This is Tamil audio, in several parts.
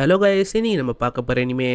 ஹலோ கைஸ் இன்னைக்கு நம்ம பார்க்க போகிற இனிமே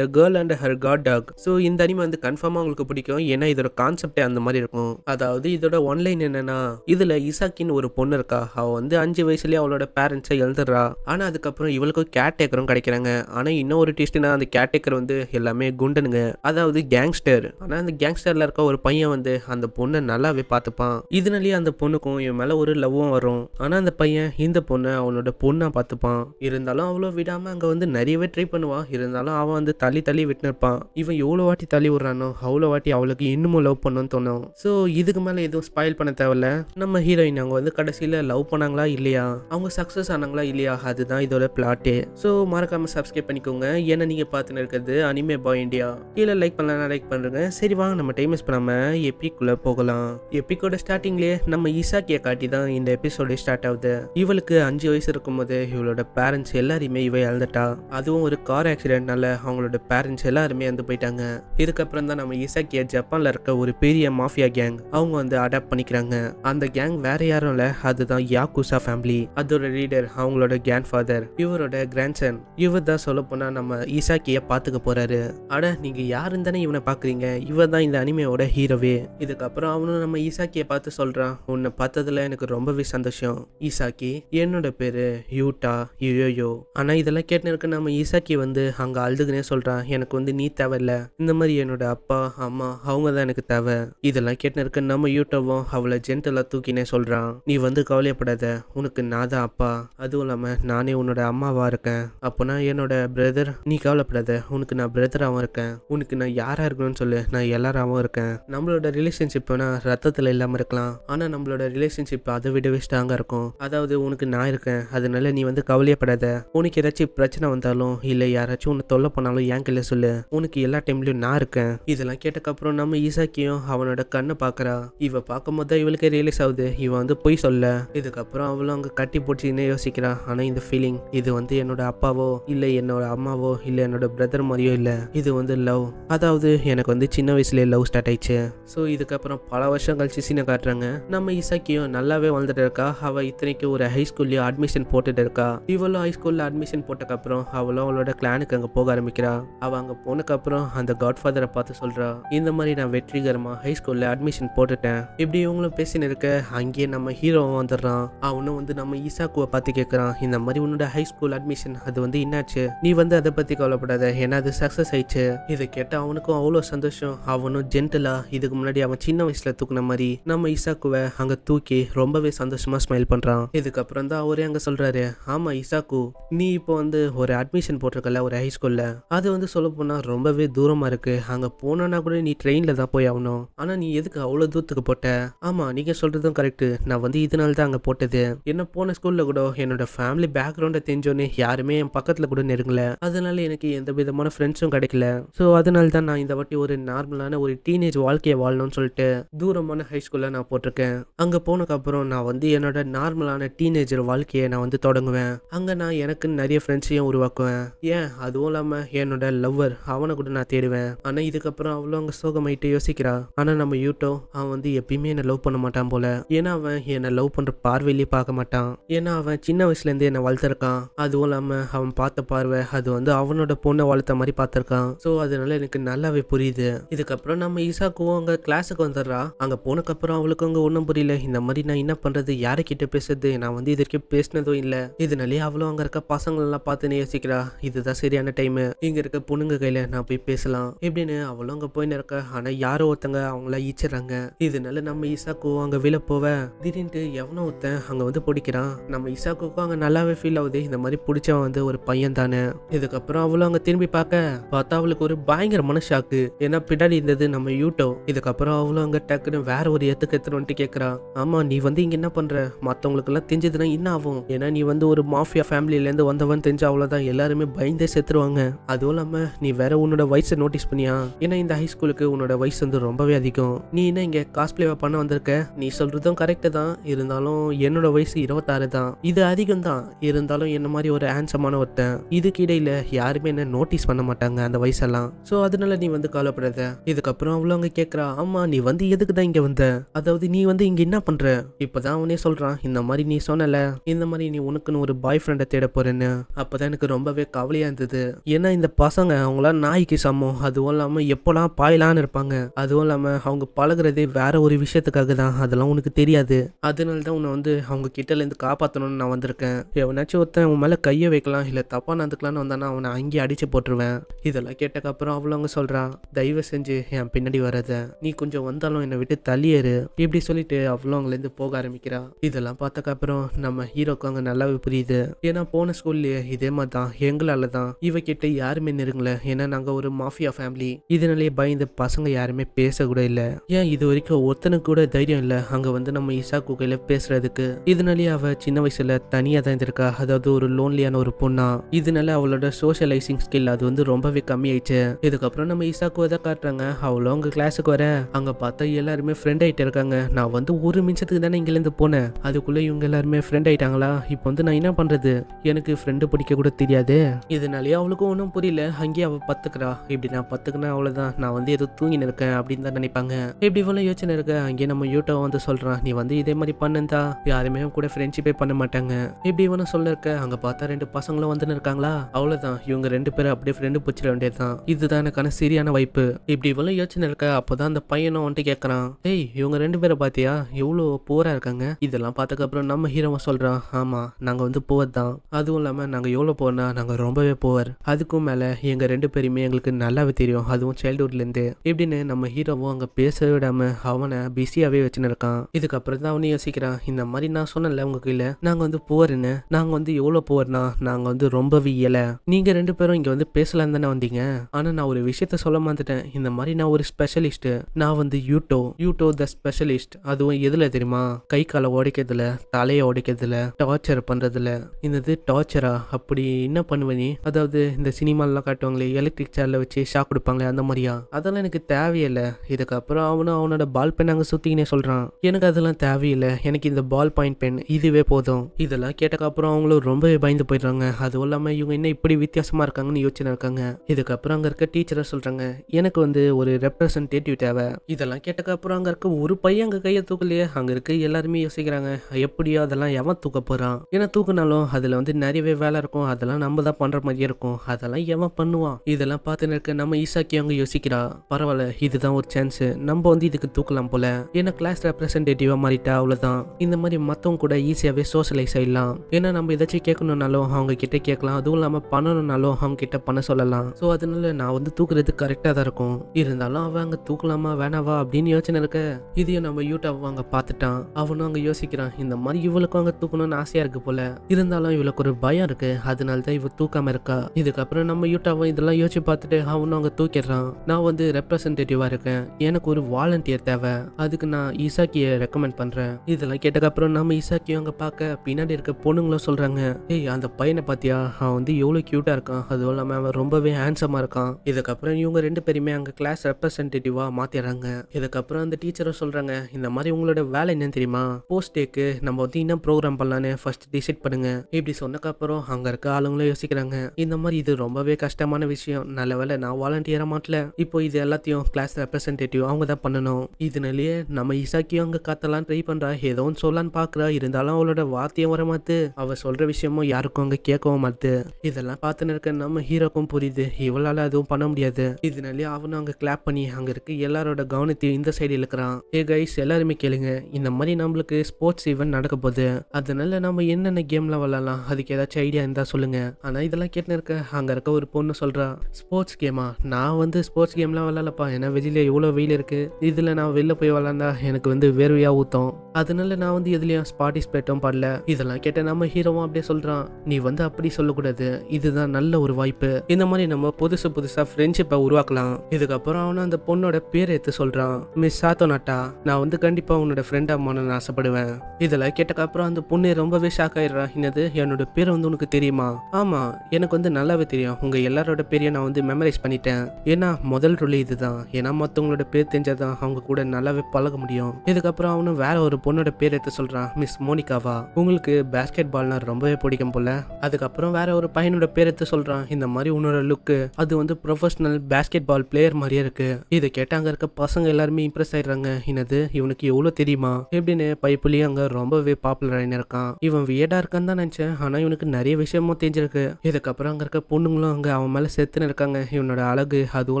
a girl and her guard dog so இந்த அனிமே வந்து கன்ஃபார்மாக உங்களுக்கு பிடிக்கும் ஏன்னா இதோட கான்செப்டே அந்த மாதிரி இருக்கும் அதாவது இதோட ஒன்லைன் என்னன்னா இதில் இசாக்கின்னு ஒரு பொண்ணு இருக்கா அவள் வந்து அஞ்சு வயசுலேயே அவளோட பேரண்ட்ஸை எழுந்துடுறா ஆனால் அதுக்கப்புறம் இவளுக்கும் கேட் டேக்கரும் கிடைக்கிறாங்க ஆனால் இன்னும் ஒரு டிஸ்ட்னா அந்த கேட் டேக்கர் வந்து எல்லாமே குண்டனுங்க அதாவது கேங்ஸ்டர் ஆனால் அந்த கேங்ஸ்டரில் இருக்க ஒரு பையன் வந்து அந்த பொண்ணை நல்லாவே பார்த்துப்பான் இதனாலேயே அந்த பொண்ணுக்கும் இவன் மேலே ஒரு லவ்வும் வரும் ஆனால் அந்த பையன் இந்த பொண்ணை அவனோட பொண்ணாக பார்த்துப்பான் இருந்தாலும் அவ்வளோ விடாமல் அங்கே வந்து நிறையவே ட்ரை பண்ணுவான் இருந்தாலும் அவன் வந்து தள்ளி தள்ளி விட்டுனிருப்பான் இவன் எவ்வளோ வாட்டி தள்ளி விட்றானோ அவ்வளோ வாட்டி அவளுக்கு இன்னமும் லவ் பண்ணணும்னு தோணும் ஸோ இதுக்கு மேலே எதுவும் ஸ்பாயில் பண்ண தேவையில்ல நம்ம ஹீரோயின் அவங்க வந்து கடைசியில் லவ் பண்ணாங்களா இல்லையா அவங்க சக்ஸஸ் ஆனாங்களா இல்லையா அதுதான் இதோட பிளாட்டே ஸோ மறக்காமல் சப்ஸ்கிரைப் பண்ணிக்கோங்க ஏன்னா நீங்கள் பார்த்துன்னு இருக்கிறது அனிமே பாய் இண்டியா கீழே லைக் பண்ணலாம் லைக் பண்ணுறேங்க சரி வாங்க நம்ம டைம் மிஸ் பண்ணாமல் எப்பிக்குள்ளே போகலாம் எப்பிக்கோட ஸ்டார்டிங்லேயே நம்ம ஈசாக்கியை காட்டி தான் இந்த எபிசோடு ஸ்டார்ட் ஆகுது இவளுக்கு அஞ்சு வயசு இருக்கும்போது இவளோட பேரண்ட்ஸ் எல்லாரையுமே இவை இழந்துட்டா போயிட்டா அதுவும் ஒரு கார் ஆக்சிடென்ட்னால அவங்களோட பேரண்ட்ஸ் எல்லாருமே வந்து போயிட்டாங்க இதுக்கப்புறம் தான் நம்ம இசாக்கியா ஜப்பான்ல இருக்க ஒரு பெரிய மாஃபியா கேங் அவங்க வந்து அடாப்ட் பண்ணிக்கிறாங்க அந்த கேங் வேற யாரும் இல்ல அதுதான் யாக்குசா ஃபேமிலி அதோட லீடர் அவங்களோட கிராண்ட் ஃபாதர் இவரோட கிராண்ட்சன் இவர் தான் சொல்ல போனா நம்ம இசாக்கிய பாத்துக்க போறாரு அட நீங்க யாருன்னு தானே இவனை பாக்குறீங்க இவர் தான் இந்த அனிமையோட ஹீரோவே இதுக்கப்புறம் அவனும் நம்ம இசாக்கிய பார்த்து சொல்றான் உன்னை பார்த்ததுல எனக்கு ரொம்பவே சந்தோஷம் இசாக்கி என்னோட பேரு யூட்டா யுயோயோ ஆனா இதெல்லாம் கேட்டு இருக்க நம்ம ஈசாக்கி வந்து அங்கே அழுதுக்குனே சொல்கிறான் எனக்கு வந்து நீ தேவையில்ல இந்த மாதிரி என்னோட அப்பா அம்மா அவங்க தான் எனக்கு தேவை இதெல்லாம் கேட்டு இருக்க நம்ம யூட்டவும் அவளை ஜென்டலாக தூக்கினே சொல்கிறான் நீ வந்து கவலையப்படாத உனக்கு நான் தான் அப்பா அதுவும் இல்லாமல் நானே உன்னோட அம்மாவாக இருக்கேன் அப்போனா என்னோட பிரதர் நீ கவலைப்படாத உனக்கு நான் பிரதராகவும் இருக்கேன் உனக்கு நான் யாராக இருக்கணும்னு சொல்லு நான் எல்லாராகவும் இருக்கேன் நம்மளோட ரிலேஷன்ஷிப் வேணால் ரத்தத்தில் இல்லாமல் இருக்கலாம் ஆனால் நம்மளோட ரிலேஷன்ஷிப் அதை விடவே ஸ்ட்ராங்காக இருக்கும் அதாவது உனக்கு நான் இருக்கேன் அதனால நீ வந்து கவலையப்படாத உனக்கு ஏதாச்சும் பிரச்சனை பிரச்சனை வந்தாலும் இல்லை யாராச்சும் உன்னை தொல்லை பண்ணாலும் ஏன் கையில் சொல்லு உனக்கு எல்லா டைம்லையும் நான் இருக்கேன் இதெல்லாம் கேட்டக்கப்புறம் நம்ம ஈசாக்கியும் அவனோட கண்ணை பார்க்குறா இவ போது தான் இவளுக்கே ரியலைஸ் ஆகுது இவன் வந்து பொய் சொல்ல இதுக்கப்புறம் அவளும் அங்கே கட்டி போச்சுன்னு யோசிக்கிறா ஆனால் இந்த ஃபீலிங் இது வந்து என்னோட அப்பாவோ இல்லை என்னோட அம்மாவோ இல்லை என்னோட பிரதர் மாதிரியோ இல்லை இது வந்து லவ் அதாவது எனக்கு வந்து சின்ன வயசுலேயே லவ் ஸ்டார்ட் ஆயிடுச்சு ஸோ இதுக்கப்புறம் பல வருஷம் கழிச்சு சீனை காட்டுறாங்க நம்ம ஈசாக்கியும் நல்லாவே வளர்ந்துட்டு இருக்கா அவள் இத்தனைக்கு ஒரு ஹை ஸ்கூல்லயும் அட்மிஷன் போட்டுட்டு இருக்கா இவளும் ஹை ஸ்கூல்ல அட்மிஷன் போட்டக்கப்புறம் அப்புறம் அவளும் அவளோட கிளானுக்கு அங்கே போக ஆரம்பிக்கிறா அவள் அங்கே போனதுக்கப்புறம் அந்த காட்ஃபாதரை பார்த்து சொல்கிறா இந்த மாதிரி நான் வெற்றிகரமாக ஹை ஸ்கூலில் அட்மிஷன் போட்டுட்டேன் இப்படி இவங்களும் பேசின்னு இருக்க அங்கேயே நம்ம ஹீரோவும் வந்துடுறான் அவனும் வந்து நம்ம ஈசாக்குவை பார்த்து கேட்குறான் இந்த மாதிரி உன்னோட ஹை ஸ்கூல் அட்மிஷன் அது வந்து என்னாச்சு நீ வந்து அதை பற்றி கவலைப்படாத ஏன்னா அது சக்ஸஸ் ஆயிடுச்சு இதை கேட்டால் அவனுக்கும் அவ்வளோ சந்தோஷம் அவனும் ஜென்டலா இதுக்கு முன்னாடி அவன் சின்ன வயசில் தூக்குன மாதிரி நம்ம ஈசாக்குவை அங்கே தூக்கி ரொம்பவே சந்தோஷமாக ஸ்மைல் பண்ணுறான் இதுக்கப்புறம் தான் அவரே அங்கே சொல்கிறாரு ஆமாம் இசாக்கு நீ இப்போ வந்து ஒரு அட்மிஷன் போட்டிருக்கல ஒரு ஹைஸ்கூலில் அது வந்து சொல்ல போனால் ரொம்பவே தூரமாக இருக்குது அங்கே போனோன்னா கூட நீ ட்ரெயினில் தான் போய் ஆகணும் ஆனால் நீ எதுக்கு அவ்வளோ தூரத்துக்கு போட்ட ஆமாம் நீங்கள் சொல்கிறதும் கரெக்டு நான் வந்து இதனால தான் அங்கே போட்டது என்ன போன ஸ்கூலில் கூட என்னோட ஃபேமிலி பேக்ரவுண்டை தெரிஞ்சோன்னு யாருமே என் பக்கத்தில் கூட நெருங்கல அதனால எனக்கு எந்த விதமான ஃப்ரெண்ட்ஸும் கிடைக்கல ஸோ அதனால தான் நான் இந்த வாட்டி ஒரு நார்மலான ஒரு டீனேஜ் வாழ்க்கையை வாழணும்னு சொல்லிட்டு தூரமான ஹைஸ்கூலில் நான் போட்டிருக்கேன் அங்கே போனதுக்கப்புறம் நான் வந்து என்னோட நார்மலான டீனேஜர் வாழ்க்கையை நான் வந்து தொடங்குவேன் அங்கே நான் எனக்கு நிறைய ஃப்ரெண்ட்ஸையும் ஏன் உருவாக்குவேன் ஏன் அதுவும் இல்லாமல் என்னோட லவ்வர் அவனை கூட நான் தேடுவேன் ஆனால் இதுக்கப்புறம் அவ்வளோ அங்கே சோகமாயிட்டு யோசிக்கிறா ஆனால் நம்ம யூட்டோ அவன் வந்து எப்பயுமே என்னை லவ் பண்ண மாட்டான் போல ஏன்னா அவன் என்னை லவ் பண்ணுற பார்வையிலேயே பார்க்க மாட்டான் ஏன்னா அவன் சின்ன வயசுலேருந்து என்னை வளர்த்துருக்கான் அதுவும் இல்லாமல் அவன் பார்த்த பார்வை அது வந்து அவனோட பொண்ணை வளர்த்த மாதிரி பார்த்துருக்கான் ஸோ அதனால எனக்கு நல்லாவே புரியுது இதுக்கப்புறம் நம்ம ஈசாக்குவோம் அங்கே கிளாஸுக்கு வந்துடுறா அங்கே போனக்கப்புறம் அவளுக்கு அங்கே ஒன்றும் புரியல இந்த மாதிரி நான் என்ன பண்ணுறது கிட்ட பேசுறது நான் வந்து இது வரைக்கும் பேசினதும் இல்லை இதனாலேயே அவ்வளோ அங்கே இருக்க பசங்களெல்லாம் பார்த்து ஏதுன்னு யோசிக்கிறா இதுதான் சரியான டைமு இங்க இருக்க பொண்ணுங்க கையில நான் போய் பேசலாம் இப்படின்னு அவளும் அங்க போய் நிற்க ஆனா யாரோ ஒருத்தங்க அவங்கள ஈச்சிடுறாங்க இதனால நம்ம இசாக்கோ அங்க விழ போவ திடீர்னு எவனோ ஒருத்தன் அங்க வந்து பிடிக்கிறான் நம்ம ஈசாக்கோக்கும் அங்க நல்லாவே ஃபீல் ஆகுது இந்த மாதிரி பிடிச்சவன் வந்து ஒரு பையன் தானே இதுக்கப்புறம் அவளும் அங்க திரும்பி பார்க்க பார்த்தா அவளுக்கு ஒரு பயங்கர மனசாக்கு ஏன்னா பின்னாடி இருந்தது நம்ம யூட்டோ இதுக்கப்புறம் அவளும் அங்க டக்குன்னு வேற ஒரு எத்துக்கு எத்தனை கேக்குறான் ஆமா நீ வந்து இங்க என்ன பண்ற மத்தவங்களுக்கு எல்லாம் தெரிஞ்சதுன்னா என்ன ஆகும் ஏன்னா நீ வந்து ஒரு மாஃபியா ஃபேமிலில இருந்து வந்தவன் தெரிஞ்சு அவளுக்கு அவ்வளோதான் எல்லாருமே பயந்தே செத்துருவாங்க அதுவும் இல்லாமல் நீ வேற உன்னோட வயசை நோட்டீஸ் பண்ணியா ஏன்னா இந்த ஹை ஸ்கூலுக்கு உன்னோட வயசு வந்து ரொம்பவே அதிகம் நீ என்ன இங்கே காஸ்பிளேவை பண்ண வந்திருக்க நீ சொல்றதும் கரெக்டு தான் இருந்தாலும் என்னோட வயசு இருபத்தாறு தான் இது அதிகம் தான் இருந்தாலும் என்ன மாதிரி ஒரு ஹேண்ட்ஸமான ஒருத்தன் இதுக்கு இடையில யாருமே என்ன நோட்டீஸ் பண்ண மாட்டாங்க அந்த வயசெல்லாம் ஸோ அதனால நீ வந்து கவலைப்படாத இதுக்கப்புறம் அவ்வளோ அங்கே கேட்குறா ஆமா நீ வந்து எதுக்கு தான் இங்கே வந்த அதாவது நீ வந்து இங்கே என்ன பண்ற இப்பதான் அவனே சொல்றான் இந்த மாதிரி நீ சொன்னல இந்த மாதிரி நீ உனக்குன்னு ஒரு பாய் ஃப்ரெண்டை தேட போறேன்னு அப்போதான் எனக்கு ரொம்பவே கவலையாக இருந்தது ஏன்னா இந்த பசங்க அவங்களாம் நாய்க்கு சமம் அதுவும் இல்லாமல் எப்போலாம் பாயலான்னு இருப்பாங்க அதுவும் இல்லாமல் அவங்க பழகிறதே வேற ஒரு விஷயத்துக்காக தான் அதெல்லாம் உனக்கு தெரியாது அதனால தான் உன்னை வந்து அவங்க இருந்து காப்பாற்றணும்னு நான் வந்திருக்கேன் எவனாச்சும் ஒருத்தன் உன் மேலே கையை வைக்கலாம் இல்லை தப்பாக நடந்துக்கலாம்னு வந்தானா அவனை அங்கேயே அடிச்சு போட்டுருவேன் இதெல்லாம் கேட்டக்கப்புறம் அவ்வளோ அவங்க சொல்றான் தயவு செஞ்சு என் பின்னாடி வராத நீ கொஞ்சம் வந்தாலும் என்னை விட்டு தள்ளியேறு இப்படி சொல்லிட்டு அவ்வளோ அவங்களேருந்து போக ஆரம்பிக்கிறான் இதெல்லாம் பார்த்தக்கப்புறம் நம்ம ஹீரோக்கு அங்கே நல்லாவே புரியுது ஏன்னா போன ஸ்கூல்லேயே இதே மாதிரி மூலமா தான் எங்களால தான் கிட்ட யாருமே நெருங்கல ஏன்னா நாங்க ஒரு மாஃபியா ஃபேமிலி இதனாலேயே பயந்து பசங்க யாருமே பேச கூட இல்ல ஏன் இது வரைக்கும் ஒருத்தனுக்கு கூட தைரியம் இல்ல அங்க வந்து நம்ம இசா குகையில பேசுறதுக்கு இதனாலேயே அவ சின்ன வயசுல தனியா தான் இருந்திருக்கா அதாவது ஒரு லோன்லியான ஒரு பொண்ணா இதனால அவளோட சோஷியலைசிங் ஸ்கில் அது வந்து ரொம்பவே ஆயிடுச்சு இதுக்கப்புறம் நம்ம ஈசாக்கு தான் காட்டுறாங்க அவ்வளோ அவங்க கிளாஸுக்கு வர அங்க பார்த்தா எல்லாருமே ஃப்ரெண்ட் ஆயிட்டு இருக்காங்க நான் வந்து ஒரு நிமிஷத்துக்கு தானே இங்கிலிருந்து போனேன் அதுக்குள்ள இவங்க எல்லாருமே ஃப்ரெண்ட் ஆயிட்டாங்களா இப்போ வந்து நான் என்ன பண்றது எனக்கு ஃப்ரெண்டு பிடிக்க கூட கூட தெரியாது இதனாலேயே அவளுக்கும் ஒன்றும் புரியல அங்கேயே அவள் பத்துக்கிறா இப்படி நான் பத்துக்கினா அவ்வளோதான் நான் வந்து எதுவும் தூங்கி இருக்கேன் அப்படின்னு தான் நினைப்பாங்க இப்படி இவ்வளோ யோசனை இருக்க அங்கேயே நம்ம யூடியூப் வந்து சொல்கிறான் நீ வந்து இதே மாதிரி பண்ணுந்தா யாருமே கூட ஃப்ரெண்ட்ஷிப்பே பண்ண மாட்டாங்க இப்படி இவனும் சொல்லிருக்க அங்க அங்கே பார்த்தா ரெண்டு பசங்களும் வந்துன்னு இருக்காங்களா அவ்வளவுதான் இவங்க ரெண்டு பேரும் அப்படியே ஃப்ரெண்டு பிடிச்சிட வேண்டியதுதான் இதுதான் எனக்கான சரியான வாய்ப்பு இப்படி இவ்வளோ யோசனை இருக்க அப்பதான் அந்த பையனும் வந்துட்டு கேட்குறான் ஏய் இவங்க ரெண்டு பேரை பார்த்தியா எவ்வளோ பூராக இருக்காங்க இதெல்லாம் அப்புறம் நம்ம ஹீரோவை சொல்கிறான் ஆமாம் நாங்கள் வந்து போவதுதான் தான் அதுவும் இல்லாமல் நாங்கள் எவ்வளோ ஸ்கூலில் போனால் நாங்கள் ரொம்பவே போவார் அதுக்கும் மேலே எங்கள் ரெண்டு பேருமே எங்களுக்கு நல்லாவே தெரியும் அதுவும் சைல்டுஹுட்லேருந்து இப்படின்னு நம்ம ஹீரோவும் அங்கே பேச விடாமல் அவனை பிஸியாகவே வச்சுன்னு இருக்கான் இதுக்கப்புறம் தான் அவனு யோசிக்கிறான் இந்த மாதிரி நான் சொன்னல உங்கள் கையில் நாங்கள் வந்து போவர்னு நாங்கள் வந்து எவ்வளோ போவார்னா நாங்கள் வந்து ரொம்பவே இயலை நீங்கள் ரெண்டு பேரும் இங்கே வந்து பேசலாம் தானே வந்தீங்க ஆனால் நான் ஒரு விஷயத்த சொல்ல மாட்டேன் இந்த மாதிரி நான் ஒரு ஸ்பெஷலிஸ்ட்டு நான் வந்து யூட்டோ யூட்டோ த ஸ்பெஷலிஸ்ட் அதுவும் எதில் தெரியுமா கை காலை உடைக்கிறதுல தலையை உடைக்கிறதுல டார்ச்சர் பண்ணுறதுல இந்த டார்ச்சரா அப்படி மாதிரி என்ன பண்ணுவ நீ அதாவது இந்த சினிமாலாம் காட்டுவாங்களே எலக்ட்ரிக் சேர்ல வச்சு ஷாக் கொடுப்பாங்களே அந்த மாதிரியா அதெல்லாம் எனக்கு தேவையில்லை இதுக்கப்புறம் அவனும் அவனோட பால் பென் அங்கே சுற்றிக்கினே சொல்கிறான் எனக்கு அதெல்லாம் தேவையில்லை எனக்கு இந்த பால் பாயிண்ட் பென் இதுவே போதும் இதெல்லாம் கேட்டக்கப்புறம் அவங்களும் ரொம்பவே பயந்து போயிடுறாங்க அதுவும் இல்லாமல் இவங்க என்ன இப்படி வித்தியாசமாக இருக்காங்கன்னு யோசனை இருக்காங்க இதுக்கப்புறம் அங்கே இருக்க டீச்சரை சொல்கிறாங்க எனக்கு வந்து ஒரு ரெப்ரசன்டேட்டிவ் தேவை இதெல்லாம் கேட்டக்கப்புறம் அங்கே இருக்க ஒரு பையன் அங்கே கையை தூக்கலையே அங்கே இருக்க எல்லாருமே யோசிக்கிறாங்க எப்படியோ அதெல்லாம் எவன் தூக்க போகிறான் ஏன்னா தூக்குனாலும் அதில் வந்து நிறையவே வேலை இருக்கும் அதெல்லாம் நம்ம தான் பண்ற மாதிரியே இருக்கும் அதெல்லாம் எவன் பண்ணுவான் இதெல்லாம் பார்த்துன்னு இருக்க நம்ம ஈசாக்கி அவங்க யோசிக்கிறா பரவாயில்ல இதுதான் ஒரு சான்ஸ் நம்ம வந்து இதுக்கு தூக்கலாம் போல ஏன்னா கிளாஸ் ரெப்ரஸன்டேட்டிவா மாறிட்டா அவ்வளவுதான் இந்த மாதிரி மத்தவங்க கூட ஈஸியாவே சோசியலைஸ் ஆயிடலாம் ஏன்னா நம்ம ஏதாச்சும் கேட்கணும்னாலும் அவங்க கிட்ட கேட்கலாம் அதுவும் இல்லாம பண்ணணும்னாலும் அவங்க கிட்ட பண்ண சொல்லலாம் ஸோ அதனால நான் வந்து தூக்குறது கரெக்டாக தான் இருக்கும் இருந்தாலும் அவன் அங்கே தூக்கலாமா வேணாவா அப்படின்னு யோசனை இருக்க இதையும் நம்ம யூடியூப் அங்கே பார்த்துட்டான் அவனும் அங்கே யோசிக்கிறான் இந்த மாதிரி இவளுக்கும் அங்கே தூக்கணும்னு ஆசையாக இருக்கு போல இருந்தாலும் இவளுக்கு ஒரு பயம் இருக்கு அது அதனால தான் இவ தூக்காம இருக்கா இதுக்கப்புறம் நம்ம யூட்டாவும் இதெல்லாம் யோசிச்சு பார்த்துட்டு அவனும் அங்கே தூக்கிடுறான் நான் வந்து ரெப்ரசன்டேட்டிவா இருக்கேன் எனக்கு ஒரு வாலண்டியர் தேவை அதுக்கு நான் ஈசாக்கிய ரெக்கமெண்ட் பண்றேன் இதெல்லாம் கேட்டதுக்கப்புறம் நம்ம ஈசாக்கியும் அங்கே பார்க்க பின்னாடி இருக்க பொண்ணுங்களும் சொல்றாங்க ஏய் அந்த பையனை பார்த்தியா அவன் வந்து எவ்வளோ க்யூட்டாக இருக்கான் அதுவும் இல்லாமல் அவன் ரொம்பவே ஹேண்ட்ஸமா இருக்கான் இதுக்கப்புறம் இவங்க ரெண்டு பேருமே அங்கே கிளாஸ் ரெப்ரசன்டேட்டிவாக மாத்திடுறாங்க இதுக்கப்புறம் அந்த டீச்சரும் சொல்கிறாங்க இந்த மாதிரி உங்களோட வேலை என்னன்னு தெரியுமா போஸ்ட் டேக்கு நம்ம வந்து இன்னும் ப்ரோக்ராம் பண்ணலான்னு ஃபர்ஸ்ட் டிசைட் பண்ணுங்க இப்படி சொன்னக்கப்புறம் அங்கே இருக்க ஆளுங்களும் யோசிக்கிறாங்க இந்த மாதிரி இது ரொம்பவே கஷ்டமான விஷயம் நல்ல வேலை நான் வாலண்டியரா மாட்டல இப்போ இது எல்லாத்தையும் கிளாஸ் ரெப்ரசன்டேட்டிவ் அவங்க தான் பண்ணணும் இதனாலேயே நம்ம இசாக்கியும் அங்க காத்தலாம் ட்ரை பண்றா ஏதோ ஒன்று சொல்லலான்னு பாக்குறா இருந்தாலும் அவளோட வார்த்தையும் வர மாத்து அவ சொல்ற விஷயமும் யாருக்கும் அங்க கேட்கவும் மாத்து இதெல்லாம் பார்த்துன்னு இருக்க நம்ம ஹீரோக்கும் புரியுது இவளால அதுவும் பண்ண முடியாது இதனாலயே அவனும் அங்க கிளாப் பண்ணி அங்க இருக்க எல்லாரோட கவனத்தையும் இந்த சைடு இழுக்கிறான் ஏ கைஸ் எல்லாருமே கேளுங்க இந்த மாதிரி நம்மளுக்கு ஸ்போர்ட்ஸ் ஈவெண்ட் நடக்க போகுது அதனால நம்ம என்னென்ன கேம்லாம் விளாடலாம் அதுக்கு ஏதாச்சும் ஐடியா இருந்தால் சொல்லி சொல்லுங்க ஆனால் இதெல்லாம் கேட்டுன்னு இருக்க அங்கே இருக்க ஒரு பொண்ணு சொல்றா ஸ்போர்ட்ஸ் கேமா நான் வந்து ஸ்போர்ட்ஸ் கேம்லாம் விளாடலப்பா ஏன்னா வெளியில எவ்வளவு வெயில் இருக்குது இதில் நான் வெளில போய் விளாண்டா எனக்கு வந்து வேர்வையாக ஊற்றும் அதனால நான் வந்து எதுலயும் பார்ட்டிசிபேட்டும் பண்ணல இதெல்லாம் கேட்ட நம்ம ஹீரோவும் அப்படியே சொல்கிறான் நீ வந்து அப்படி சொல்லக்கூடாது இதுதான் நல்ல ஒரு வாய்ப்பு இந்த மாதிரி நம்ம புதுசு புதுசாக ஃப்ரெண்ட்ஷிப்பை உருவாக்கலாம் இதுக்கப்புறம் அவனை அந்த பொண்ணோட பேர் எடுத்து சொல்கிறான் மிஸ் நாட்டா நான் வந்து கண்டிப்பாக உன்னோட ஃப்ரெண்டாக மானன்னு ஆசைப்படுவேன் இதெல்லாம் கேட்டக்கப்புறம் அந்த பொண்ணு ரொம்பவே ஷாக் ஆயிடுறான் என்னது என்னோட பேர் வந்து உனக்கு தெரியுமா ஆமாம் எனக்கு வந்து நல்லாவே தெரியும் உங்கள் எல்லாரோட பேரையும் நான் வந்து மெமரைஸ் பண்ணிட்டேன் ஏன்னா முதல் ரூல் இதுதான் ஏன்னா மற்றவங்களோட பேர் தெரிஞ்சால் தான் அவங்க கூட நல்லாவே பழக முடியும் இதுக்கப்புறம் அவனும் வேற ஒரு பொண்ணோட பேர் எடுத்து சொல்கிறான் மிஸ் மோனிகாவா உங்களுக்கு பேஸ்கெட் பால்னா ரொம்பவே பிடிக்கும் போல அதுக்கப்புறம் வேற ஒரு பையனோட பேர் எடுத்து சொல்கிறான் இந்த மாதிரி உன்னோட லுக்கு அது வந்து ப்ரொஃபஷனல் பேஸ்கெட் பால் பிளேயர் மாதிரியே இருக்கு இதை கேட்டாங்க இருக்க பசங்க எல்லாருமே இம்ப்ரெஸ் ஆயிடுறாங்க என்னது இவனுக்கு எவ்வளோ தெரியுமா எப்படின்னு பைப்புலி அங்கே ரொம்பவே பாப்புலர் ஆகினிருக்கான் இவன் வியடாக இருக்கான்னு தான் நினச்சேன் ஆனால் இவனுக்கு நிறைய விஷயமும் தெரிஞ்சிருக்கு இதுக்கப்புறம் அங்கே இருக்க பொண்ணுங்களும் அங்கே அவன் மேலே செத்துன்னு இருக்காங்க இவனோட அழகு அதுவும்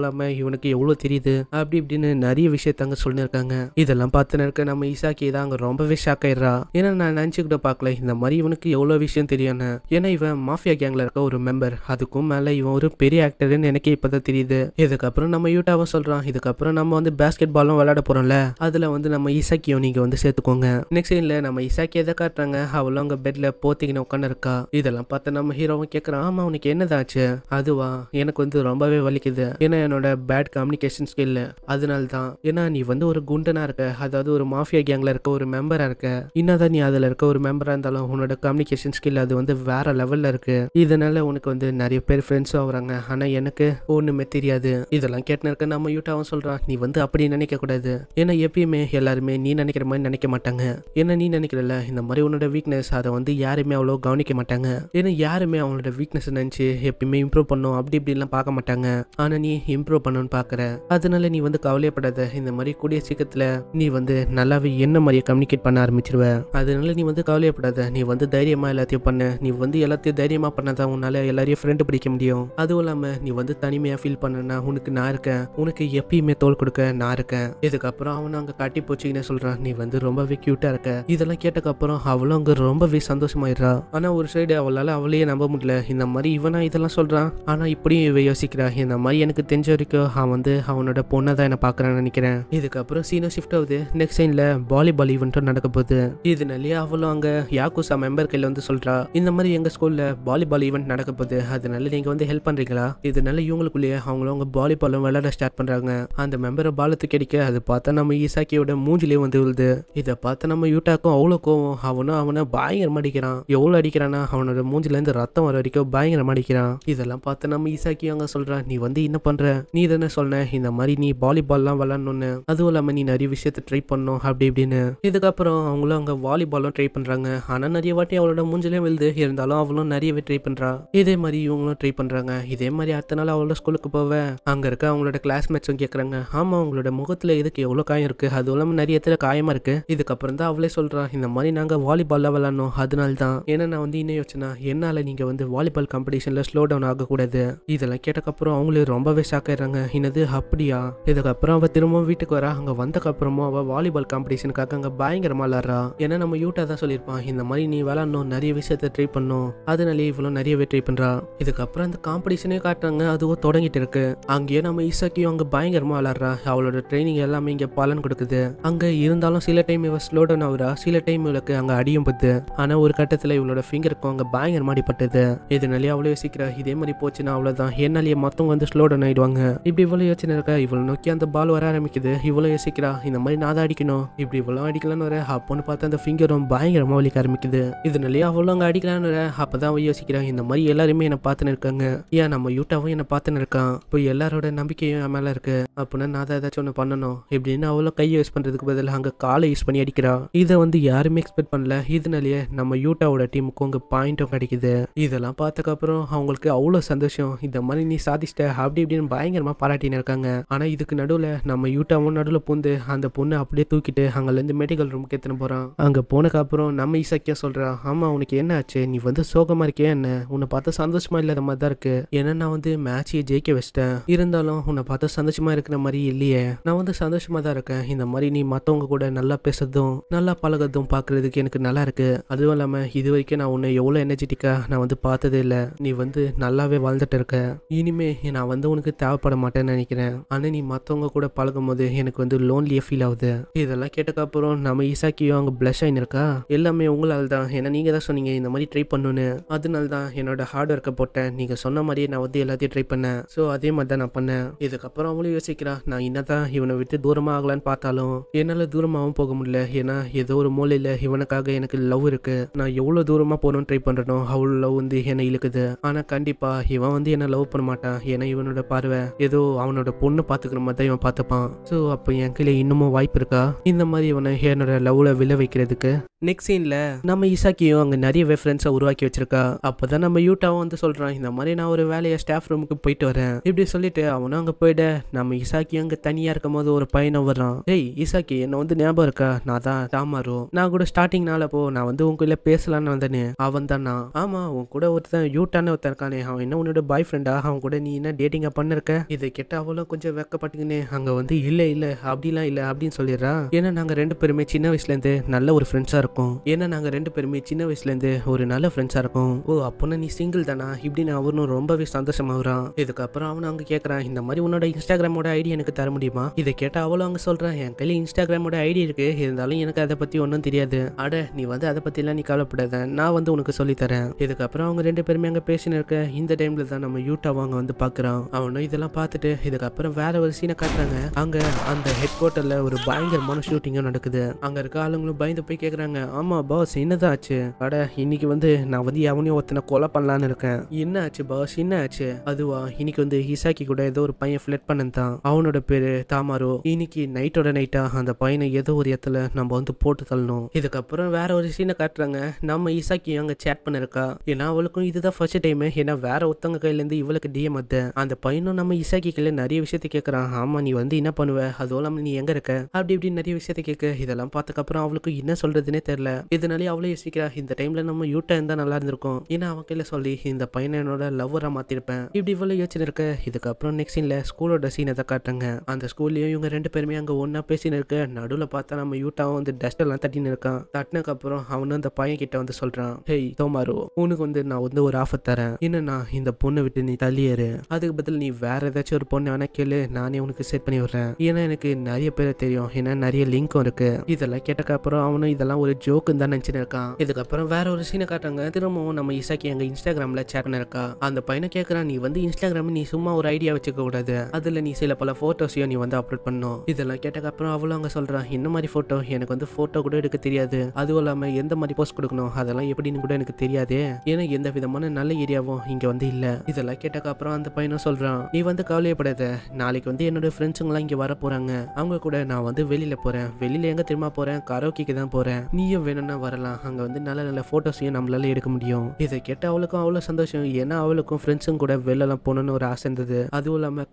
இல்லாமல் இவனுக்கு எவ்வளோ தெரியுது அப்படி இப்படின்னு நிறைய விஷயத்த அங்கே சொல்லிருக்காங்க இதெல்லாம் பார்த்துன்னு இருக்க நம்ம ஈசாக்கி தான் அங்கே ரொம்பவே ஷாக் ஆயிடுறா ஏன்னா நான் நினைச்சுக்கிட்ட பார்க்கல இந்த மாதிரி இவனுக்கு எவ்வளோ விஷயம் தெரியும்னு ஏன்னா இவன் மாஃபியா கேங்கில் இருக்க ஒரு மெம்பர் அதுக்கும் மேலே இவன் ஒரு பெரிய ஆக்டர்னு எனக்கே இப்பதான் தெரியுது இதுக்கப்புறம் நம்ம யூட்டாவும் சொல்கிறான் இதுக்கப்புறம் நம்ம வந்து பேஸ்கெட் பாலும் விளையாட போகிறோம்ல அதில் வந்து நம்ம இசாக்கியோ நீங்கள் வந்து சேர்த்துக்கோங்க நெக்ஸ்ட் சீனில் நம்ம இசாக்கியை தான் காட்டுறாங்க அவளும் அங்கே பெட்டில் போத்திக்கின்னு உட்காந்து இருக்கா இதெல்லாம் பார்த்த நம்ம ஹீரோவும் கேட்குறான் ஆமாம் உனக்கு என்னதாச்சு அதுவா எனக்கு வந்து ரொம்பவே வலிக்குது ஏன்னா என்னோட பேட் கம்யூனிகேஷன் ஸ்கில் அதனால தான் ஏன்னா நீ வந்து ஒரு குண்டனா இருக்க அதாவது ஒரு மாஃபியா கேங்ல இருக்க ஒரு மெம்பரா இருக்க என்னதான் நீ அதில் இருக்க ஒரு மெம்பரா இருந்தாலும் உன்னோட கம்யூனிகேஷன் ஸ்கில் அது வந்து வேற லெவல்ல இருக்கு இதனால உனக்கு வந்து நிறைய பேர் ஃப்ரெண்ட்ஸும் ஆகுறாங்க ஆனா எனக்கு ஒண்ணுமே தெரியாது இதெல்லாம் கேட்டு நம்ம யூட்டாவும் சொல்றான் நீ வந்து அப்படி நினைக்க கூடாது ஏன்னா எப்பயுமே எல்லாருமே நீ நினைக்கிற மாதிரி நினைக்க மாட்டாங்க ஏன்னா நீ நினைக்கிறல இந்த மாதிரி உன்னோட வீக்னஸ் அதை வந்து யாருமே அவ்வளோ கவனிக்க மாட்டாங்க ஏன்னா யாருமே அவங்களோட வீக்னஸ் நினைச்சு எப்பயுமே இம்ப்ரூவ் பண்ணும் அப்படி இப்படிலாம் பார்க்க மாட்டாங்க ஆனால் நீ இம்ப்ரூவ் பண்ணணும்னு பார்க்குற அதனால நீ வந்து கவலையப்படாத இந்த மாதிரி கூடிய சீக்கிரத்தில் நீ வந்து நல்லாவே என்ன மாதிரியே கம்யூனிகேட் பண்ண ஆரம்பிச்சிருவ அதனால நீ வந்து கவலையப்படாத நீ வந்து தைரியமாக எல்லாத்தையும் பண்ண நீ வந்து எல்லாத்தையும் தைரியமாக பண்ணாதான் உன்னால் எல்லாரையும் ஃப்ரெண்டு பிடிக்க முடியும் அதுவும் இல்லாமல் நீ வந்து தனிமையாக ஃபீல் பண்ணனா உனக்கு நான் இருக்கேன் உனக்கு எப்பயுமே தோல் கொடுக்க நான் இருக்கேன் இதுக்கப்புறம் அவனை அங்கே காட்டி போச்சுன்னு சொல்கிறான் நீ வந்து ரொம்பவே க்யூட்டாக இருக்க இதெல்லாம் கேட்டக்கப்புறம் அவளும் அங்கே ரொம்பவே சந்தோஷமாயிடுறா ஆனால் ஒரு சைடு அவளால் அவளே உண்மையிலேயே நம்ப முடியல இந்த மாதிரி இவனா இதெல்லாம் சொல்கிறான் ஆனால் இப்படியும் இவ யோசிக்கிறா இந்த மாதிரி எனக்கு தெரிஞ்ச வரைக்கும் அவன் வந்து அவனோட பொண்ணை தான் என்ன பார்க்குறான்னு நினைக்கிறேன் இதுக்கப்புறம் சீனோ ஷிஃப்ட் ஆகுது நெக்ஸ்ட் சைன்ல வாலிபால் ஈவெண்ட்டும் நடக்க போகுது இதனாலேயே அவளும் அங்கே யாக்குசா மெம்பர் கையில் வந்து சொல்கிறா இந்த மாதிரி எங்கள் ஸ்கூலில் வாலிபால் ஈவெண்ட் நடக்க போகுது அதனால நீங்கள் வந்து ஹெல்ப் பண்ணுறீங்களா இதனால இவங்களுக்குள்ளேயே அவங்களும் அவங்க வாலிபாலும் விளையாட ஸ்டார்ட் பண்ணுறாங்க அந்த மெம்பரை பாலத்துக்கு அடிக்க அது பார்த்தா நம்ம ஈசாக்கியோட மூஞ்சிலே வந்து விழுது இதை பார்த்து நம்ம யூட்டாக்கும் அவ்வளோ கோவம் அவனும் அவனை பயங்கரமா அடிக்கிறான் எவ்வளோ அடிக்கிறானா அவனோட மூஞ்சிலேருந்து இருந்து ரத்தம் வர வரைக்கும் பயங்கரமா அடிக்கிறான் இதெல்லாம் பார்த்து நம்ம ஈசாக்கி அங்க சொல்றா நீ வந்து என்ன பண்ற நீ தானே சொன்ன இந்த மாதிரி நீ வாலிபால் எல்லாம் விளாடணும்னு அதுவும் இல்லாம நீ நிறைய விஷயத்த ட்ரை பண்ணும் அப்படி இப்படின்னு இதுக்கப்புறம் அவங்களும் அங்க வாலிபாலும் ட்ரை பண்றாங்க ஆனா நிறைய வாட்டி அவளோட மூஞ்சிலையும் விழுது இருந்தாலும் அவளும் நிறையவே ட்ரை பண்றா இதே மாதிரி இவங்களும் ட்ரை பண்றாங்க இதே மாதிரி அடுத்த நாள் அவளோட ஸ்கூலுக்கு போவ அங்க இருக்க அவங்களோட கிளாஸ்மேட்ஸும் கேட்கறாங்க ஆமா அவங்களோட முகத்துல இதுக்கு எவ்வளவு காயம் இருக்கு அதுவும் இல்லாம நிறைய இடத்துல காயமா இருக்கு இதுக்கப்புறம் தான் அவளே சொல்றா இந்த மாதிரி நாங்க வாலிபால்லாம் விளாடணும் அதனால தான் ஏன்னா நான் வந்து இன்னும் யோசனா என்னால அதனால் நீங்கள் வந்து வாலிபால் காம்படிஷனில் ஸ்லோ டவுன் ஆகக்கூடாது இதெல்லாம் கேட்டக்கப்புறம் அவங்களே ரொம்பவே ஷாக் ஆயிடுறாங்க என்னது அப்படியா இதுக்கப்புறம் அவள் திரும்பவும் வீட்டுக்கு வரா அங்கே வந்தக்கப்புறமும் அவள் வாலிபால் காம்படிஷனுக்காக அங்கே பயங்கரமாக விளாட்றா ஏன்னா நம்ம யூட்டா தான் சொல்லியிருப்பான் இந்த மாதிரி நீ விளாட்ணும் நிறைய விஷயத்த ட்ரை பண்ணும் அதனாலேயே இவ்வளோ நிறையவே ட்ரை பண்ணுறா இதுக்கப்புறம் அந்த காம்படிஷனே காட்டுறாங்க அதுவும் தொடங்கிட்டு இருக்கு அங்கேயே நம்ம ஈசாக்கியும் அங்கே பயங்கரமாக விளாட்றா அவளோட ட்ரைனிங் எல்லாமே இங்கே பலன் கொடுக்குது அங்கே இருந்தாலும் சில டைம் இவள் ஸ்லோ டவுன் ஆகுறா சில டைம் இவளுக்கு அங்கே அடியும் பத்து ஆனால் ஒரு கட்டத்தில் இவளோட ஃபிங்கருக்கும் அங்கே பயங்கரமாக ஏற்பட்டது இதனாலே அவ்வளோ யோசிக்கிறா இதே மாதிரி போச்சுன்னா அவ்வளவுதான் என்னாலேயே மத்தவங்க வந்து ஸ்லோ டவுன் ஆகிடுவாங்க இப்படி இவ்வளோ யோசனை இருக்கா இவ்வளோ நோக்கி அந்த பால் வர ஆரம்பிக்குது இவ்வளோ யோசிக்கிறா இந்த மாதிரி நான் தான் அடிக்கணும் இப்படி இவ்வளோ அடிக்கலான்னு வர அப்போன்னு பார்த்தா அந்த ஃபிங்கரும் பயங்கரமாக வலிக்க ஆரம்பிக்குது இதனாலே அவ்வளோ அங்கே அடிக்கலான்னு வர அப்போ தான் அவன் யோசிக்கிறான் இந்த மாதிரி எல்லாருமே என்னை பார்த்துன்னு இருக்காங்க ஏன் நம்ம யூட்டாவும் என்ன பார்த்துன்னு இருக்கான் இப்போ எல்லாரோட நம்பிக்கையும் என் மேலே இருக்கு அப்படின்னா நான் தான் ஏதாச்சும் ஒன்று பண்ணணும் இப்படின்னு அவ்வளோ கையை யூஸ் பண்ணுறதுக்கு பதில் அங்கே காலை யூஸ் பண்ணி அடிக்கிறான் இதை வந்து யாருமே எக்ஸ்பெக்ட் பண்ணல இதனாலேயே நம்ம யூட்டாவோட டீமுக்கு உங்கள் பாயிண்ட்டும் கிடைக்குது இதெல்லாம் பார்த்தக்கப்புறம் அவங்களுக்கு அவ்வளோ சந்தோஷம் இந்த மாதிரி நீ சாதிச்சிட்ட அப்படி இப்படின்னு பயங்கரமாக பாராட்டின்னு இருக்காங்க ஆனால் இதுக்கு நடுவில் நம்ம யூட்டாவும் நடுவில் பூந்து அந்த பொண்ணு அப்படியே தூக்கிட்டு அங்கேருந்து மெடிக்கல் ரூமுக்கு எத்தனை போகிறான் அங்கே போனதுக்கப்புறம் நம்ம இசக்கியா சொல்கிறான் ஆமாம் உனக்கு என்ன ஆச்சு நீ வந்து சோகமாக இருக்கியா என்ன உன்னை பார்த்தா சந்தோஷமாக இல்லாத மாதிரி தான் இருக்குது ஏன்னா நான் வந்து மேட்சியை ஜெயிக்க வச்சிட்டேன் இருந்தாலும் உன்னை பார்த்தா சந்தோஷமாக இருக்கிற மாதிரி இல்லையே நான் வந்து சந்தோஷமாக தான் இருக்கேன் இந்த மாதிரி நீ மற்றவங்க கூட நல்லா பேசுறதும் நல்லா பழகிறதும் பார்க்குறதுக்கு எனக்கு நல்லா இருக்குது அதுவும் இல்லாமல் இது வரைக்கும் நான் உன்னை எவ்வளோ எனர்ஜெட்டிக்காக நான் வந்து பார்த்ததே இல்லை நீ வந்து நல்லாவே வாழ்ந்துட்டு இருக்க இனிமே நான் வந்து உனக்கு தேவைப்பட மாட்டேன்னு நினைக்கிறேன் ஆனால் நீ மற்றவங்க கூட பழகும் போது எனக்கு வந்து லோன்லியாக ஃபீல் ஆகுது இதெல்லாம் அப்புறம் நம்ம ஈசாக்கியோ அங்கே ப்ளஷ் ஆகினிருக்கா எல்லாமே உங்களால் தான் ஏன்னா நீங்கள் தான் சொன்னீங்க இந்த மாதிரி ட்ரை பண்ணுன்னு அதனால தான் என்னோட ஹார்ட் ஒர்க்கை போட்டேன் நீங்கள் சொன்ன மாதிரியே நான் வந்து எல்லாத்தையும் ட்ரை பண்ணேன் ஸோ அதே மாதிரி தான் நான் பண்ணேன் இதுக்கப்புறம் அவங்களும் யோசிக்கிறா நான் என்னதான் இவனை விட்டு தூரமாக ஆகலான்னு பார்த்தாலும் என்னால் தூரமாகவும் போக முடியல ஏன்னா ஏதோ ஒரு மூலையில் இவனுக்காக எனக்கு லவ் இருக்கு நான் எவ்வளோ தூரமாக போகணும்னு ட்ரை பண்ணுறனோ அவ்வளோ லவ் வந்து என்னை இழுக்குது ஆனா கண்டிப்பா இவன் வந்து என்ன லவ் பண்ண மாட்டான் ஏன்னா இவனோட பார்வை ஏதோ அவனோட பொண்ணு பாத்துக்கிற மாதிரி தான் இவன் பார்த்துப்பான் ஸோ அப்போ என் கையில் இன்னமும் வாய்ப்பு இருக்கா இந்த மாதிரி இவனை என்னோட லவ்ல விழ வைக்கிறதுக்கு நெக்ஸ்ட் சீன்ல நம்ம ஈசாக்கியும் அங்க நிறைய ஃப்ரெண்ட்ஸை உருவாக்கி வச்சிருக்கா அப்பதான் நம்ம யூட்டாவும் வந்து சொல்றான் இந்த மாதிரி நான் ஒரு வேலையை ஸ்டாஃப் ரூமுக்கு போயிட்டு வரேன் இப்படி சொல்லிட்டு அவனும் அங்க போயிட நம்ம இசாக்கியும் அங்க தனியா இருக்கும் போது ஒரு பையனை வர்றான் ஏய் இசாக்கி என்ன வந்து ஞாபகம் இருக்கா நான் தான் தாமாரும் நான் கூட ஸ்டார்டிங்னால போ நான் வந்து உங்ககிட்ட பேசலான்னு வந்தேனே அவன் தான் ஆமா ஆமாம் அவன் கூட ஒருத்தன் யூட்டான ஒருத்தன் இருக்கானே அவன் என்ன உன்னோட பாய் ஃப்ரெண்டாக அவன் கூட நீ என்ன டேட்டிங்காக பண்ணிருக்க இதை கேட்ட அவளும் கொஞ்சம் வெக்கப்பட்டுக்கினே அங்கே வந்து இல்லை இல்லை அப்படிலாம் இல்லை அப்படின்னு சொல்லிடுறா ஏன்னா நாங்கள் ரெண்டு பேருமே சின்ன வயசுலேருந்து நல்ல ஒரு ஃப்ரெண்ட்ஸாக இருக்கும் ஏன்னா நாங்கள் ரெண்டு பேருமே சின்ன வயசுலேருந்து ஒரு நல்ல ஃப்ரெண்ட்ஸாக இருக்கும் ஓ அப்போனா நீ சிங்கிள் தானா இப்படின்னு அவனும் ரொம்பவே சந்தோஷமாகறான் இதுக்கப்புறம் அவன் அங்கே கேட்குறான் இந்த மாதிரி உன்னோட இன்ஸ்டாகிராமோட ஐடி எனக்கு தர முடியுமா இதை கேட்ட அவளும் அங்கே சொல்கிறான் என் கையில் இன்ஸ்டாகிராமோட ஐடி இருக்குது இருந்தாலும் எனக்கு அதை பற்றி ஒன்றும் தெரியாது அட நீ வந்து அதை பற்றிலாம் நீ கவலைப்படாத நான் வந்து உனக்கு சொல்லித்தரேன் இதுக்கப்புறம் அவங்க ரெண்டு பேருமே அங்கே பேசின்னு இருக்க இந்த டைமில் தான் நம்ம யூட்டாவும் அவங்க வந்து பார்க்குறான் அவனும் இதெல்லாம் பார்த்துட்டு இதுக்கப்புறம் வேற ஒரு சீனை காட்டுறாங்க அங்கே அந்த ஹெட் குவார்ட்டரில் ஒரு பயங்கரமான ஷூட்டிங்கும் நடக்குது அங்கே இருக்க ஆளுங்களும் பயந்து போய் கேட்குறாங்க ஆமாம் பாஸ் என்னதான் ஆச்சு அட இன்னைக்கு வந்து நான் வந்து எவனையும் ஒருத்தனை கொலை பண்ணலான்னு இருக்கேன் என்ன ஆச்சு பாஸ் என்ன ஆச்சு அதுவா இன்னைக்கு வந்து ஹிசாக்கி கூட ஏதோ ஒரு பையன் ஃபிளட் பண்ணுதான் அவனோட பேரு தாமாரோ இன்னைக்கு நைட்டோட நைட்டா அந்த பையனை ஏதோ ஒரு இடத்துல நம்ம வந்து போட்டு தள்ளணும் இதுக்கப்புறம் வேற ஒரு சீனை காட்டுறாங்க நம்ம இசாக்கி அங்கே சேட் பண்ணிருக்கா ஏன்னா அவளுக்கும் இதுதான் ஃபர்ஸ்ட் டைம் ஏன்னா வேற ஒருத்தவங்க கையிலேருந்து இவளுக்கு டிஎம் அத்த அந்த பையனும் நம்ம இசாக்கி கையில நிறைய விஷயத்த கேட்குறான் ஆமா நீ வந்து என்ன பண்ணுவ அதுவும் இல்லாம நீ எங்கே இருக்க அப்படி இப்படி நிறைய விஷயத்த கேட்க இதெல்லாம் அப்புறம் அவளுக்கு என்ன சொல்கிறதுனே தெரியல இதனாலே அவளே யோசிக்கிறா இந்த டைமில் நம்ம யூட்டா இருந்தால் நல்லா இருந்திருக்கும் ஏன்னா அவன் கையில் சொல்லி இந்த பையனை என்னோட லவ்வராக மாற்றிருப்பேன் இப்படி இவ்வளோ யோசிச்சு இருக்க இதுக்கப்புறம் நெக்ஸ்ட் சீனில் ஸ்கூலோட சீன் தான் காட்டுறாங்க அந்த ஸ்கூல்லையும் இவங்க ரெண்டு பேருமே அங்கே ஒன்றா பேசின்னு இருக்க நடுவில் பார்த்தா நம்ம யூட்டாவும் வந்து டஸ்ட் எல்லாம் தட்டின்னு இருக்கான் அப்புறம் அவனும் அந்த பையன் கிட்ட வந்து சொல்கிறான் ஹெய் தோமாரு உனக்கு வந்து நான் வந்து ஒரு ஆஃபர் தரேன் என்னன்னா இந்த பொண்ணை விட்டு நீ தள்ளியேறு அதுக்கு பதில் நீ வேற ஏதாச்சும் ஒரு பொண்ணை வேணா கேளு நானே உனக்கு செட் பண்ணி விடுறேன் ஏன்னா எனக்கு நிறைய பேர் தெரியும் ஏன்னா நிறைய லிங்க்கும் இருக்கு இதெல்லாம் கேட்டக்கப்புறம் அவனும் இதெல்லாம் ஒரு ஜோக்கு தான் நினச்சின்னு இருக்கான் இதுக்கப்புறம் வேற ஒரு சீனை காட்டாங்க திரும்பவும் நம்ம இசாக்கி எங்க இன்ஸ்டாகிராம்ல சேட் பண்ணிருக்கா அந்த பையனை கேட்கறான் நீ வந்து இன்ஸ்டாகிராம் நீ சும்மா ஒரு ஐடியா வச்சுக்க கூடாது அதுல நீ சில பல போட்டோஸையும் நீ வந்து அப்லோட் பண்ணும் இதெல்லாம் கேட்டக்கப்புறம் அவ்வளோ அங்கே சொல்கிறான் இந்த மாதிரி ஃபோட்டோ எனக்கு வந்து ஃபோட்டோ கூட எடுக்க தெரியாது அதுவும் இல்லாமல் எந்த மாதிரி போஸ்ட் கொடுக்கணும் அதெல்லாம் எப்படின்னு கூட எனக்கு தெரியாது ஏன்னா எந்த விதமான நல்ல ஏரியாவும் இங்க வந்து இல்ல இதெல்லாம் கேட்டக்கு அப்புறம் அந்த பையனும் சொல்றான் நீ வந்து கவலையப்படாத நாளைக்கு வந்து என்னோட எல்லாம் இங்க வர போறாங்க அவங்க கூட நான் வந்து வெளியில போறேன் வெளியில எங்க திரும்ப போறேன் கரோக்கிக்கு தான் போறேன் நீயும் வேணும்னா வரலாம் அங்க வந்து நல்ல நல்ல போட்டோஸையும் நம்மளால எடுக்க முடியும் இதை கேட்ட அவளுக்கும் அவ்வளவு சந்தோஷம் ஏன்னா அவளுக்கும் ஃப்ரெண்ட்ஸும் கூட வெளிலலாம் போகணும்னு ஒரு ஆசை இருந்தது அதுவும் இல்லாம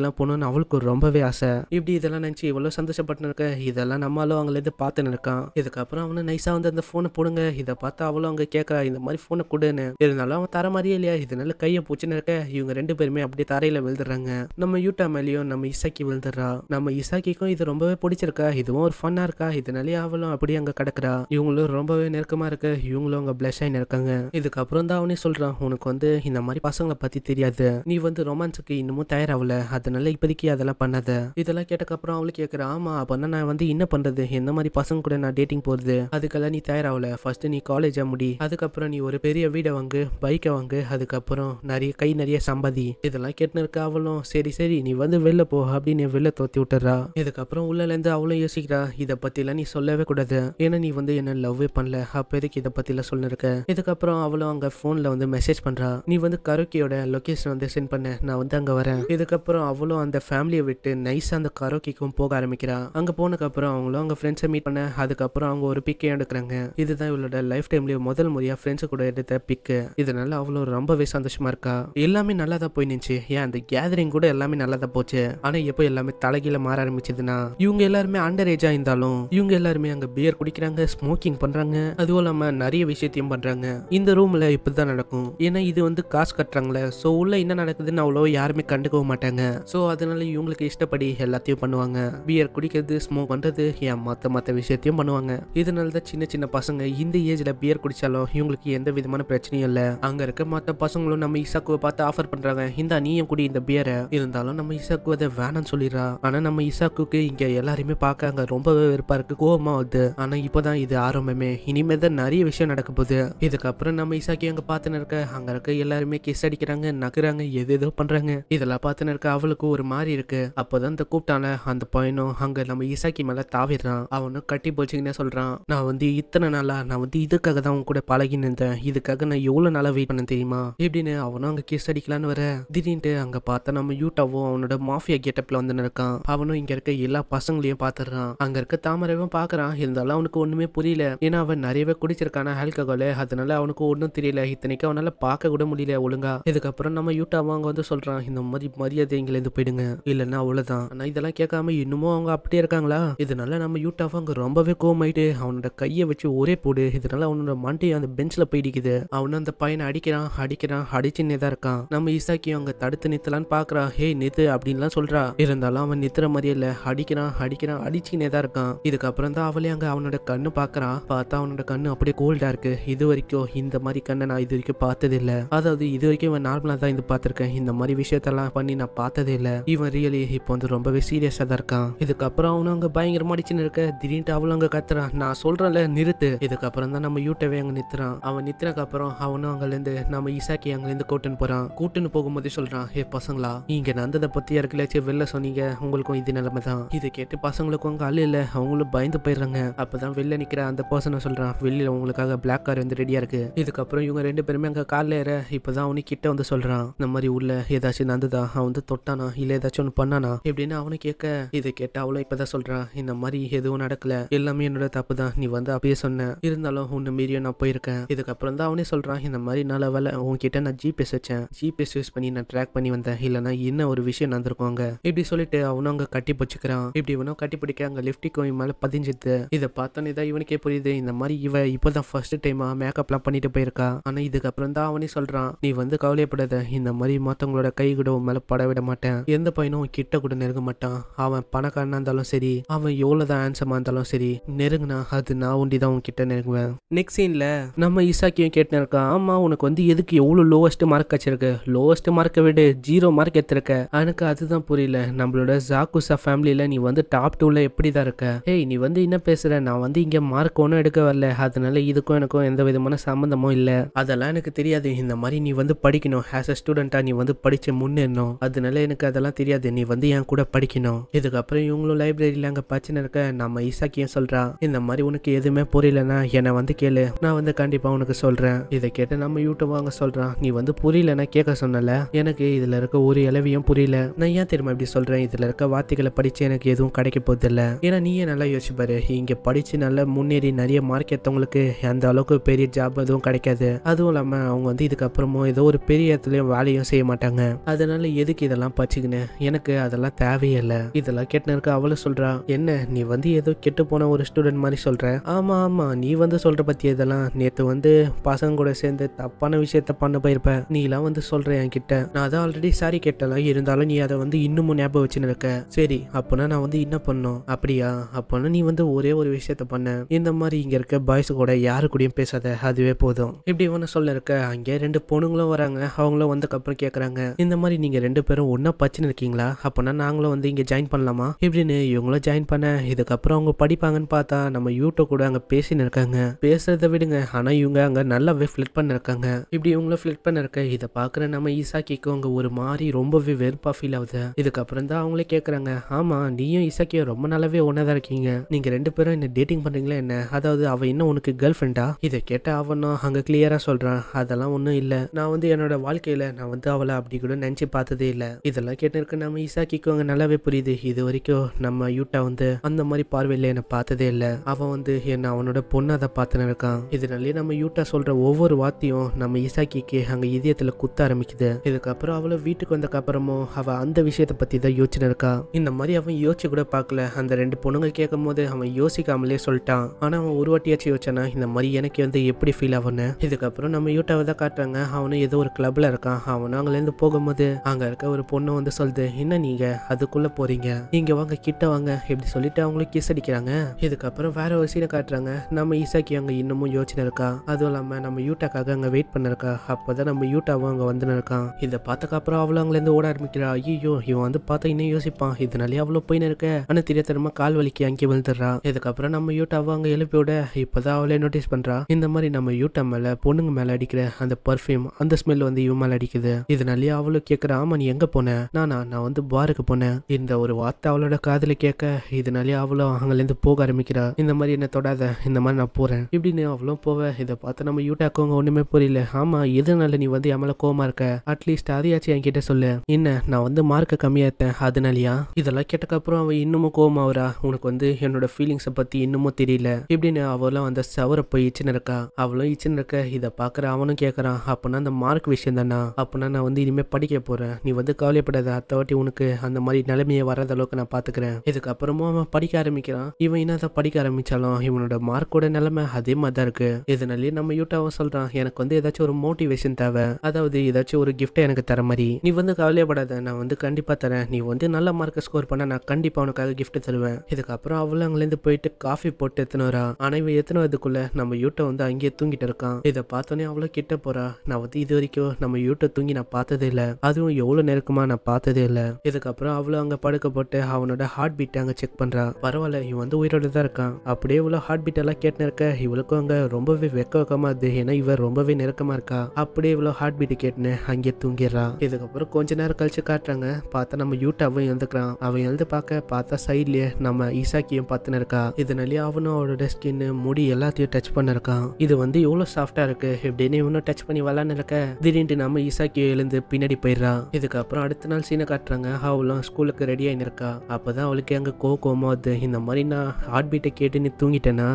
எல்லாம் போகணும்னு அவளுக்கு ரொம்பவே ஆசை இப்படி இதெல்லாம் நினைச்சு இவ்வளவு சந்தோஷப்பட்டு இருக்க இதெல்லாம் நம்மளும் அவங்கள இது பார்த்துன்னு இருக்கான் இதுக்கப்புறம் அவனு நைஸா வந்து அந்த போனை போடுங்க இதை பார்த்தா அவளும் அவங்க கேட்கறா இந்த மாதிரி போனை கொடுன்னு இருந்தாலும் அவன் தர மாதிரியே இல்லையா இதனால கையை பூச்சின்னு இருக்க இவங்க ரெண்டு பேருமே அப்படியே தரையில விழுதுறாங்க நம்ம யூட்டா மேலேயும் நம்ம இசாக்கி விழுந்துடுறா நம்ம இசாக்கிக்கும் இது ரொம்பவே பிடிச்சிருக்கா இதுவும் ஒரு ஃபன்னா இருக்கா இதனாலே அவளும் அப்படியே அங்க கிடக்குறா இவங்களும் ரொம்பவே நெருக்கமா இருக்கு இவங்களும் அங்க பிளஷ் ஆகி இருக்காங்க இதுக்கப்புறம் தான் அவனே சொல்றான் உனக்கு வந்து இந்த மாதிரி பசங்களை பத்தி தெரியாது நீ வந்து ரொமான்ஸுக்கு இன்னமும் தயாராகல அதனால இப்போதைக்கு அதெல்லாம் பண்ணாத இதெல்லாம் கேட்டக்கப்புறம் அவளுக்கு கேட்குறா ஆமா அப்படின்னா நான் வந்து என்ன பண்றது எந்த மாதிரி பசங்க கூட நான் டேட்டிங் போறது அதுக்கெல்லாம் நீ தயாராகல ஃபர்ஸ்ட் நீ காலேஜா முடி அதுக்கப்புறம் நீ ஒரு பெரிய பெரிய வீடை வாங்கு பைக்கை வாங்கு அதுக்கப்புறம் நிறைய கை நிறைய சம்பாதி இதெல்லாம் கேட்டுன்னு இருக்க அவளும் சரி சரி நீ வந்து வெளில போ அப்படின்னு வெளில தோத்தி விட்டுறா இதுக்கப்புறம் உள்ளலேருந்து அவளும் யோசிக்கிறா இதை பற்றிலாம் நீ சொல்லவே கூடாது ஏன்னா நீ வந்து என்ன லவ்வே பண்ணல அப்போ எதுக்கு இதை பற்றிலாம் சொல்லிருக்க இதுக்கப்புறம் அவளும் அங்கே ஃபோனில் வந்து மெசேஜ் பண்ணுறா நீ வந்து கரோக்கியோட லொக்கேஷன் வந்து சென்ட் பண்ண நான் வந்து அங்கே வரேன் இதுக்கப்புறம் அவளும் அந்த ஃபேமிலியை விட்டு நைஸாக அந்த கரோக்கிக்கும் போக ஆரம்பிக்கிறா அங்கே போனதுக்கப்புறம் அவங்களும் அவங்க ஃப்ரெண்ட்ஸை மீட் பண்ண அதுக்கப்புறம் அவங்க ஒரு பிக்கே எடுக்கிறாங்க இதுதான் இவளோட லைஃப் டைம்லேயே முதல் முறையாக ஃப்ரெண்ட்ஸு கூட எடுத்த கிட்ட பிக்கு இதனால அவ்வளோ ரொம்பவே சந்தோஷமா இருக்கா எல்லாமே நல்லா தான் போய் நின்ச்சு ஏன் அந்த கேதரிங் கூட எல்லாமே நல்லா தான் போச்சு ஆனா எப்போ எல்லாமே தலைகீழ மாற ஆரம்பிச்சதுன்னா இவங்க எல்லாருமே அண்டர் ஏஜா இருந்தாலும் இவங்க எல்லாருமே அங்க பியர் குடிக்கிறாங்க ஸ்மோக்கிங் பண்றாங்க அதுவும் இல்லாம நிறைய விஷயத்தையும் பண்றாங்க இந்த ரூம்ல இப்படிதான் நடக்கும் ஏன்னா இது வந்து காசு கட்டுறாங்களே ஸோ உள்ள என்ன நடக்குதுன்னு அவ்வளவு யாருமே கண்டுக்கவும் மாட்டாங்க ஸோ அதனால இவங்களுக்கு இஷ்டப்படி எல்லாத்தையும் பண்ணுவாங்க பியர் குடிக்கிறது ஸ்மோக் பண்றது ஏன் மற்ற மற்ற விஷயத்தையும் பண்ணுவாங்க இதனால தான் சின்ன சின்ன பசங்க இந்த ஏஜ்ல பியர் குடிச்சாலும் இவங்களுக்கு எந்த விதமான வித்தியாசமான பிரச்சனையும் இல்லை அங்க இருக்க மற்ற பசங்களும் நம்ம இசாக்குவை பார்த்து ஆஃபர் பண்றாங்க இந்த நீயும் குடி இந்த பியரை இருந்தாலும் நம்ம இசாக்கு அதை வேணாம்னு சொல்லிடுறா ஆனா நம்ம இசாக்குக்கு இங்க எல்லாருமே அங்க ரொம்பவே வெறுப்பா இருக்கு கோபமா வருது ஆனா இப்போதான் இது ஆரம்பமே இனிமே தான் நிறைய விஷயம் நடக்க போகுது இதுக்கப்புறம் நம்ம இசாக்கி அங்க பார்த்துன்னு இருக்க அங்க இருக்க எல்லாருமே கிஸ் அடிக்கிறாங்க நகுறாங்க எது எதோ பண்றாங்க இதெல்லாம் பார்த்துன்னு இருக்க அவளுக்கு ஒரு மாதிரி இருக்கு அப்போதான் இந்த கூப்பிட்டால அந்த பையனும் அங்க நம்ம இசாக்கி மேல தாவிடுறான் அவனும் கட்டி போச்சுங்கன்னே சொல்றான் நான் வந்து இத்தனை நாளா நான் வந்து இதுக்காக தான் உன் கூட பழகி நின்றேன் இதுக்கு இதுக்காக நான் எவ்வளோ நாளாக வெயிட் பண்ண தெரியுமா எப்படின்னு அவனும் அங்கே கேஸ் அடிக்கலான்னு வர திடீர்னு அங்கே பார்த்தா நம்ம யூட்டாவும் அவனோட மாஃபியா கெட்டப்பில் வந்து இருக்கான் அவனும் இங்கே இருக்க எல்லா பசங்களையும் பார்த்துடுறான் அங்கே இருக்க தாமரைவன் பார்க்குறான் இருந்தாலும் அவனுக்கு ஒன்றுமே புரியல ஏன்னா அவன் நிறையவே குடிச்சிருக்கான ஆல்கஹால் அதனால அவனுக்கு ஒன்றும் தெரியல இத்தனைக்கு அவனால் பார்க்க கூட முடியல ஒழுங்கா இதுக்கப்புறம் நம்ம யூட்டாவும் அங்கே வந்து சொல்கிறான் இந்த மாதிரி மரியாதை எங்களை இருந்து போயிடுங்க இல்லைன்னா அவ்வளோதான் ஆனால் இதெல்லாம் கேட்காம இன்னமும் அவங்க அப்படியே இருக்காங்களா இதனால நம்ம யூட்டாவும் அங்கே ரொம்பவே கோமாயிட்டு அவனோட கையை வச்சு ஒரே போடு இதனால அவனோட மண்டையை அந்த பெஞ்சில் போயிடிக்குது அவனு அந்த பையனை அடிக்கிறான் அடிக்கிறான் அடிச்சுன்னே தான் இருக்கான் நம்ம ஈசாக்கியும் அங்க தடுத்து நித்தலான்னு பாக்குறா ஹே நித்து அப்படின்லாம் சொல்றா இருந்தாலும் அவன் நித்துற மாதிரியே இல்ல அடிக்கிறான் அடிக்கிறான் அடிச்சுனே தான் இருக்கான் இதுக்கப்புறம் தான் அவளே அங்க அவனோட கண்ணு பாக்குறான் பார்த்தா அவனோட கண்ணு அப்படியே கோல்டா இருக்கு இது வரைக்கும் இந்த மாதிரி கண்ணை நான் இது வரைக்கும் பார்த்தது இல்ல அதாவது இது வரைக்கும் இவன் நார்மலா தான் இது பார்த்திருக்கேன் இந்த மாதிரி விஷயத்தெல்லாம் பண்ணி நான் பார்த்ததே இல்ல இவன் ரியலி இப்போ வந்து ரொம்பவே சீரியஸா தான் இருக்கான் இதுக்கப்புறம் அவனும் அங்க பயங்கரமா அடிச்சுன்னு இருக்க திடீர்னு அவளும் அங்க கத்துறான் நான் சொல்றேன்ல நிறுத்து இதுக்கப்புறம் தான் நம்ம யூட்டவே அங்க நித்துறான் அவன் நித்துறக்க அப்புறம் அவனும் அங்கேருந்து நம்ம ஈசாக்கி அங்கேருந்து கூட்டுன்னு போகிறான் கூட்டுன்னு போகும்போதே சொல்கிறான் ஏ பசங்களா நீங்கள் நந்ததை பற்றி யாருக்குள்ளாச்சும் வெளில சொன்னீங்க உங்களுக்கும் இது நிலைமை தான் இதை கேட்டு பசங்களுக்கும் அங்க ஆள் இல்ல அவங்களும் பயந்து போயிடுறாங்க அப்போ தான் வெளில நிற்கிற அந்த பர்சனை சொல்கிறான் வெளியில் உங்களுக்காக பிளாக் கார் வந்து ரெடியாக இருக்கு இதுக்கப்புறம் இவங்க ரெண்டு பேருமே அங்கே கார்ல ஏற இப்பதான் அவனு கிட்ட வந்து சொல்கிறான் இந்த மாதிரி உள்ள ஏதாச்சும் நந்ததா அவன் வந்து தொட்டானா இல்லை ஏதாச்சும் ஒன்று பண்ணானா எப்படின்னு அவனு கேட்க இதை கேட்ட அவளும் இப்பதான் சொல்றான் சொல்கிறான் இந்த மாதிரி எதுவும் நடக்கல எல்லாமே என்னோட தப்பு தான் நீ வந்து அப்படியே சொன்ன இருந்தாலும் உன்னை மீறியும் நான் போயிருக்கேன் இதுக்கப்புறம் தான் அவனே சொல்கிறான் இந்த மாதிரி நல்ல வேலை உங்ககிட்ட நான் ஜிபிஎஸ் வச்சேன் ஜிபிஎஸ் யூஸ் பண்ணி நான் ட்ராக் பண்ணி வந்தேன் இல்லைனா என்ன ஒரு விஷயம் நடந்திருக்கோங்க இப்படி சொல்லிட்டு அவனும் அங்கே கட்டி பிடிச்சிக்கிறான் இப்படி இவனும் கட்டி பிடிக்க அங்கே லிஃப்டி கோவி மேலே பதிஞ்சுது இதை பார்த்தோன்னு தான் இவனுக்கே புரியுது இந்த மாதிரி இவ இப்போ தான் ஃபர்ஸ்ட் டைமா மேக்கப்லாம் பண்ணிட்டு போயிருக்கா ஆனால் இதுக்கப்புறம் தான் அவனே சொல்கிறான் நீ வந்து கவலைப்படாத இந்த மாதிரி மற்றவங்களோட கை கூட உன் மேலே பட விட மாட்டேன் எந்த பையனும் கிட்ட கூட நெருங்க மாட்டான் அவன் பணக்காரனா இருந்தாலும் சரி அவன் தான் ஆன்சமாக இருந்தாலும் சரி நெருங்கினா அது நான் ஒண்டி தான் உன்கிட்ட நெருங்குவேன் நெக்ஸ்ட் சீனில் நம்ம இசாக்கியும் கேட்டு கேட்டுன்னு இருக்கான் ஆமாம் உனக்கு வந்து எதுக்கு எவ்வளோ லோவஸ்ட் மார்க் வச்சிருக்கு லோவஸ்ட் மார்க்கை விட ஜீரோ மார்க் எடுத்திருக்க எனக்கு அதுதான் புரியல நம்மளோட ஜாக்குசா ஃபேமிலியில நீ வந்து டாப் டூவில் எப்படி தான் இருக்க ஏய் நீ வந்து என்ன பேசுகிற நான் வந்து இங்கே மார்க் ஒன்றும் எடுக்க வரல அதனால இதுக்கும் எனக்கும் எந்த விதமான சம்மந்தமும் இல்லை அதெல்லாம் எனக்கு தெரியாது இந்த மாதிரி நீ வந்து படிக்கணும் ஆஸ் அ ஸ்டூடெண்ட்டாக நீ வந்து படிச்சு முன்னேறணும் அதனால எனக்கு அதெல்லாம் தெரியாது நீ வந்து என் கூட படிக்கணும் இதுக்கப்புறம் இவங்களும் லைப்ரரியில் அங்கே பச்சனை இருக்க நம்ம ஈசாக்கியும் சொல்கிறா இந்த மாதிரி உனக்கு எதுவுமே புரியலன்னா என்னை வந்து கேளு நான் வந்து கண்டிப்பாக உனக்கு சொல்கிறேன் இதை கேட்டு நம்ம யூடியூப் வாங்க சொல்றான் நீ வந்து புரியலன்னா கேட்க சொன்னல எனக்கு இதுல இருக்க ஒரு இளவியும் புரியல நான் ஏன் தெரியுமா இப்படி சொல்றேன் இதுல இருக்க வார்த்தைகளை படிச்சு எனக்கு எதுவும் கிடைக்க போறது ஏன்னா நீயே நல்லா யோசிப்பாரு இங்க படிச்சு நல்லா முன்னேறி நிறைய மார்க் எடுத்தவங்களுக்கு அந்த அளவுக்கு பெரிய ஜாப் எதுவும் கிடைக்காது அதுவும் இல்லாம அவங்க வந்து இதுக்கப்புறமும் ஏதோ ஒரு பெரிய இடத்துலயும் வேலையும் செய்ய மாட்டாங்க அதனால எதுக்கு இதெல்லாம் படிச்சுக்கினேன் எனக்கு அதெல்லாம் தேவையில்லை இதெல்லாம் கேட்டனருக்கு அவ்வளவு சொல்றா என்ன நீ வந்து ஏதோ கெட்டு போன ஒரு ஸ்டூடெண்ட் மாதிரி சொல்ற ஆமா ஆமா நீ வந்து சொல்ற பத்தி இதெல்லாம் நேத்து வந்து பாஸ் பசங்க கூட சேர்ந்து தப்பான விஷயத்த பண்ண போயிருப்ப எல்லாம் வந்து சொல்ற கிட்ட நான் அதான் ஆல்ரெடி சாரி கேட்டலாம் இருந்தாலும் நீ அதை வந்து இன்னமும் ஞாபகம் வச்சுன்னு இருக்க சரி அப்பனா நான் வந்து என்ன பண்ணும் அப்படியா அப்பனா நீ வந்து ஒரே ஒரு விஷயத்த பண்ண இந்த மாதிரி இங்க இருக்க பாய்ஸ் கூட யாரு கூடயும் பேசாத அதுவே போதும் இப்படி ஒன்று சொல்ல இருக்க அங்க ரெண்டு பொண்ணுங்களும் வராங்க அவங்களும் அப்புறம் கேட்குறாங்க இந்த மாதிரி நீங்க ரெண்டு பேரும் ஒன்னா பச்சுன்னு இருக்கீங்களா அப்பனா நாங்களும் வந்து இங்க ஜாயின் பண்ணலாமா இப்படின்னு இவங்களும் ஜாயின் பண்ண இதுக்கப்புறம் அவங்க படிப்பாங்கன்னு பார்த்தா நம்ம யூடியூப் கூட அங்கே பேசின்னு இருக்காங்க பேசுறதை விடுங்க ஆனால் இவங்க அங்கே நல்ல நல்லாவே ஃபிளிட் பண்ணிருக்காங்க இப்படி இவங்கள ஃபிளிட் பண்ணிருக்க இதை பாக்குற நம்ம ஈசாக்கிக்கு அவங்க ஒரு மாதிரி ரொம்பவே வெறுப்பா ஃபீல் ஆகுது இதுக்கப்புறம் தான் அவங்களே கேக்குறாங்க ஆமா நீயும் ஈசாக்கியும் ரொம்ப நல்லாவே ஒன்றா தான் இருக்கீங்க நீங்க ரெண்டு பேரும் என்ன டேட்டிங் பண்றீங்களா என்ன அதாவது அவ இன்னும் உனக்கு கேர்ள் ஃப்ரெண்டா இதை கேட்ட அவனும் அங்க கிளியராக சொல்றான் அதெல்லாம் ஒன்றும் இல்லை நான் வந்து என்னோட வாழ்க்கையில நான் வந்து அவளை அப்படி கூட நினச்சி பார்த்ததே இல்லை இதெல்லாம் கேட்டிருக்க நம்ம ஈசாக்கிக்கு அங்கே நல்லாவே புரியுது இது வரைக்கும் நம்ம யூட்டா வந்து அந்த மாதிரி பார்வையில் என்னை பார்த்ததே இல்லை அவன் வந்து என்னை அவனோட பொண்ணை அதை பார்த்துன்னு இருக்கான் இதனாலேயே நம்ம யூட்டா சொல்ற ஒவ்வொரு வார்த்தையும் நம்ம இசாக்கிக்கு அங்கே இதயத்தில் குத்த ஆரம்பிக்குது இதுக்கப்புறம் அவளை வீட்டுக்கு வந்தக்கப்புறமும் அவள் அந்த விஷயத்தை பற்றி தான் யோசனை இருக்கா இந்த மாதிரி அவன் யோசிச்சு கூட பார்க்கல அந்த ரெண்டு பொண்ணுங்க கேட்கும் போது அவன் யோசிக்காமலே சொல்லிட்டான் ஆனால் அவன் ஒரு வாட்டியாச்சும் யோசிச்சானா இந்த மாதிரி எனக்கு வந்து எப்படி ஃபீல் ஆகும்னு இதுக்கப்புறம் நம்ம யூடியூப் தான் காட்டுறாங்க அவனும் ஏதோ ஒரு கிளப்ல இருக்கான் அவனும் அங்கேருந்து போகும்போது அங்கே இருக்க ஒரு பொண்ணு வந்து சொல்லுது என்ன நீங்கள் அதுக்குள்ளே போகிறீங்க நீங்கள் வாங்க கிட்ட வாங்க இப்படி சொல்லிட்டு அவங்களும் கிஸ் அடிக்கிறாங்க இதுக்கப்புறம் வேற ஒரு சீனை காட்டுறாங்க நம்ம ஈசாக்கி அங்கே இன்னமும் யோசனை இருக்கா அதுவும் இல்லாமல் நம்ம யூட்டாக்காக அங்கே வெயிட் பண்ணிருக்கா அப்போ தான் நம்ம யூட்டாவும் அங்கே வந்துனிருக்கான் இதை அப்புறம் அவ்வளோ அங்கேருந்து ஓட ஆரம்பிக்கிறா ஐயோ இவன் வந்து பார்த்தா இன்னும் யோசிப்பான் இதனாலே அவ்வளோ போயின்னு இருக்க ஆனால் தெரிய தெரியுமா கால் வலிக்கு அங்கே வந்துடுறான் இதுக்கப்புறம் நம்ம யூட்டாவும் அங்கே எழுப்பி விட இப்போதான் அவளே நோட்டீஸ் பண்ணுறா இந்த மாதிரி நம்ம யூட்டா மேலே பொண்ணுங்க மேலே அடிக்கிற அந்த பர்ஃப்யூம் அந்த ஸ்மெல் வந்து இவன் மேலே அடிக்குது இதனாலே அவ்வளோ கேட்குற ஆமா நீ எங்கே போன நானா நான் வந்து பாருக்கு போனேன் இந்த ஒரு வார்த்தை அவளோட காதில் கேட்க இதனாலே அவளோ அங்கேருந்து போக ஆரம்பிக்கிறா இந்த மாதிரி என்ன தொடாத இந்த மாதிரி நான் போகிறேன் இப்படின்னு அவளும் போவேன் இதை பார்த்து நம்ம யூ கியூட்டாக்கோங்க ஒன்றுமே புரியல ஆமா எதுனால நீ வந்து என் கோமா இருக்க அட்லீஸ்ட் அதையாச்சும் என்கிட்ட சொல்லு என்ன நான் வந்து மார்க்கை கம்மியாத்தேன் இருந்தேன் அதனாலயா இதெல்லாம் கேட்டக்கப்புறம் அவன் இன்னமும் கோமாவரா உனக்கு வந்து என்னோட ஃபீலிங்ஸை பற்றி இன்னமும் தெரியல இப்படின்னு அவளும் அந்த சவர போய் இச்சின்னு இருக்கா அவளும் இச்சின்னு இருக்க இதை பார்க்குற அவனும் கேட்குறான் அப்படின்னா அந்த மார்க் விஷயம் தானா அப்படின்னா நான் வந்து இனிமேல் படிக்க போறேன் நீ வந்து கவலைப்படாத அத்தை வாட்டி உனக்கு அந்த மாதிரி நிலைமையை வராத அளவுக்கு நான் பார்த்துக்கிறேன் இதுக்கப்புறமும் அவன் படிக்க ஆரம்பிக்கிறான் இவன் என்னதான் படிக்க ஆரம்பிச்சாலும் இவனோட மார்க்கோட நிலைமை அதே மாதிரி தான் இருக்கு இதனாலேயே நம்ம யூட்டா அவன் சொல்கிறான் எனக்கு வந்து ஏதாச்சும் ஒரு மோட்டிவேஷன் தேவை அதாவது ஏதாச்சும் ஒரு கிஃப்ட்டை எனக்கு தர மாதிரி நீ வந்து கவலையப்படாத நான் வந்து கண்டிப்பாக தரேன் நீ வந்து நல்ல மார்க்கை ஸ்கோர் பண்ண நான் கண்டிப்பாக உனக்காக கிஃப்ட் தருவேன் இதுக்கப்புறம் அவளும் அங்கேருந்து போயிட்டு காஃபி போட்டு எத்தனவரா ஆனால் இவன் எத்தனதுக்குள்ளே நம்ம யூட்டை வந்து அங்கேயே தூங்கிட்டு இருக்கான் இதை பார்த்தோன்னே அவ்வளோ கிட்ட போகிறா நான் வந்து இது வரைக்கும் நம்ம யூட்டை தூங்கி நான் பார்த்ததே இல்லை அதுவும் எவ்வளோ நெருக்கமாக நான் பார்த்ததே இல்லை இதுக்கப்புறம் அவ்வளோ அங்கே படுக்க போட்டு அவனோட ஹார்ட் பீட்டை அங்கே செக் பண்றா பரவாயில்ல இவன் வந்து உயிரோடு தான் இருக்கான் அப்படியே இவ்வளவு ஹார்ட் பீட் எல்லாம் கேட்டுன்னு இருக்க இவளுக்கும் அங்கே ரொம்பவே வெக்க வெக்கமாக அது ஏன்னா இவர் ரொம்பவே நெருக்கமா இருக்கா அப்படியே இவ்வளோ ஹார்ட் பீட் கேட்டுன்னு அங்கேயே தூங்கிடுறா இதுக்கப்புறம் கொஞ்ச நேரம் கழிச்சு காட்டுறாங்க பார்த்தா நம்ம யூட் எழுந்துக்கிறான் அவன் எழுந்து பார்க்க பார்த்தா சைட்லயே நம்ம ஈசாக்கியும் பார்த்துன்னு இருக்கா இதனாலே அவனும் அவனோட ஸ்கின் முடி எல்லாத்தையும் டச் பண்ணிருக்கான் இது வந்து எவ்வளவு சாஃப்டா இருக்கு இப்படின்னு இவனும் டச் பண்ணி விளான்னு இருக்க திடீர்னு நம்ம ஈசாக்கியும் எழுந்து பின்னாடி போயிடுறான் இதுக்கப்புறம் அடுத்த நாள் சீனை காட்டுறாங்க அவளும் ஸ்கூலுக்கு ரெடி ஆயிருக்கா அப்பதான் அவளுக்கு அங்க கோ அது இந்த மாதிரி நான் ஹார்ட் பீட்டை கேட்டு நீ தூங்கிட்டேனா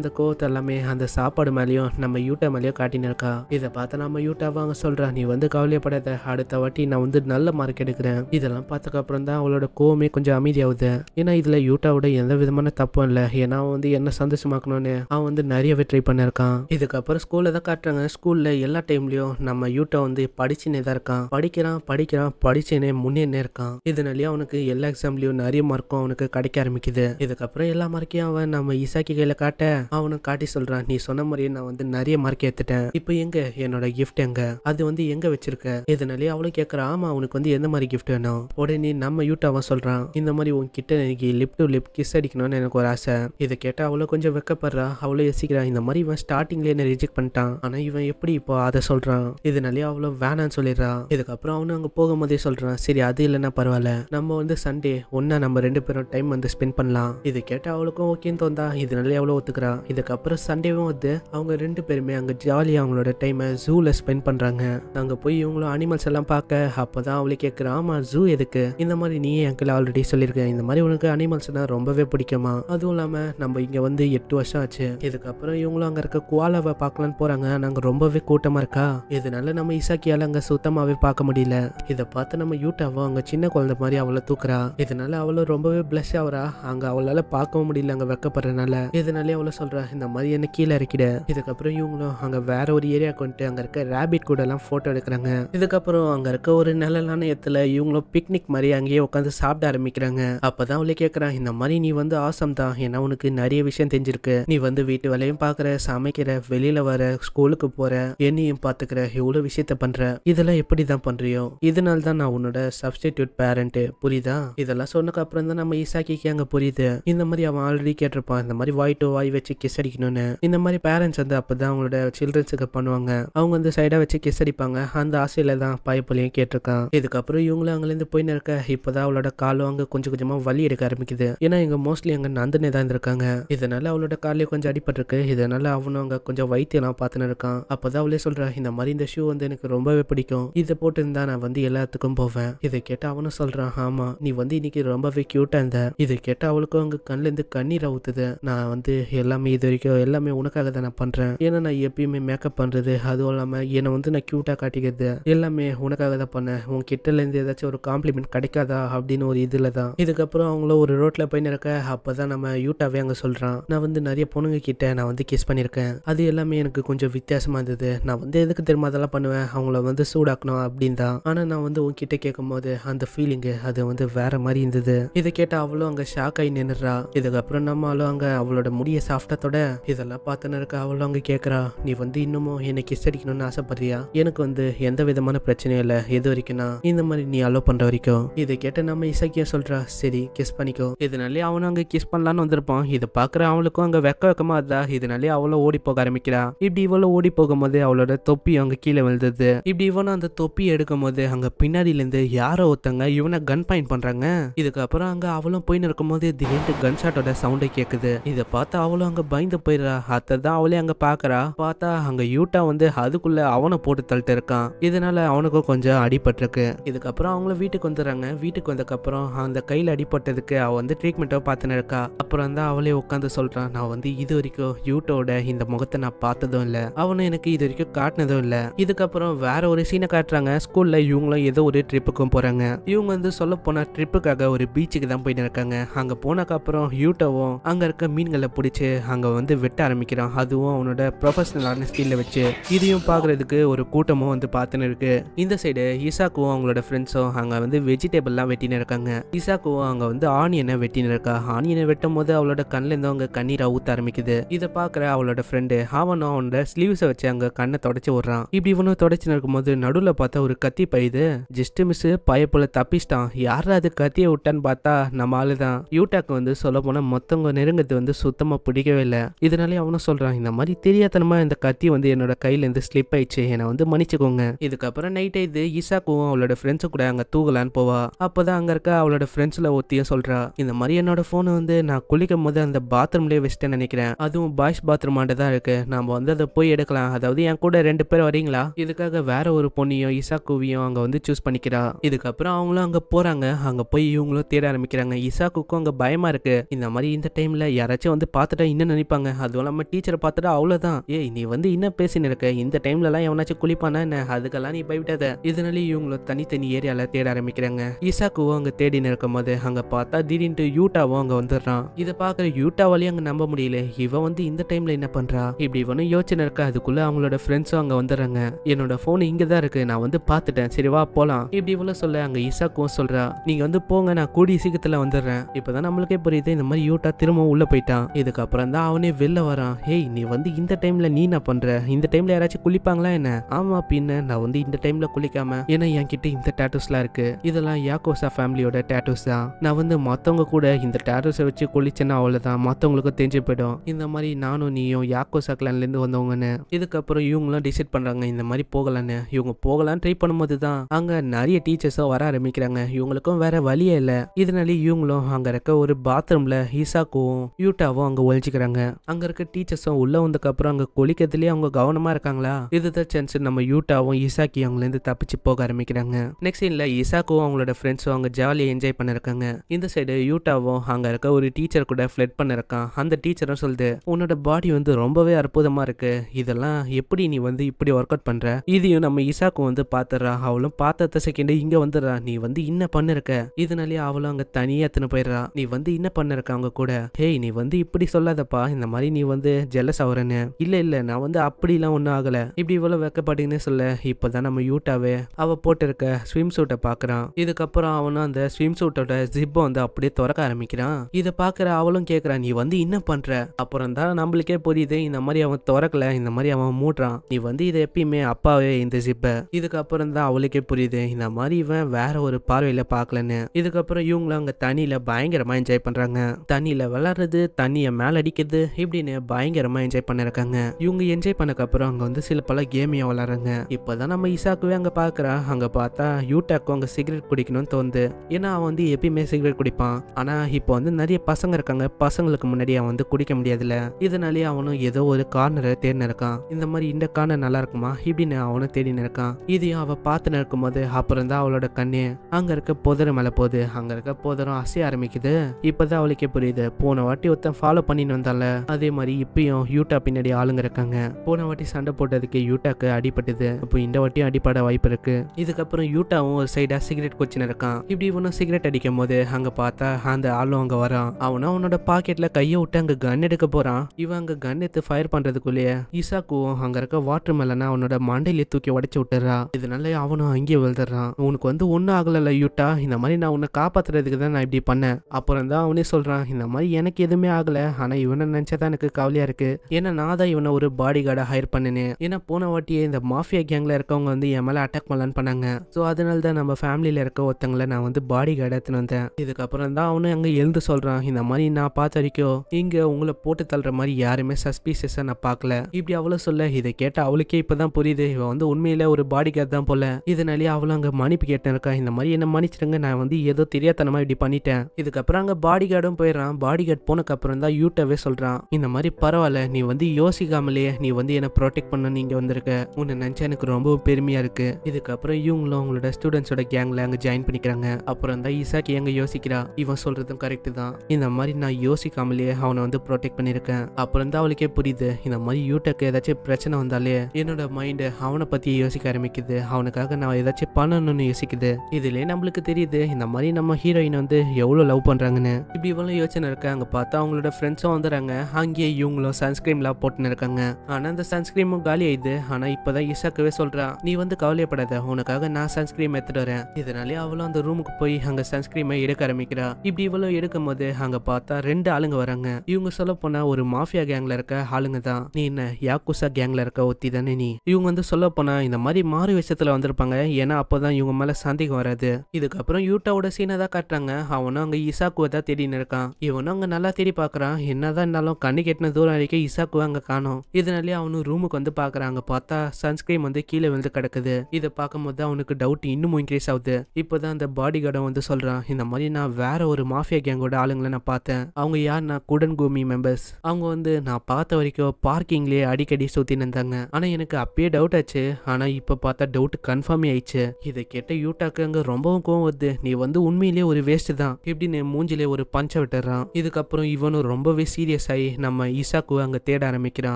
அந்த கோவத்தை எல்லாமே அந்த சாப்பாடு மேலேயும் நம்ம யூட்டா மேலேயோ காட்டினிருக்கா இதை பார்த்து நம்ம யூட்டா வாங்க சொல்றா நீ வந்து கவலையப்படாத அடுத்த வாட்டி நான் வந்து நல்ல மார்க் எடுக்கிறேன் இதெல்லாம் பார்த்ததுக்கு அப்புறம் தான் அவளோட கோவமே கொஞ்சம் அமைதியாகுது ஏன்னா இதுல யூட்டாவோட எந்த விதமான தப்பும் இல்லை ஏன்னா அவன் வந்து என்ன சந்தோஷமாக்கணும்னு அவன் வந்து நிறையவே ட்ரை பண்ணிருக்கான் இதுக்கப்புறம் ஸ்கூல்ல தான் காட்டுறாங்க ஸ்கூல்ல எல்லா டைம்லயும் நம்ம யூட்டா வந்து படிச்சுனே தான் இருக்கான் படிக்கிறான் படிக்கிறான் படிச்சுனே முன்னேனே இருக்கான் இதனாலயே அவனுக்கு எல்லா எக்ஸாம்லயும் நிறைய மார்க்கும் அவனுக்கு கிடைக்க ஆரம்பிக்குது இதுக்கப்புறம் எல்லா மார்க்கையும் அவன் நம்ம இசாக்கி கையில காட்ட அவனும் காட்டி சொல்றான் நீ சொன்ன மாதிரியே நான் வந்து நிறைய கையை மார்க் ஏத்துட்டேன் இப்போ எங்க என்னோட கிஃப்ட் எங்க அது வந்து எங்க வச்சிருக்க இதனாலே அவளும் கேட்கறா ஆமா உனக்கு வந்து எந்த மாதிரி கிஃப்ட் வேணும் உடனே நம்ம யூட்டாவா சொல்றான் இந்த மாதிரி உன்கிட்ட இன்னைக்கு லிப் டு லிப் கிஸ் அடிக்கணும்னு எனக்கு ஒரு ஆசை இதை கேட்டா அவளை கொஞ்சம் வெக்கப்படுறா அவளை யோசிக்கிறான் இந்த மாதிரி இவன் ஸ்டார்டிங்ல என்ன ரிஜெக்ட் பண்ணிட்டான் ஆனா இவன் எப்படி இப்போ அதை சொல்றான் இதனாலே அவளை வேணான்னு சொல்லிடுறான் இதுக்கப்புறம் அவனு அங்க போகும்போதே சொல்றான் சரி அது இல்லைன்னா பரவாயில்ல நம்ம வந்து சண்டே ஒன்னா நம்ம ரெண்டு பேரும் டைம் வந்து ஸ்பெண்ட் பண்ணலாம் இது கேட்டா அவளுக்கும் ஓகேன்னு தோந்தா இதனாலே அவளோ ஒத்துக்கிறான் இதுக்கப்புறம் சண்டேவும் வந்து அவங்க ரெண்டு பேரும் எல்லாருமே அங்கே ஜாலியாக அவங்களோட டைமை ஜூவில் ஸ்பெண்ட் பண்ணுறாங்க அங்கே போய் இவங்களும் அனிமல்ஸ் எல்லாம் பார்க்க அப்போ தான் அவளே கேட்குறான் ஆமாம் ஜூ எதுக்கு இந்த மாதிரி நீயே அங்கிள் ஆல்ரெடி சொல்லியிருக்கேன் இந்த மாதிரி உனக்கு அனிமல்ஸ்னால் ரொம்பவே பிடிக்குமா அதுவும் இல்லாமல் நம்ம இங்கே வந்து எட்டு வருஷம் ஆச்சு இதுக்கப்புறம் இவங்களும் அங்கே இருக்க குவாலாவை பார்க்கலான்னு போகிறாங்க நாங்கள் ரொம்பவே கூட்டமாக இருக்கா இதனால நம்ம இசாக்கியால் அங்கே சுத்தமாகவே பார்க்க முடியல இதை பார்த்து நம்ம யூட்டாவோ அங்கே சின்ன குழந்தை மாதிரி அவளை தூக்குறா இதனால அவளும் ரொம்பவே பிளஸ் ஆகுறா அங்கே அவளால் பார்க்கவும் முடியல அங்கே வெக்கப்படுறதுனால இதனாலே அவளை சொல்கிறா இந்த மாதிரி என்ன கீழே இறக்கிட இதுக்கப்புறம் இவங்களும் அங்கே வேற ஒரு ஏரியாவுக்கு வந்துட்டு அங்கே இருக்க ரேபிட் கூடலாம் ஃபோட்டோ எடுக்கிறாங்க இதுக்கப்புறம் அங்கே இருக்க ஒரு நிலையான இடத்துல இவங்களும் பிக்னிக் மாதிரி அங்கேயே உட்காந்து சாப்பிட ஆரம்பிக்கிறாங்க அப்போ தான் அவளே கேட்குறான் இந்த மாதிரி நீ வந்து ஆசம் தான் ஏன்னா உனக்கு நிறைய விஷயம் தெரிஞ்சிருக்கு நீ வந்து வீட்டு வேலையும் பார்க்குற சமைக்கிற வெளியில் வர ஸ்கூலுக்கு போகிற என்னையும் பாத்துக்கிற இவ்வளோ விஷயத்த பண்ணுற இதெல்லாம் எப்படி தான் பண்ணுறியோ இதனால தான் நான் உன்னோட சப்ஸ்டிடியூட் பேரண்ட்டு புரியுதா இதெல்லாம் சொன்னக்கு அப்புறம் தான் நம்ம ஈசாக்கிக்கு அங்கே புரியுது இந்த மாதிரி அவன் ஆல்ரெடி கேட்டிருப்பான் இந்த மாதிரி வாய் டு வாய் வச்சு கிசடிக்கணும்னு இந்த மாதிரி பேரண்ட்ஸ் வந்து அப்போ தான் அவங்களோட சில்ட்ரன்ஸுக்கு பண்ணுவாங்க அவங்க வந்து சைடாக வச்சு கிஸ் அடிப்பாங்க அந்த ஆசையில தான் பாயப்பொலியும் கேட்டிருக்கான் இதுக்கப்புறம் இவங்களும் அங்கேருந்து போய் இருக்க இப்போதான் அவளோட காலும் அங்கே கொஞ்சம் கொஞ்சமாக வலி எடுக்க ஆரம்பிக்குது ஏன்னா இங்கே மோஸ்ட்லி அங்கே நந்தனே தான் இருந்திருக்காங்க இதனால அவளோட காலையும் கொஞ்சம் அடிபட்டிருக்கு இதனால அவனும் அங்கே கொஞ்சம் வைத்தியம்லாம் பார்த்துன்னு இருக்கான் அப்போதான் அவளே சொல்கிறா இந்த மாதிரி இந்த ஷூ வந்து எனக்கு ரொம்பவே பிடிக்கும் இதை போட்டுருந்தா நான் வந்து எல்லாத்துக்கும் போவேன் இதை கேட்டு அவனும் சொல்கிறான் ஆமாம் நீ வந்து இன்னைக்கு ரொம்பவே க்யூட்டாக இருந்த இதை கேட்டு அவளுக்கும் அங்கே கண்ணிலேருந்து கண்ணீர் ஊத்துது நான் வந்து எல்லாமே இது வரைக்கும் எல்லாமே உனக்காக தான் நான் பண்ணுறேன் ஏன்னா நான் எப்பயுமே மேக்கப் பண்ணுறது அதுவும் இல்லாமல் என்னை வந்து நான் க்யூட்டாக காட்டிக்கிறது எல்லாமே உனக்காக தான் பண்ணேன் உன் கிட்டலேருந்து ஏதாச்சும் ஒரு காம்ப்ளிமெண்ட் கிடைக்காதா அப்படின்னு ஒரு இதில் தான் இதுக்கப்புறம் அவங்கள ஒரு ரோட்டில் போய் நிற்க அப்போ தான் நம்ம யூட்டாவே அங்கே சொல்கிறான் நான் வந்து நிறைய பொண்ணுங்க கிட்ட நான் வந்து கிஸ் பண்ணியிருக்கேன் அது எல்லாமே எனக்கு கொஞ்சம் வித்தியாசமாக இருந்தது நான் வந்து எதுக்கு தெரியுமா அதெல்லாம் பண்ணுவேன் அவங்கள வந்து சூடாக்கணும் அப்படின்னு தான் ஆனால் நான் வந்து உன்கிட்ட போது அந்த ஃபீலிங்கு அது வந்து வேற மாதிரி இருந்தது இதை கேட்டால் அவளும் அங்கே ஷாக் ஆகி நின்றுறா இதுக்கப்புறம் நம்மளும் அங்கே அவளோட முடிய சாஃப்டத்தோட இதெல்லாம் பார்த்துன்னு இருக்க அவளும் அங்கே கேட்குறா மீரா நீ வந்து இன்னமும் என்னை கிஸ் அடிக்கணும்னு ஆசைப்படுறியா எனக்கு வந்து எந்த விதமான பிரச்சனையும் இல்லை எது வரைக்கும் நான் இந்த மாதிரி நீ அலோ பண்ற வரைக்கும் இதை கேட்ட நம்ம இசக்கியா சொல்றா சரி கிஸ் பண்ணிக்கோ இதனாலே அவனும் அங்க கிஸ் பண்ணலான்னு வந்திருப்பான் இதை பாக்குற அவளுக்கும் அங்க வெக்க வெக்கமா இருந்தா இதனாலே அவளும் ஓடி போக ஆரம்பிக்கிறா இப்படி இவ்வளவு ஓடி போகும்போது அவளோட தொப்பி அங்க கீழே விழுந்தது இப்படி இவனும் அந்த தொப்பி எடுக்கும் போது அங்க பின்னாடில இருந்து யாரோ ஒருத்தங்க இவனை கன் பாயிண்ட் பண்றாங்க இதுக்கப்புறம் அங்க அவளும் போயின்னு இருக்கும்போது திடீர்னு கன் ஷாட்டோட சவுண்டை கேக்குது இதை பார்த்து அவளும் அங்க பயந்து போயிடுறா அத்தை தான் அவளே அங்க பாக்குறா பார்த்தா அங்க யூட்டா வந்து அதுக்குள்ள அவனை போட்டு தள்ளிட்டு இருக்கான் இதனால அவனுக்கும் கொஞ்சம் அடிபட்டிருக்கு இதுக்கப்புறம் அவங்களும் வீட்டுக்கு வந்துடுறாங்க வீட்டுக்கு வந்ததுக்கப்புறம் அந்த கையில் அடிபட்டதுக்கு அவள் வந்து ட்ரீட்மெண்ட்டோ பார்த்துன்னு இருக்கா அப்புறம் தான் அவளே உட்காந்து சொல்கிறான் நான் வந்து இது வரைக்கும் யூட்டோட இந்த முகத்தை நான் பார்த்ததும் இல்லை அவனும் எனக்கு இது வரைக்கும் காட்டினதும் இல்லை இதுக்கப்புறம் வேற ஒரு சீனை காட்டுறாங்க ஸ்கூலில் இவங்களும் ஏதோ ஒரு ட்ரிப்புக்கும் போகிறாங்க இவங்க வந்து சொல்ல போனால் ட்ரிப்புக்காக ஒரு பீச்சுக்கு தான் போயிட்டு இருக்காங்க அங்கே போனதுக்கப்புறம் யூட்டோவும் அங்கே இருக்க மீன்களை பிடிச்சி அங்கே வந்து வெட்ட ஆரம்பிக்கிறான் அதுவும் அவனோட ப்ரொஃப ப்ரொஃபஷனலான ஸ்கில்ல வச்சு இதையும் பார்க்குறதுக்கு ஒரு கூட்டமும் வந்து பார்த்துன்னு இருக்கு இந்த சைடு ஈசாக்குவும் அவங்களோட ஃப்ரெண்ட்ஸும் அங்கே வந்து வெஜிடபிள்லாம் வெட்டின்னு இருக்காங்க ஈசாக்குவும் அங்கே வந்து ஆனியனை வெட்டின்னு இருக்கா ஆனியனை வெட்டும் போது அவளோட இருந்து அவங்க கண்ணீரை ஊத்த ஆரம்பிக்குது இதை பார்க்குற அவளோட ஃப்ரெண்டு அவனும் அவனோட ஸ்லீவ்ஸை வச்சு அங்கே கண்ணை தொடச்சு விட்றான் இப்படி இவனும் தொடச்சி இருக்கும்போது நடுவில் பார்த்தா ஒரு கத்தி பையுது ஜஸ்ட் மிஸ் பயப்புல தப்பிச்சிட்டான் யாரா அது கத்தியை விட்டான்னு பார்த்தா நம்ம ஆளுதான் தான் வந்து சொல்ல போனா மொத்தவங்க நெருங்கிறது வந்து சுத்தமாக பிடிக்கவே இல்லை இதனாலே அவனும் சொல்கிறான் இந்த மாதிரி தெரியாத வேணுமா இந்த கத்தி வந்து என்னோட கையிலேருந்து ஸ்லிப் ஆயிடுச்சு என்னை வந்து மன்னிச்சுக்கோங்க இதுக்கப்புறம் நைட் இது ஈசாக்கும் அவளோட ஃப்ரெண்ட்ஸு கூட அங்கே தூங்கலான்னு போவா அப்போதான் அங்கே இருக்க அவளோட ஃப்ரெண்ட்ஸில் ஒத்தியும் சொல்கிறா இந்த மாதிரி என்னோட ஃபோனை வந்து நான் குளிக்கும் போது அந்த பாத்ரூம்லேயே வச்சுட்டேன் நினைக்கிறேன் அதுவும் பாய்ஸ் பாத்ரூம் ஆண்டு தான் இருக்கு நம்ம வந்து அதை போய் எடுக்கலாம் அதாவது என் கூட ரெண்டு பேர் வரீங்களா இதுக்காக வேற ஒரு பொண்ணையும் இசாக்குவையும் அங்கே வந்து சூஸ் பண்ணிக்கிறா இதுக்கப்புறம் அவங்களும் அங்கே போகிறாங்க அங்கே போய் இவங்களும் தேட ஆரம்பிக்கிறாங்க குக்கும் அங்கே பயமாக இருக்கு இந்த மாதிரி இந்த டைமில் யாராச்சும் வந்து பார்த்துட்டா இன்னும் நினைப்பாங்க அதுவும் நம்ம டீச்சரை பார்த்துட்டா அவ்வளோதான் ஏய் நீ வந்து என்ன பேசின்னு இருக்க இந்த டைம்லலாம் எவனாச்சும் குளிப்பானா என்ன அதுக்கெல்லாம் நீ பயப்படாத இதனால இவங்கள தனித்தனி ஏரியால தேட ஆரம்பிக்கிறாங்க ஈசாக்குவோ அங்க தேடின்னு இருக்கும் போது அங்க பார்த்தா திடீர்னு யூட்டாவும் அங்க வந்துடுறான் இதை பாக்குற யூட்டாவாலையும் அங்க நம்ப முடியல இவன் வந்து இந்த டைம்ல என்ன பண்றா இப்படி இவனும் யோசனை இருக்க அதுக்குள்ள அவங்களோட ஃப்ரெண்ட்ஸும் அங்க வந்துடுறாங்க என்னோட போன் இங்க தான் இருக்கு நான் வந்து பாத்துட்டேன் சரி வா போலாம் இப்படி இவ்வளவு சொல்ல அங்க ஈசாக்கும் சொல்றா நீங்க வந்து போங்க நான் கூடிய சீக்கிரத்துல வந்துடுறேன் இப்பதான் நம்மளுக்கே புரியுது இந்த மாதிரி யூட்டா திரும்பவும் உள்ள போயிட்டான் இதுக்கப்புறம் தான் அவனே வெளில வரான் ஹேய் நீ வந்து இந்த டைம் டைம்ல நீ என்ன பண்ற இந்த டைமில் யாராச்சும் குளிப்பாங்களா என்ன ஆமா பின்ன நான் வந்து இந்த டைமில் குளிக்காம ஏன்னா என்கிட்ட இந்த டேட்டூஸ்லாம் இருக்குது இதெல்லாம் யாக்கோசா ஃபேமிலியோட டேட்டூஸ் தான் நான் வந்து மற்றவங்க கூட இந்த டேட்டூஸை வச்சு குளிச்சேன்னா அவ்வளவுதான் மற்றவங்களுக்கும் தெரிஞ்சு போயிடும் இந்த மாதிரி நானும் நீயும் யாக்கோசா இருந்து வந்தவங்கன்னு இதுக்கப்புறம் இவங்களும் டிசைட் பண்ணுறாங்க இந்த மாதிரி போகலான்னு இவங்க போகலான்னு ட்ரை பண்ணும்போது தான் அங்கே நிறைய டீச்சர்ஸும் வர ஆரம்பிக்கிறாங்க இவங்களுக்கும் வேற வழியே இல்லை இதனால இவங்களும் அங்கே இருக்க ஒரு பாத்ரூமில் ஈசாக்கும் யூட்டாவும் அங்கே ஒழிச்சுக்கிறாங்க அங்கே இருக்க டீச்சர்ஸும் உள்ளே அப்புறம் அங்கே குளிக்கிறதுலேயே அவங்க கவனமா இருக்காங்களா இதுதான் சான்ஸ் நம்ம யூட்டாவும் இசாக்கி இருந்து தப்பிச்சு போக ஆரம்பிக்கிறாங்க நெக்ஸ்ட் சீன்ல இசாக்கும் அவங்களோட ஃப்ரெண்ட்ஸும் அவங்க ஜாலியா என்ஜாய் பண்ணிருக்காங்க இந்த சைடு யூட்டாவும் அங்க இருக்க ஒரு டீச்சர் கூட ஃப்ளட் பண்ணிருக்கான் அந்த டீச்சரும் சொல்லுது உன்னோட பாடி வந்து ரொம்பவே அற்புதமா இருக்கு இதெல்லாம் எப்படி நீ வந்து இப்படி ஒர்க் அவுட் பண்ற இதையும் நம்ம இசாக்கும் வந்து பாத்துறா அவளும் பார்த்த செகண்ட் இங்க வந்துடுறா நீ வந்து என்ன பண்ணிருக்க இதனாலயே அவளும் அங்க தனியா எத்தனை போயிடுறா நீ வந்து என்ன பண்ணிருக்க அவங்க கூட ஹேய் நீ வந்து இப்படி சொல்லாதப்பா இந்த மாதிரி நீ வந்து ஜெலஸ் ஆகுறன்னு இல்ல இல்லை இல்லை நான் வந்து அப்படிலாம் ஒன்றும் ஆகலை இப்படி இவ்வளோ வெக்கப்பாட்டிங்கன்னு சொல்ல இப்போ தான் நம்ம யூட்டாவே அவள் போட்டிருக்க ஸ்விம் சூட்டை பார்க்குறான் இதுக்கப்புறம் அவனும் அந்த ஸ்விம் சூட்டோட ஜிப்பை வந்து அப்படியே திறக்க ஆரம்பிக்கிறான் இதை பார்க்குற அவளும் கேட்குறான் நீ வந்து என்ன பண்ணுற அப்புறம் தான் நம்மளுக்கே புரியுது இந்த மாதிரி அவன் திறக்கல இந்த மாதிரி அவன் மூடுறான் நீ வந்து இதை எப்பயுமே அப்பாவே இந்த ஜிப்பை இதுக்கப்புறம் தான் அவளுக்கே புரியுது இந்த மாதிரி இவன் வேற ஒரு பார்வையில் பார்க்கலன்னு இதுக்கப்புறம் இவங்களும் அங்கே தண்ணியில் பயங்கரமாக என்ஜாய் பண்ணுறாங்க தண்ணியில் விளாட்றது தண்ணியை மேலே அடிக்கிறது இப்படின்னு பயங்கரமாக என்ஜாய் பண்ணிருக்காங்க இவங்க என்ஜாய் அப்புறம் அங்க வந்து சில பல கேமையும் விளாட்றாங்க இப்பதான் நம்ம இசாக்குவே அங்க பாக்குறா அங்க பார்த்தா யூடாக்கும் அங்க சிகரெட் குடிக்கணும்னு தோணுது ஏன்னா அவன் வந்து எப்பயுமே சிகரெட் குடிப்பான் ஆனா இப்போ வந்து நிறைய பசங்க இருக்காங்க பசங்களுக்கு முன்னாடி அவன் வந்து குடிக்க முடியாதுல்ல இதனாலேயே அவனும் ஏதோ ஒரு கார்னரை தேடி இருக்கான் இந்த மாதிரி இந்த கார்னர் நல்லா இருக்குமா இப்படின்னு அவனும் தேடி இருக்கான் இதையும் அவ பாத்து இருக்கும்போது அப்புறம் தான் அவளோட கண்ணு அங்க இருக்க புதரம் மேல போகுது அங்க இருக்க புதரம் அசைய ஆரம்பிக்குது இப்பதான் அவளுக்கே புரியுது போன வாட்டி ஒருத்தன் ஃபாலோ பண்ணின்னு வந்தால அதே மாதிரி இப்பயும் யூட்டா பின்னாடி ஆளுங்க இருக்காங்க போன வாட்டி சண்டை போட்டதுக்கு யூட்டாக்கு அடிபட்டது அப்போ இந்த வாட்டியும் அடிப்பட வாய்ப்பு இருக்கு இதுக்கப்புறம் யூட்டாவும் ஒரு சைடா சிகரெட் குச்சின்னு இருக்கான் இப்படி இவனும் சிகரெட் அடிக்கும் போது அங்க பார்த்தா அந்த ஆளும் அங்க வரான் அவனும் அவனோட பாக்கெட்ல கையை விட்டு அங்க கன் எடுக்க போறான் இவன் அங்க கன் எடுத்து ஃபயர் பண்றதுக்குள்ளேயே இசாக்குவும் அங்க இருக்க வாட்டர் மேலனா அவனோட மண்டையில தூக்கி உடைச்சு விட்டுறா இதனால அவனும் அங்கேயே விழுதுறான் உனக்கு வந்து ஒன்னும் ஆகல யூட்டா இந்த மாதிரி நான் உன்னை காப்பாத்துறதுக்கு தான் நான் இப்படி பண்ணேன் அப்புறம் தான் அவனே சொல்றான் இந்த மாதிரி எனக்கு எதுவுமே ஆகல ஆனா இவனை நினைச்சதான் எனக்கு கவலையா இருக்கு ஏன்னா நான் தான் இவனை பண்ண ஒரு பாடி கார்டை ஹையர் பண்ணினேன் ஏன்னா போன வாட்டியே இந்த மாஃபியா கேங்கில் இருக்கவங்க வந்து என் மேலே அட்டாக் பண்ணலான்னு பண்ணாங்க ஸோ அதனால தான் நம்ம ஃபேமிலியில் இருக்க ஒருத்தங்களை நான் வந்து பாடி கார்டை எடுத்துன்னு வந்தேன் இதுக்கப்புறம் தான் அவனு அங்கே எழுந்து சொல்கிறான் இந்த மாதிரி நான் பார்த்த வரைக்கும் இங்கே உங்களை போட்டு தள்ளுற மாதிரி யாருமே சஸ்பீசியஸாக நான் பார்க்கல இப்படி அவ்வளோ சொல்ல இதை கேட்ட அவளுக்கே இப்போ தான் புரியுது இவன் வந்து உண்மையில் ஒரு பாடி கார்டு தான் போல இதனாலே அவளும் அங்கே மன்னிப்பு கேட்டேன் இருக்கா இந்த மாதிரி என்ன மன்னிச்சிருங்க நான் வந்து ஏதோ தெரியாதனமாக இப்படி பண்ணிட்டேன் இதுக்கப்புறம் அங்கே பாடி கார்டும் போயிடுறான் பாடி கார்டு அப்புறம் தான் யூட்டவே சொல்கிறான் இந்த மாதிரி பரவாயில்ல நீ வந்து யோசிக்க அழுகாமலேயே நீ வந்து என்னை ப்ரொடெக்ட் பண்ண நீங்கள் வந்திருக்க உன்னை நினைச்சா எனக்கு ரொம்பவும் பெருமையாக இருக்குது இதுக்கப்புறம் இவங்களும் அவங்களோட ஸ்டூடெண்ட்ஸோட கேங்கில் அங்கே ஜாயின் பண்ணிக்கிறாங்க அப்புறம் தான் ஈசாக்கு எங்க யோசிக்கிறா இவன் சொல்கிறதும் கரெக்ட் தான் இந்த மாதிரி நான் யோசிக்காமலேயே அவனை வந்து ப்ரொடெக்ட் பண்ணியிருக்கேன் அப்புறம் தான் அவளுக்கே புரியுது இந்த மாதிரி யூடக்கு ஏதாச்சும் பிரச்சனை வந்தாலே என்னோட மைண்டு அவனை பத்தி யோசிக்க ஆரம்பிக்குது அவனுக்காக நான் ஏதாச்சும் பண்ணணும்னு யோசிக்குது இதுலேயே நம்மளுக்கு தெரியுது இந்த மாதிரி நம்ம ஹீரோயின் வந்து எவ்வளோ லவ் பண்ணுறாங்கன்னு இப்படி இவ்வளோ யோசனை இருக்கு அங்கே பார்த்தா அவங்களோட ஃப்ரெண்ட்ஸும் வந்துறாங்க அங்கேயே இவங்களும் சன்ஸ்கிரீம்லாம் போட்டுன்னு இருக்காங்க இருக்காங்க ஆனா அந்த சன்ஸ்கிரீமும் காலி ஆயிடுது ஆனா இப்பதான் இசாக்குவே சொல்றா நீ வந்து கவலைப்படாத உனக்காக நான் சன்ஸ்கிரீம் எடுத்துட்டு வரேன் இதனாலே அவளும் அந்த ரூமுக்கு போய் அங்க சன்ஸ்கிரீமை எடுக்க ஆரம்பிக்கிறா இப்படி இவ்வளவு எடுக்கும் போது அங்க பார்த்தா ரெண்டு ஆளுங்க வராங்க இவங்க சொல்ல போனா ஒரு மாஃபியா கேங்ல இருக்க ஆளுங்க தான் நீ என்ன யாக்குசா கேங்ல இருக்க ஒத்தி தானே நீ இவங்க வந்து சொல்ல போனா இந்த மாதிரி மாறு விஷயத்துல வந்திருப்பாங்க ஏன்னா அப்போதான் இவங்க மேல சந்தேகம் வராது இதுக்கப்புறம் யூட்டாவோட சீனை தான் காட்டுறாங்க அவனும் அங்க இசாக்குவை தான் தேடினு இருக்கான் இவனும் அங்க நல்லா தேடி பாக்குறான் என்னதான் இருந்தாலும் கண்ணு கெட்டின தூரம் வரைக்கும் இசாக்குவை அங்க காணும் காணும் இதனாலே அவனு ரூமுக்கு வந்து பாக்குறாங்க பார்த்தா சன்ஸ்கிரீம் வந்து கீழே விழுந்து கிடக்குது இதை பார்க்கும்போது அவனுக்கு டவுட் இன்னும் இன்க்ரீஸ் ஆகுது இப்போதான் அந்த பாடி கார்டும் வந்து சொல்றான் இந்த மாதிரி நான் வேற ஒரு மாஃபியா கேங்கோட ஆளுங்களை நான் பார்த்தேன் அவங்க நான் குடன் கோமி மெம்பர்ஸ் அவங்க வந்து நான் பார்த்த வரைக்கும் பார்க்கிங்லேயே அடிக்கடி சுத்தி நின்றாங்க ஆனால் எனக்கு அப்பயே டவுட் ஆச்சு ஆனால் இப்போ பார்த்தா டவுட் கன்ஃபார்ம் ஆயிடுச்சு இதை கேட்ட யூட்டாக்கு அங்கே ரொம்பவும் கோவம் வருது நீ வந்து உண்மையிலேயே ஒரு வேஸ்ட் தான் இப்படின்னு மூஞ்சிலே ஒரு பஞ்சை விட்டுறான் இதுக்கப்புறம் இவனும் ரொம்பவே சீரியஸ் ஆகி நம்ம இசாக்கு அங்கே தேட ஆரம்பிக்கிறான்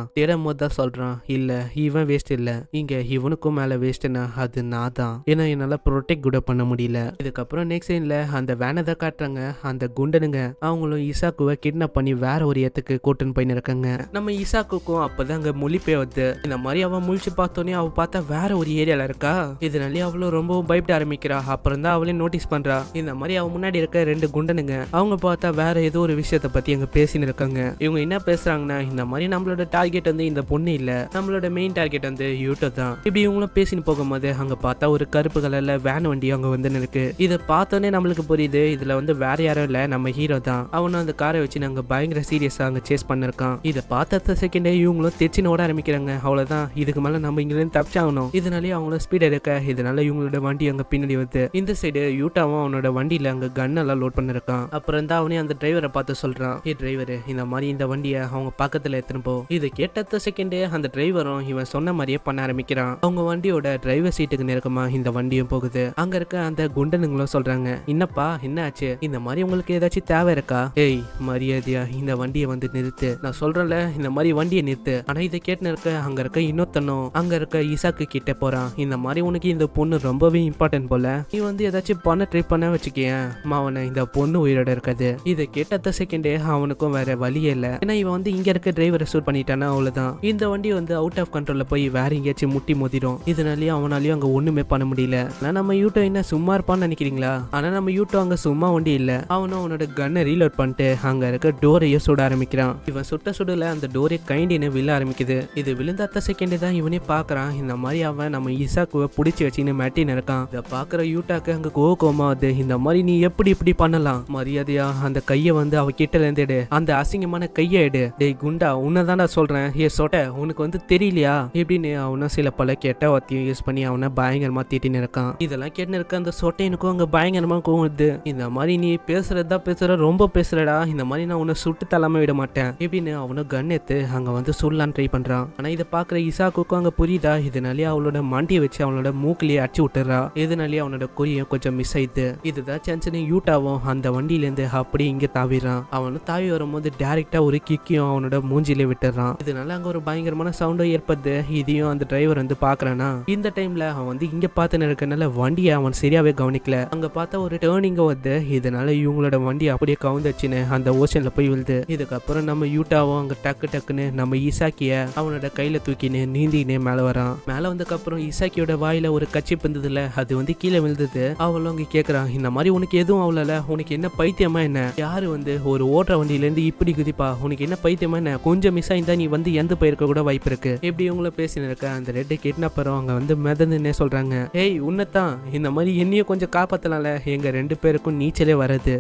தேடுறான் தேடும் போது தான் சொல்றான் இல்ல இவன் வேஸ்ட் இல்ல இங்க இவனுக்கும் மேல வேஸ்ட்னா அது நான் தான் ஏன்னா என்னால ப்ரொடெக்ட் கூட பண்ண முடியல இதுக்கப்புறம் நெக்ஸ்ட் இல்ல அந்த வேனை தான் காட்டுறாங்க அந்த குண்டனுங்க அவங்களும் இசாக்குவை கிட்னாப் பண்ணி வேற ஒரு இடத்துக்கு கூட்டுன்னு போய் இருக்காங்க நம்ம இசாக்குக்கும் அப்பதான் அங்க முழிப்பே வந்து இந்த மாதிரி அவன் முழிச்சு பார்த்தோன்னே அவ பார்த்தா வேற ஒரு ஏரியால இருக்கா இதனாலே அவளும் ரொம்பவும் பயப்பட ஆரம்பிக்கிறா அப்புறம் தான் அவளையும் நோட்டீஸ் பண்றா இந்த மாதிரி அவன் முன்னாடி இருக்க ரெண்டு குண்டனுங்க அவங்க பார்த்தா வேற ஏதோ ஒரு விஷயத்த பத்தி அங்க பேசின்னு இருக்காங்க இவங்க என்ன பேசுறாங்கன்னா இந்த மாதிரி நம்மளோட டார்கெட் டார்கெட் வந்து இந்த பொண்ணு இல்லை நம்மளோட மெயின் டார்கெட் வந்து யூடியூப் தான் இப்படி இவங்களும் பேசின்னு போகும்போது அங்க பார்த்தா ஒரு கருப்பு கலர்ல வேன் வண்டி அங்க வந்து நிற்கு இதை பார்த்தோன்னே நம்மளுக்கு புரியுது இதுல வந்து வேற யாரும் இல்லை நம்ம ஹீரோ தான் அவனும் அந்த காரை வச்சு நாங்க பயங்கர சீரியஸாக அங்க சேஸ் பண்ணிருக்கான் இதை பார்த்த செகண்டே இவங்களும் தெச்சு ஓட ஆரம்பிக்கிறாங்க அவ்வளவுதான் இதுக்கு மேல நம்ம இங்க இருந்து தப்பிச்சாகணும் இதனாலே அவங்களும் ஸ்பீட் எடுக்க இதனால இவங்களோட வண்டி அங்கே பின்னாடி வருது இந்த சைடு யூட்டாவும் அவனோட வண்டியில அங்க கன் எல்லாம் லோட் பண்ணிருக்கான் அப்புறம் தான் அவனே அந்த டிரைவரை பார்த்து சொல்றான் ஏ டிரைவர் இந்த மாதிரி இந்த வண்டியை அவங்க பக்கத்துல எடுத்துன்னு போ இதை எட்டத்த செகண்டே அந்த டிரைவரும் இவன் சொன்ன மாதிரியே பண்ண ஆரம்பிக்கிறான் அவங்க வண்டியோட டிரைவர் சீட்டுக்கு நெருக்கமா இந்த வண்டியும் போகுது அங்க இருக்க அந்த குண்டனுங்களும் சொல்றாங்க என்னப்பா என்ன ஆச்சு இந்த மாதிரி உங்களுக்கு ஏதாச்சும் தேவை இருக்கா ஏய் மரியாதையா இந்த வண்டியை வந்து நிறுத்து நான் சொல்றேன்ல இந்த மாதிரி வண்டியை நிறுத்து ஆனா இதை கேட்டு இருக்க அங்க இருக்க இன்னொருத்தனும் அங்க இருக்க ஈசாக்கு கிட்ட போறான் இந்த மாதிரி உனக்கு இந்த பொண்ணு ரொம்பவே இம்பார்ட்டன்ட் போல நீ வந்து ஏதாச்சும் பண்ண ட்ரை பண்ண வச்சுக்கேன் அவனை இந்த பொண்ணு உயிரோட இருக்காது இதை கேட்டத்த செகண்டே அவனுக்கும் வேற வழியே இல்லை ஏன்னா இவன் வந்து இங்க இருக்க டிரைவரை சூட் பண்ணிட்டானா அவ்வளோதான் இந்த வண்டி வந்து அவுட் ஆஃப் கண்ட்ரோலில் போய் வேற எங்கேயாச்சும் முட்டி மோதிடும் இதனாலேயும் அவனாலையும் அங்கே ஒன்றுமே பண்ண முடியல ஆனால் நம்ம யூட்டோ என்ன சும்மா இருப்பான்னு நினைக்கிறீங்களா ஆனால் நம்ம யூட்டோ அங்கே சும்மா வண்டி இல்லை அவனும் அவனோட கன்னை ரீலோட் பண்ணிட்டு அங்கே இருக்க டோரையே சுட ஆரம்பிக்கிறான் இவன் சுட்ட சுடல அந்த டோரே கைண்டின்னு விழ ஆரம்பிக்குது இது விழுந்த அத்த செகண்டு தான் இவனே பார்க்குறான் இந்த மாதிரி அவன் நம்ம இசாக்குவை பிடிச்சி வச்சுன்னு மேட்டின்னு இருக்கான் இதை பார்க்குற யூட்டாக்கு அங்கே கோவ அது இந்த மாதிரி நீ எப்படி இப்படி பண்ணலாம் மரியாதையா அந்த கையை வந்து அவ கிட்ட இருந்து எடு அந்த அசிங்கமான கையை எடு டேய் குண்டா உன்னை தான்டா சொல்கிறேன் அவன் உனக்கு வந்து தெரியலையா எப்படின்னு அவனை சில பல கெட்ட வார்த்தையும் யூஸ் பண்ணி அவனை பயங்கரமா திட்டின்னு இருக்கான் இதெல்லாம் கேட்டு இருக்க அந்த சொட்டை எனக்கும் அங்க பயங்கரமா கூடுது இந்த மாதிரி நீ பேசுறதா பேசுற ரொம்ப பேசுறடா இந்த மாதிரி நான் உன்னை சுட்டு தள்ளாம விட மாட்டேன் எப்படின்னு அவனை கன் எடுத்து அங்க வந்து சொல்லலான்னு ட்ரை பண்றான் ஆனா இதை பாக்குற இசாக்குக்கும் அங்க புரியுதா இதனாலே அவளோட மண்டியை வச்சு அவனோட மூக்கிலேயே அடிச்சு விட்டுறா இதனாலேயே அவனோட குறியும் கொஞ்சம் மிஸ் ஆயிடுது இதுதான் சென்சனி யூட்டாவும் அந்த வண்டியில இருந்து அப்படி இங்க தாவிடுறான் அவனும் தாவி வரும்போது டேரக்டா ஒரு கிக்கியும் அவனோட மூஞ்சிலே விட்டுறான் அதனால அங்க ஒரு பயங்கரமான சவுண்டோ ஏற்படுது இதையும் அந்த டிரைவர் வந்து பாக்குறானா இந்த டைம்ல அவன் வந்து இங்க பார்த்து நிற்கனால வண்டியை அவன் சரியாவே கவனிக்கல அங்க பார்த்தா ஒரு டேர்னிங் வந்து இதனால இவங்களோட வண்டி அப்படியே கவுந்துச்சுன்னு அந்த ஓசன்ல போய் விழுது இதுக்கப்புறம் நம்ம யூட்டாவும் அங்க டக்கு டக்குன்னு நம்ம ஈசாக்கிய அவனோட கையில தூக்கின்னு நீந்தினே மேல வரான் மேல வந்ததுக்கப்புறம் ஈசாக்கியோட வாயில ஒரு கச்சி பந்ததில் அது வந்து கீழே விழுந்தது அவளும் அங்க கேக்குறான் இந்த மாதிரி உனக்கு எதுவும் அவ்வளோல உனக்கு என்ன பைத்தியமா என்ன யாரு வந்து ஒரு ஓட்டுற இருந்து இப்படி குதிப்பா உனக்கு என்ன பைத்தியமா என்ன கொஞ்சம் மிஸ் ஆயிருந்தா நீ வந்து வந்து எந்த போயிருக்க கூட வாய்ப்பு இருக்கு இப்படி இவங்கள பேசினிருக்க அந்த ரெட்டு கிட்னாப்பரும் அங்க வந்து மிதந்துன்னே சொல்றாங்க ஏய் உன்னத்தான் இந்த மாதிரி என்னையும் கொஞ்சம் காப்பாத்தலாம்ல எங்க ரெண்டு பேருக்கும் நீச்சலே வராது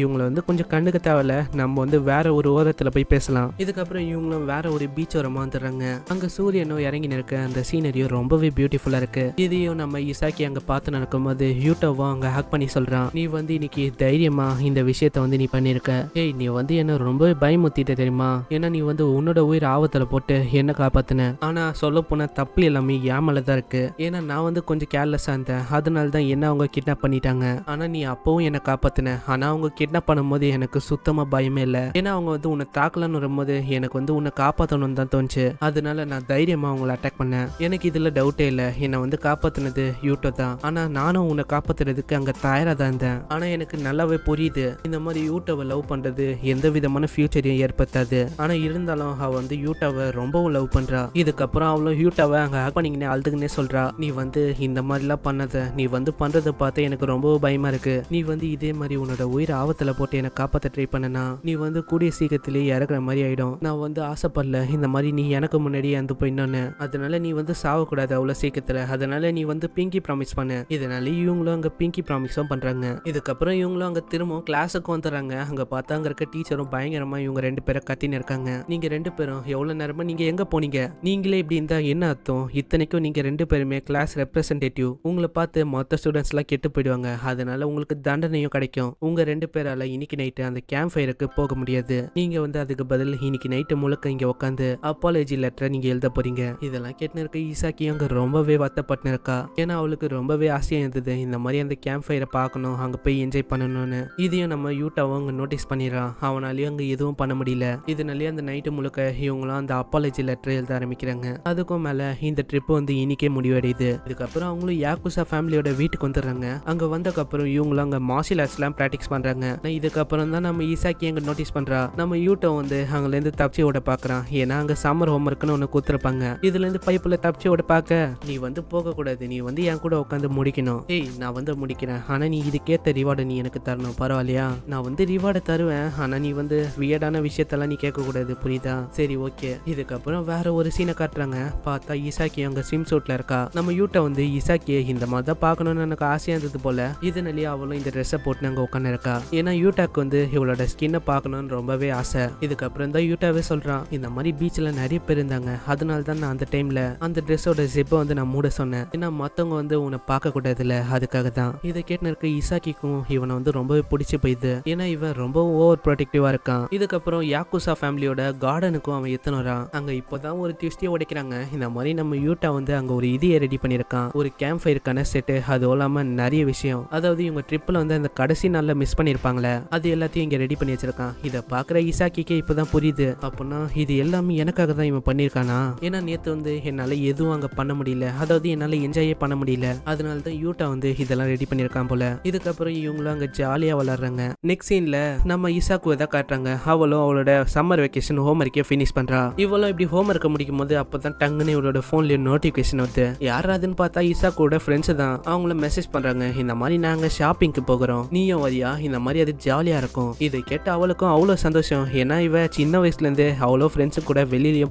இவங்களை வந்து கொஞ்சம் கண்ணுக்கு தேவையில்ல நம்ம வந்து வேற ஒரு ஓரத்துல போய் பேசலாம் இதுக்கப்புறம் இவங்களும் வேற ஒரு பீச் ஓரமா வந்துடுறாங்க அங்க சூரியனும் இறங்கி நிற்க அந்த சீனரியும் ரொம்பவே பியூட்டிஃபுல்லா இருக்கு இதையும் நம்ம இசாக்கி அங்க பார்த்து நடக்கும்போது யூடியூபும் அங்க ஹேக் பண்ணி சொல்றான் நீ வந்து இன்னைக்கு தைரியமா இந்த விஷயத்த வந்து நீ பண்ணிருக்க ஏய் நீ வந்து என்ன ரொம்பவே பயமுத்திட்ட தெரியுமா ஏன்னா நீ வந்து உன்னோட உயிர் பேர் ஆபத்துல போட்டு என்ன காப்பாற்றினேன் ஆனால் சொல்ல போனால் தப்பு எல்லாமே ஏமல தான் இருக்கு ஏன்னா நான் வந்து கொஞ்சம் கேர்லெஸ்ஸாக இருந்தேன் அதனால தான் என்ன அவங்க கிட்னாப் பண்ணிட்டாங்க ஆனால் நீ அப்போவும் என்னை காப்பாத்தின ஆனால் அவங்க கிட்னாப் பண்ணும்போது எனக்கு சுத்தமாக பயமே இல்லை ஏன்னா அவங்க வந்து உன்னை தாக்கலன்னு வரும்போது எனக்கு வந்து உன்னை காப்பாத்தணும்னு தான் தோணுச்சு அதனால நான் தைரியமாக அவங்கள அட்டாக் பண்ணேன் எனக்கு இதில் டவுட்டே இல்லை என்னை வந்து காப்பாத்தினது யூடியூப் தான் ஆனால் நானும் உன்னை காப்பாத்துறதுக்கு அங்கே தயாராக தான் இருந்தேன் ஆனால் எனக்கு நல்லாவே புரியுது இந்த மாதிரி யூடியூப்பை லவ் பண்ணுறது எந்த விதமான ஃபியூச்சரையும் ஏற்படுத்தாது ஆனால் இருந்தாலும் அவ வந்து யூட்டாவை ரொம்பவும் லவ் பண்ணுறா இதுக்கப்புறம் அவளும் யூட்டாவை அங்கே ஹேக் பண்ணிக்கினே அழுதுக்குன்னே சொல்கிறா நீ வந்து இந்த மாதிரிலாம் பண்ணத நீ வந்து பண்ணுறதை பார்த்து எனக்கு ரொம்ப பயமாக இருக்குது நீ வந்து இதே மாதிரி உன்னோட உயிர் ஆபத்துல போட்டு என்னை காப்பாற்ற ட்ரை பண்ணனா நீ வந்து கூடிய சீக்கிரத்திலே இறக்குற மாதிரி ஆகிடும் நான் வந்து ஆசைப்படல இந்த மாதிரி நீ எனக்கு முன்னாடியே அந்த போயிடணும்னு அதனால நீ வந்து சாவக்கூடாது அவ்வளோ சீக்கிரத்தில் அதனால நீ வந்து பிங்கி ப்ராமிஸ் பண்ணு இதனால இவங்களும் அங்கே பிங்கி ப்ராமிஸும் பண்ணுறாங்க இதுக்கப்புறம் இவங்களும் அங்கே திரும்பவும் கிளாஸுக்கு வந்துடுறாங்க அங்கே பார்த்தா அங்கே இருக்க டீச்சரும் பயங்கரமாக இவங்க ரெண்டு பேரை கத்தின்னு இருக்காங்க நீங்கள் ரெண்டு பேரும் நேரம் எவ்வளோ நேரமாக நீங்கள் எங்கே போனீங்க நீங்களே இப்படி இருந்தால் என்ன அர்த்தம் இத்தனைக்கும் நீங்கள் ரெண்டு பேருமே கிளாஸ் ரெப்ரசன்டேட்டிவ் உங்களை பார்த்து மொத்த ஸ்டூடெண்ட்ஸ்லாம் கெட்டு போயிடுவாங்க அதனால உங்களுக்கு தண்டனையும் கிடைக்கும் உங்கள் ரெண்டு பேரால் இன்னைக்கு நைட்டு அந்த கேம்ப் ஃபயருக்கு போக முடியாது நீங்கள் வந்து அதுக்கு பதில் இன்னைக்கு நைட்டு முழுக்க இங்கே உட்காந்து அப்பாலஜி லெட்டரை நீங்கள் எழுத போறீங்க இதெல்லாம் கேட்டு இருக்க ஈசாக்கி அங்கே ரொம்பவே வத்தப்பட்டு இருக்கா ஏன்னா அவளுக்கு ரொம்பவே ஆசையாக இருந்தது இந்த மாதிரி அந்த கேம்ப் ஃபயரை பார்க்கணும் அங்கே போய் என்ஜாய் பண்ணணும்னு இதையும் நம்ம யூட்டாவும் அங்கே நோட்டீஸ் பண்ணிடுறான் அவனாலேயும் அங்கே எதுவும் பண்ண முடியல இதனாலேயே அந்த நைட்டு முழுக்க இவங்களாம் அந்த அப்பாலஜி லெட்டர் எழுத ஆரம்பிக்கிறாங்க அதுக்கும் மேலே இந்த ட்ரிப் வந்து இன்னைக்கே முடிவடையுது இதுக்கப்புறம் அவங்களும் யாக்குசா ஃபேமிலியோட வீட்டுக்கு வந்துடுறாங்க அங்கே வந்தக்கப்புறம் இவங்களும் அங்கே மார்ஷியல் ஆர்ட்ஸ்லாம் ப்ராக்டிஸ் பண்ணுறாங்க இதுக்கப்புறம் தான் நம்ம ஈசாக்கி அங்கே நோட்டீஸ் பண்ணுறா நம்ம யூட்டோ வந்து இருந்து தப்சி விட பார்க்குறான் ஏன்னா அங்கே சம்மர் ஹோம் ஒண்ணு ஒன்று கொடுத்துருப்பாங்க இதுலேருந்து பைப்பில் தப்சி விட பார்க்க நீ வந்து போகக்கூடாது நீ வந்து என் கூட உட்காந்து முடிக்கணும் ஏய் நான் வந்து முடிக்கிறேன் ஆனால் நீ இதுக்கேற்ற ரிவார்டு நீ எனக்கு தரணும் பரவாயில்லையா நான் வந்து ரிவார்டு தருவேன் ஆனால் நீ வந்து வியர்டான விஷயத்தெல்லாம் நீ கேட்கக்கூடாது புரியுதா சரி சரி ஓகே இதுக்கப்புறம் வேற ஒரு சீனை காட்டுறாங்க பார்த்தா இசாக்கி அவங்க ஸ்விம் சூட்ல இருக்கா நம்ம யூட்ட வந்து இசாக்கிய இந்த மாதிரி தான் பார்க்கணும்னு எனக்கு ஆசையா இருந்தது போல இதனாலேயே அவளும் இந்த ட்ரெஸ்ஸை போட்டு அங்கே உட்காந்து இருக்கா ஏன்னா யூட்டாக்கு வந்து இவளோட ஸ்கின்னை பார்க்கணும்னு ரொம்பவே ஆசை இதுக்கப்புறம் தான் யூட்டாவே சொல்றான் இந்த மாதிரி பீச்சில் நிறைய பேர் இருந்தாங்க அதனால தான் நான் அந்த டைம்ல அந்த ட்ரெஸ்ஸோட ஜிப்பை வந்து நான் மூட சொன்னேன் ஏன்னா மற்றவங்க வந்து உன்னை பார்க்க இல்ல அதுக்காக தான் இதை கேட்டு இசாக்கிக்கும் இவனை வந்து ரொம்பவே பிடிச்சி போயிது ஏன்னா இவன் ரொம்ப ஓவர் ப்ரொடெக்டிவா இருக்கான் இதுக்கப்புறம் யாக்குசா ஃபேமிலியோட கார்டனுக்கும் அவன் எத்தனைறான் அங்க இப்பதான் இப்போதான் ஒரு டியூஸ்டே உடைக்கிறாங்க இந்த மாதிரி நம்ம யூட்டா வந்து அங்க ஒரு இதையை ரெடி பண்ணிருக்கான் ஒரு கேம்ப் ஃபயருக்கான செட்டு அதுவும் இல்லாம நிறைய விஷயம் அதாவது இவங்க ட்ரிப்ல வந்து அந்த கடைசி நாள்ல மிஸ் பண்ணிருப்பாங்களே அது எல்லாத்தையும் இங்க ரெடி பண்ணி வச்சிருக்கான் இதை பாக்குற இசாக்கிக்கே இப்பதான் புரியுது அப்படின்னா இது எல்லாமே எனக்காக தான் இவன் பண்ணிருக்கானா ஏன்னா நேத்து வந்து என்னால எதுவும் அங்க பண்ண முடியல அதாவது என்னால என்ஜாயே பண்ண முடியல அதனாலதான் யூட்டா வந்து இதெல்லாம் ரெடி பண்ணியிருக்கான் போல இதுக்கப்புறம் இவங்களும் அங்க ஜாலியா வளர்றாங்க நெக்ஸ்ட் சீன்ல நம்ம இசாக்கு தான் காட்டுறாங்க அவளும் அவளோட சம்மர் வெக்கேஷன் ஹோம் ஒர்க்கே ஃபினிஷ் ரியலைஸ் பண்றா இவ்வளவு இப்படி ஹோம் ஒர்க்கை முடிக்கும் போது அப்பதான் டங்குன்னு இவளோட போன்ல நோட்டிஃபிகேஷன் வருது யாராதுன்னு பார்த்தா ஈசா கூட ஃப்ரெண்ட்ஸ் தான் அவங்கள மெசேஜ் பண்றாங்க இந்த மாதிரி நாங்க ஷாப்பிங்க்கு போகிறோம் நீயும் வரியா இந்த மாதிரி அது ஜாலியா இருக்கும் இதை கேட்ட அவளுக்கும் அவ்வளோ சந்தோஷம் ஏன்னா இவ சின்ன வயசுலேருந்து அவ்வளோ ஃப்ரெண்ட்ஸு கூட